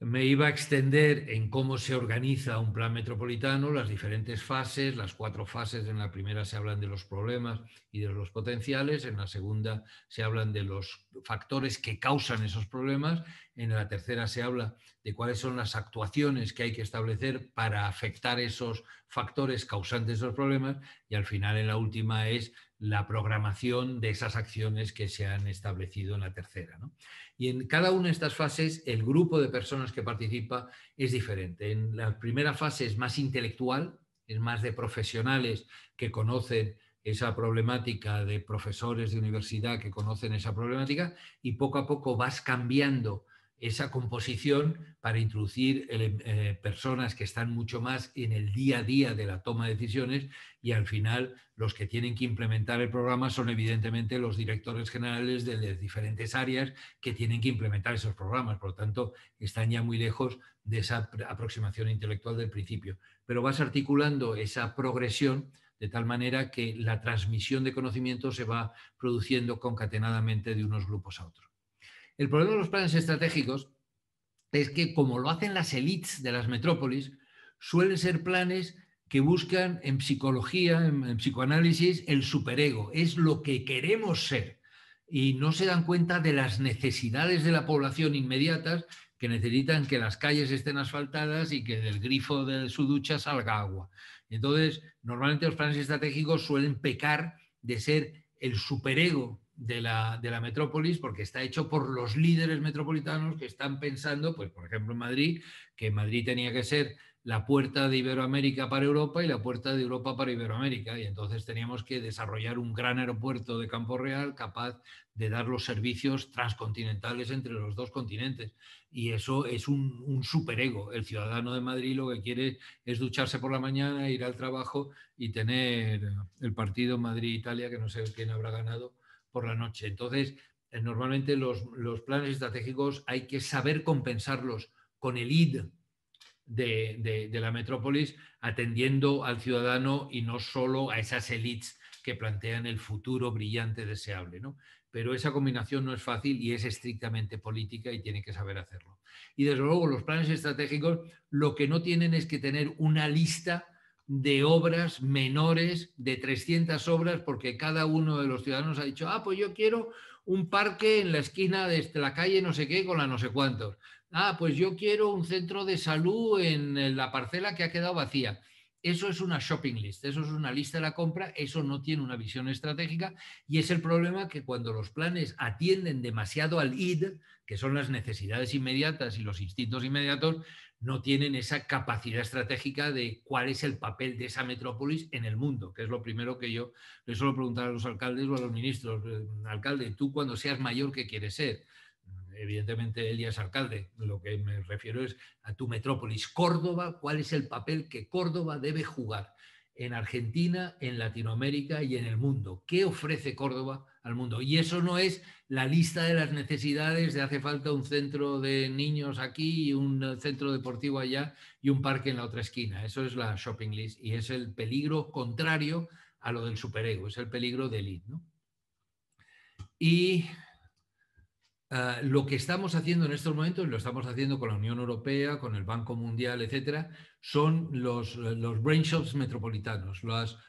me iba a extender en cómo se organiza un plan metropolitano, las diferentes fases, las cuatro fases. En la primera se hablan de los problemas y de los potenciales, en la segunda se hablan de los factores que causan esos problemas, en la tercera se habla de cuáles son las actuaciones que hay que establecer para afectar esos factores causantes de los problemas y al final en la última es la programación de esas acciones que se han establecido en la tercera. ¿no? Y en cada una de estas fases, el grupo de personas que participa es diferente. En la primera fase es más intelectual, es más de profesionales que conocen esa problemática, de profesores de universidad que conocen esa problemática, y poco a poco vas cambiando esa composición para introducir eh, eh, personas que están mucho más en el día a día de la toma de decisiones y al final los que tienen que implementar el programa son evidentemente los directores generales de las diferentes áreas que tienen que implementar esos programas. Por lo tanto, están ya muy lejos de esa aproximación intelectual del principio. Pero vas articulando esa progresión de tal manera que la transmisión de conocimiento se va produciendo concatenadamente de unos grupos a otros. El problema de los planes estratégicos es que, como lo hacen las elites de las metrópolis, suelen ser planes que buscan en psicología, en, en, psicoanálisis, el superego. Es lo que queremos ser. Y no se dan cuenta de las necesidades de la población inmediatas que necesitan que las calles estén asfaltadas y que del grifo de su ducha salga agua. Entonces, normalmente los planes estratégicos suelen pecar de ser el superego de la, metrópolis porque está hecho por los líderes metropolitanos que están pensando, pues por ejemplo en Madrid, que Madrid tenía que ser la puerta de Iberoamérica para Europa y la puerta de Europa para Iberoamérica. Y entonces teníamos que desarrollar un gran aeropuerto de Campo Real capaz de dar los servicios transcontinentales entre los dos continentes. Y eso es un, un superego. El ciudadano de Madrid lo que quiere es ducharse por la mañana, ir al trabajo y tener el partido Madrid-Italia, que no sé quién habrá ganado, por la noche. Entonces, eh, normalmente los, planes estratégicos hay que saber compensarlos con el ID de, la metrópolis, atendiendo al ciudadano y no solo a esas elites que plantean el futuro brillante deseable. ¿no? Pero esa combinación no es fácil y es estrictamente política y tiene que saber hacerlo. Y desde luego los planes estratégicos lo que no tienen es que tener una lista de obras menores, de 300 obras, porque cada uno de los ciudadanos ha dicho, ah, pues yo quiero un parque en la esquina de este, la calle no sé qué con la no sé cuántos. Ah, pues yo quiero un centro de salud en la parcela que ha quedado vacía. Eso es una shopping list, eso es una lista de la compra, eso no tiene una visión estratégica y es el problema que cuando los planes atienden demasiado al ID, que son las necesidades inmediatas y los instintos inmediatos, no tienen esa capacidad estratégica de cuál es el papel de esa metrópolis en el mundo, que es lo primero que yo le suelo preguntar a los alcaldes o a los ministros. Eh, alcalde, tú cuando seas mayor, ¿qué quieres ser? Mm, evidentemente él ya es alcalde, lo que me refiero es a tu metrópolis. Córdoba, ¿cuál es el papel que Córdoba debe jugar en Argentina, en Latinoamérica y en el mundo? ¿Qué ofrece Córdoba mundo. Y eso no es la lista de las necesidades de hace falta un centro de niños aquí y un centro deportivo allá y un parque en la otra esquina. Eso es la shopping list y es el peligro contrario a lo del superego, es el peligro del it ¿no? Y Ah, lo que estamos haciendo en estos momentos, y lo estamos haciendo con la Unión Europea, con el Banco Mundial, etcétera, son los, los brain shops metropolitanos,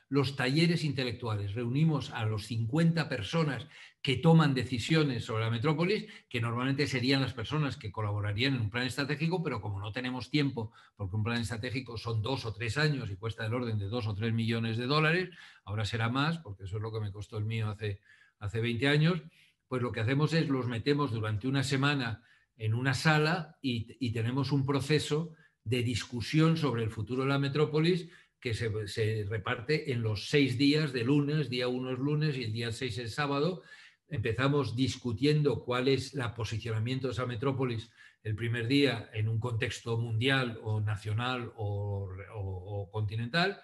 los talleres intelectuales. Reunimos a los 50 personas que toman decisiones sobre la metrópolis, que normalmente serían las personas que colaborarían en un plan estratégico, pero como no tenemos tiempo, porque un plan estratégico son dos o tres años y cuesta el orden de dos o tres millones de dólares, ahora será más, porque eso es lo que me costó el mío hace, hace 20 años pues lo que hacemos es los metemos durante una semana en una sala y, tenemos un proceso de discusión sobre el futuro de la metrópolis que se, reparte en los seis días de lunes, día uno es lunes y el día seis es sábado. Empezamos discutiendo cuál es el posicionamiento de esa metrópolis el primer día en un contexto mundial o nacional o continental.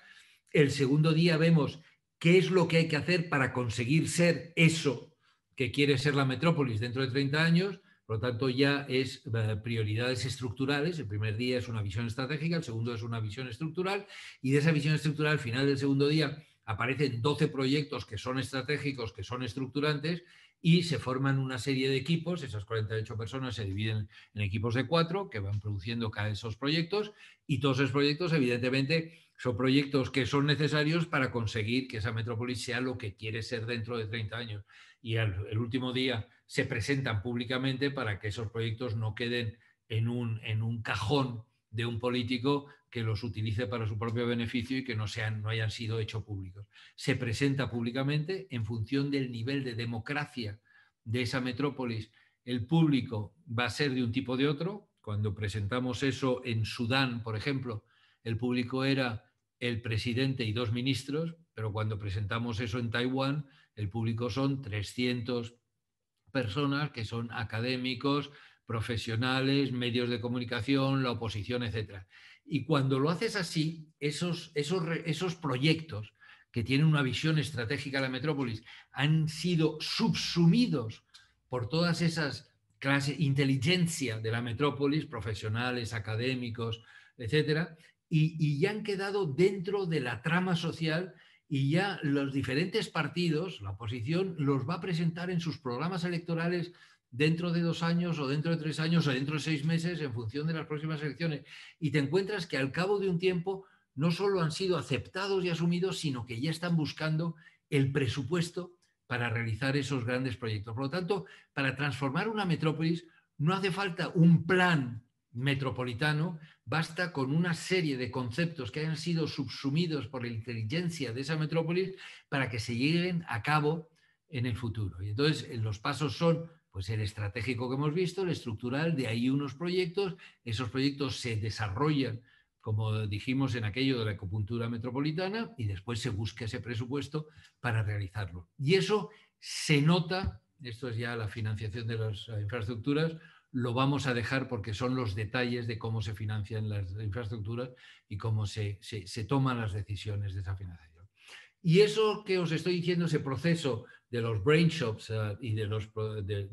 El segundo día vemos qué es lo que hay que hacer para conseguir ser eso que quiere ser la metrópolis dentro de 30 años, por lo tanto ya es eh, prioridades estructurales, el primer día es una visión estratégica, el segundo es una visión estructural, y de esa visión estructural, al final del segundo día, aparecen 12 proyectos que son estratégicos, que son estructurantes, y se forman una serie de equipos, esas 48 personas se dividen en equipos de cuatro que van produciendo cada de esos proyectos y todos esos proyectos evidentemente son proyectos que son necesarios para conseguir que esa metrópolis sea lo que quiere ser dentro de 30 años y el último día se presentan públicamente para que esos proyectos no queden en un, cajón de un político que los utilice para su propio beneficio y que no, sean, no hayan sido hechos públicos. Se presenta públicamente en función del nivel de democracia de esa metrópolis. El público va a ser de un tipo o de otro. Cuando presentamos eso en Sudán, por ejemplo, el público era el presidente y dos ministros, pero cuando presentamos eso en Taiwán, el público son 300 personas que son académicos, profesionales, medios de comunicación, la oposición, etc. Y cuando lo haces así, esos, esos, esos proyectos que tienen una visión estratégica de la metrópolis han sido subsumidos por todas esas clases, inteligencia de la metrópolis, profesionales, académicos, etc. Y, y ya han quedado dentro de la trama social y ya los diferentes partidos, la oposición, los va a presentar en sus programas electorales dentro de dos años o dentro de tres años o dentro de seis meses en función de las próximas elecciones. Y te encuentras que al cabo de un tiempo no solo han sido aceptados y asumidos, sino que ya están buscando el presupuesto para realizar esos grandes proyectos. Por lo tanto, para transformar una metrópolis no hace falta un plan metropolitano, basta con una serie de conceptos que hayan sido subsumidos por la inteligencia de esa metrópolis para que se lleguen a cabo en el futuro. Y entonces eh, los pasos son pues el estratégico que hemos visto, el estructural, de ahí unos proyectos, esos proyectos se desarrollan, como dijimos en aquello de la acupuntura metropolitana, y después se busca ese presupuesto para realizarlo. Y eso se nota, esto es ya la financiación de las infraestructuras, lo vamos a dejar porque son los detalles de cómo se financian las infraestructuras y cómo se, toman las decisiones de esa financiación. Y eso que os estoy diciendo, ese proceso de los brain shops eh, y de los de,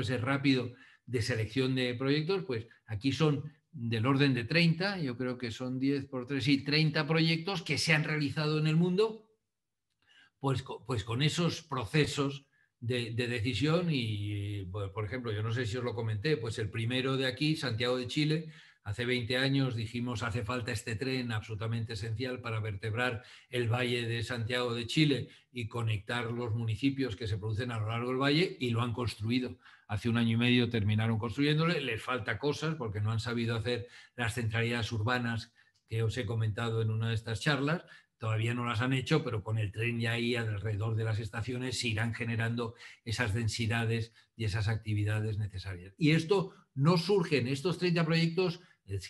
ese rápido de selección de proyectos, pues aquí son del orden de 30, yo creo que son 10 por 3 y 30 proyectos que se han realizado en el mundo, pues, pues con esos procesos de, decisión y, por ejemplo, yo no sé si os lo comenté, pues el primero de aquí, Santiago de Chile, hace 20 años dijimos hace falta este tren absolutamente esencial para vertebrar el valle de Santiago de Chile y conectar los municipios que se producen a lo largo del valle y lo han construido. Hace un año y medio terminaron construyéndole, les falta cosas porque no han sabido hacer las centralidades urbanas que os he comentado en una de estas charlas, todavía no las han hecho, pero con el tren ya ahí alrededor de las estaciones se irán generando esas densidades y esas actividades necesarias. Y esto no surge en estos 30 proyectos,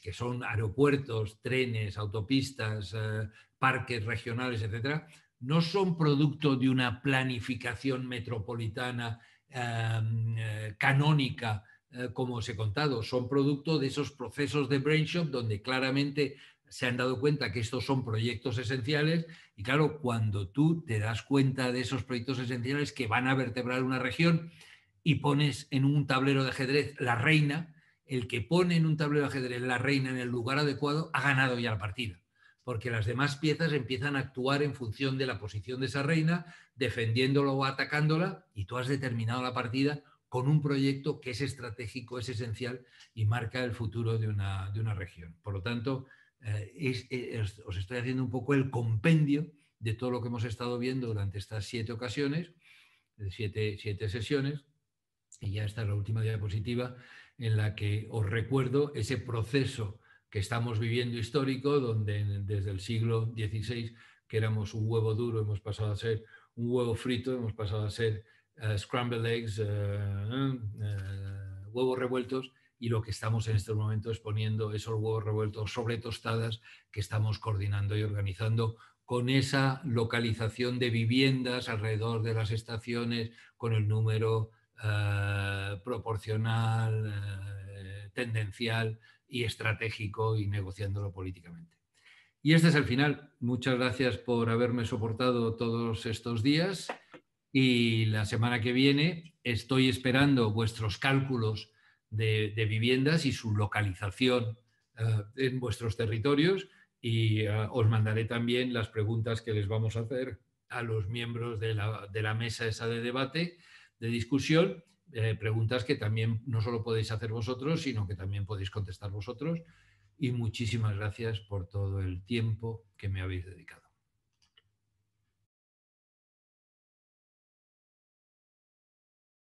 que son aeropuertos, trenes, autopistas, eh, parques regionales, etcétera, no son producto de una planificación metropolitana em, eh, canónica eh, como os he contado, son producto de esos procesos de shop donde claramente se han dado cuenta que estos son proyectos esenciales y claro, cuando tú te das cuenta de esos proyectos esenciales que van a vertebrar una región y pones en un tablero de ajedrez la reina, el que pone en un tablero de ajedrez la reina en el lugar adecuado ha ganado ya la partida, porque las demás piezas empiezan a actuar en función de la posición de esa reina, defendiéndola o atacándola y tú has determinado la partida con un proyecto que es estratégico, es esencial y marca el futuro de una, de una región. Por lo tanto, eh, eh, os estoy haciendo un poco el compendio de todo lo que hemos estado viendo durante estas siete ocasiones, siete, sesiones, y ya está la última diapositiva en la que os recuerdo ese proceso que estamos viviendo histórico, donde desde el siglo XVI, que éramos un huevo duro, hemos pasado a ser un huevo frito, hemos pasado a ser eh, scrambled eggs, huevos revueltos, y lo que estamos en este momento es poniendo esos huevos revueltos sobre tostadas que estamos coordinando y organizando con esa localización de viviendas alrededor de las estaciones, con el número eh, proporcional, eh, tendencial y estratégico y negociándolo políticamente. Y este es el final. Muchas gracias por haberme soportado todos estos días y la semana que viene estoy esperando vuestros cálculos de, viviendas y su localización eh, en vuestros territorios y eh, os mandaré también las preguntas que les vamos a hacer a los miembros de la, mesa esa de debate, de discusión, eh, preguntas que también no solo podéis hacer vosotros, sino que también podéis contestar vosotros. Y muchísimas gracias por todo el tiempo que me habéis dedicado.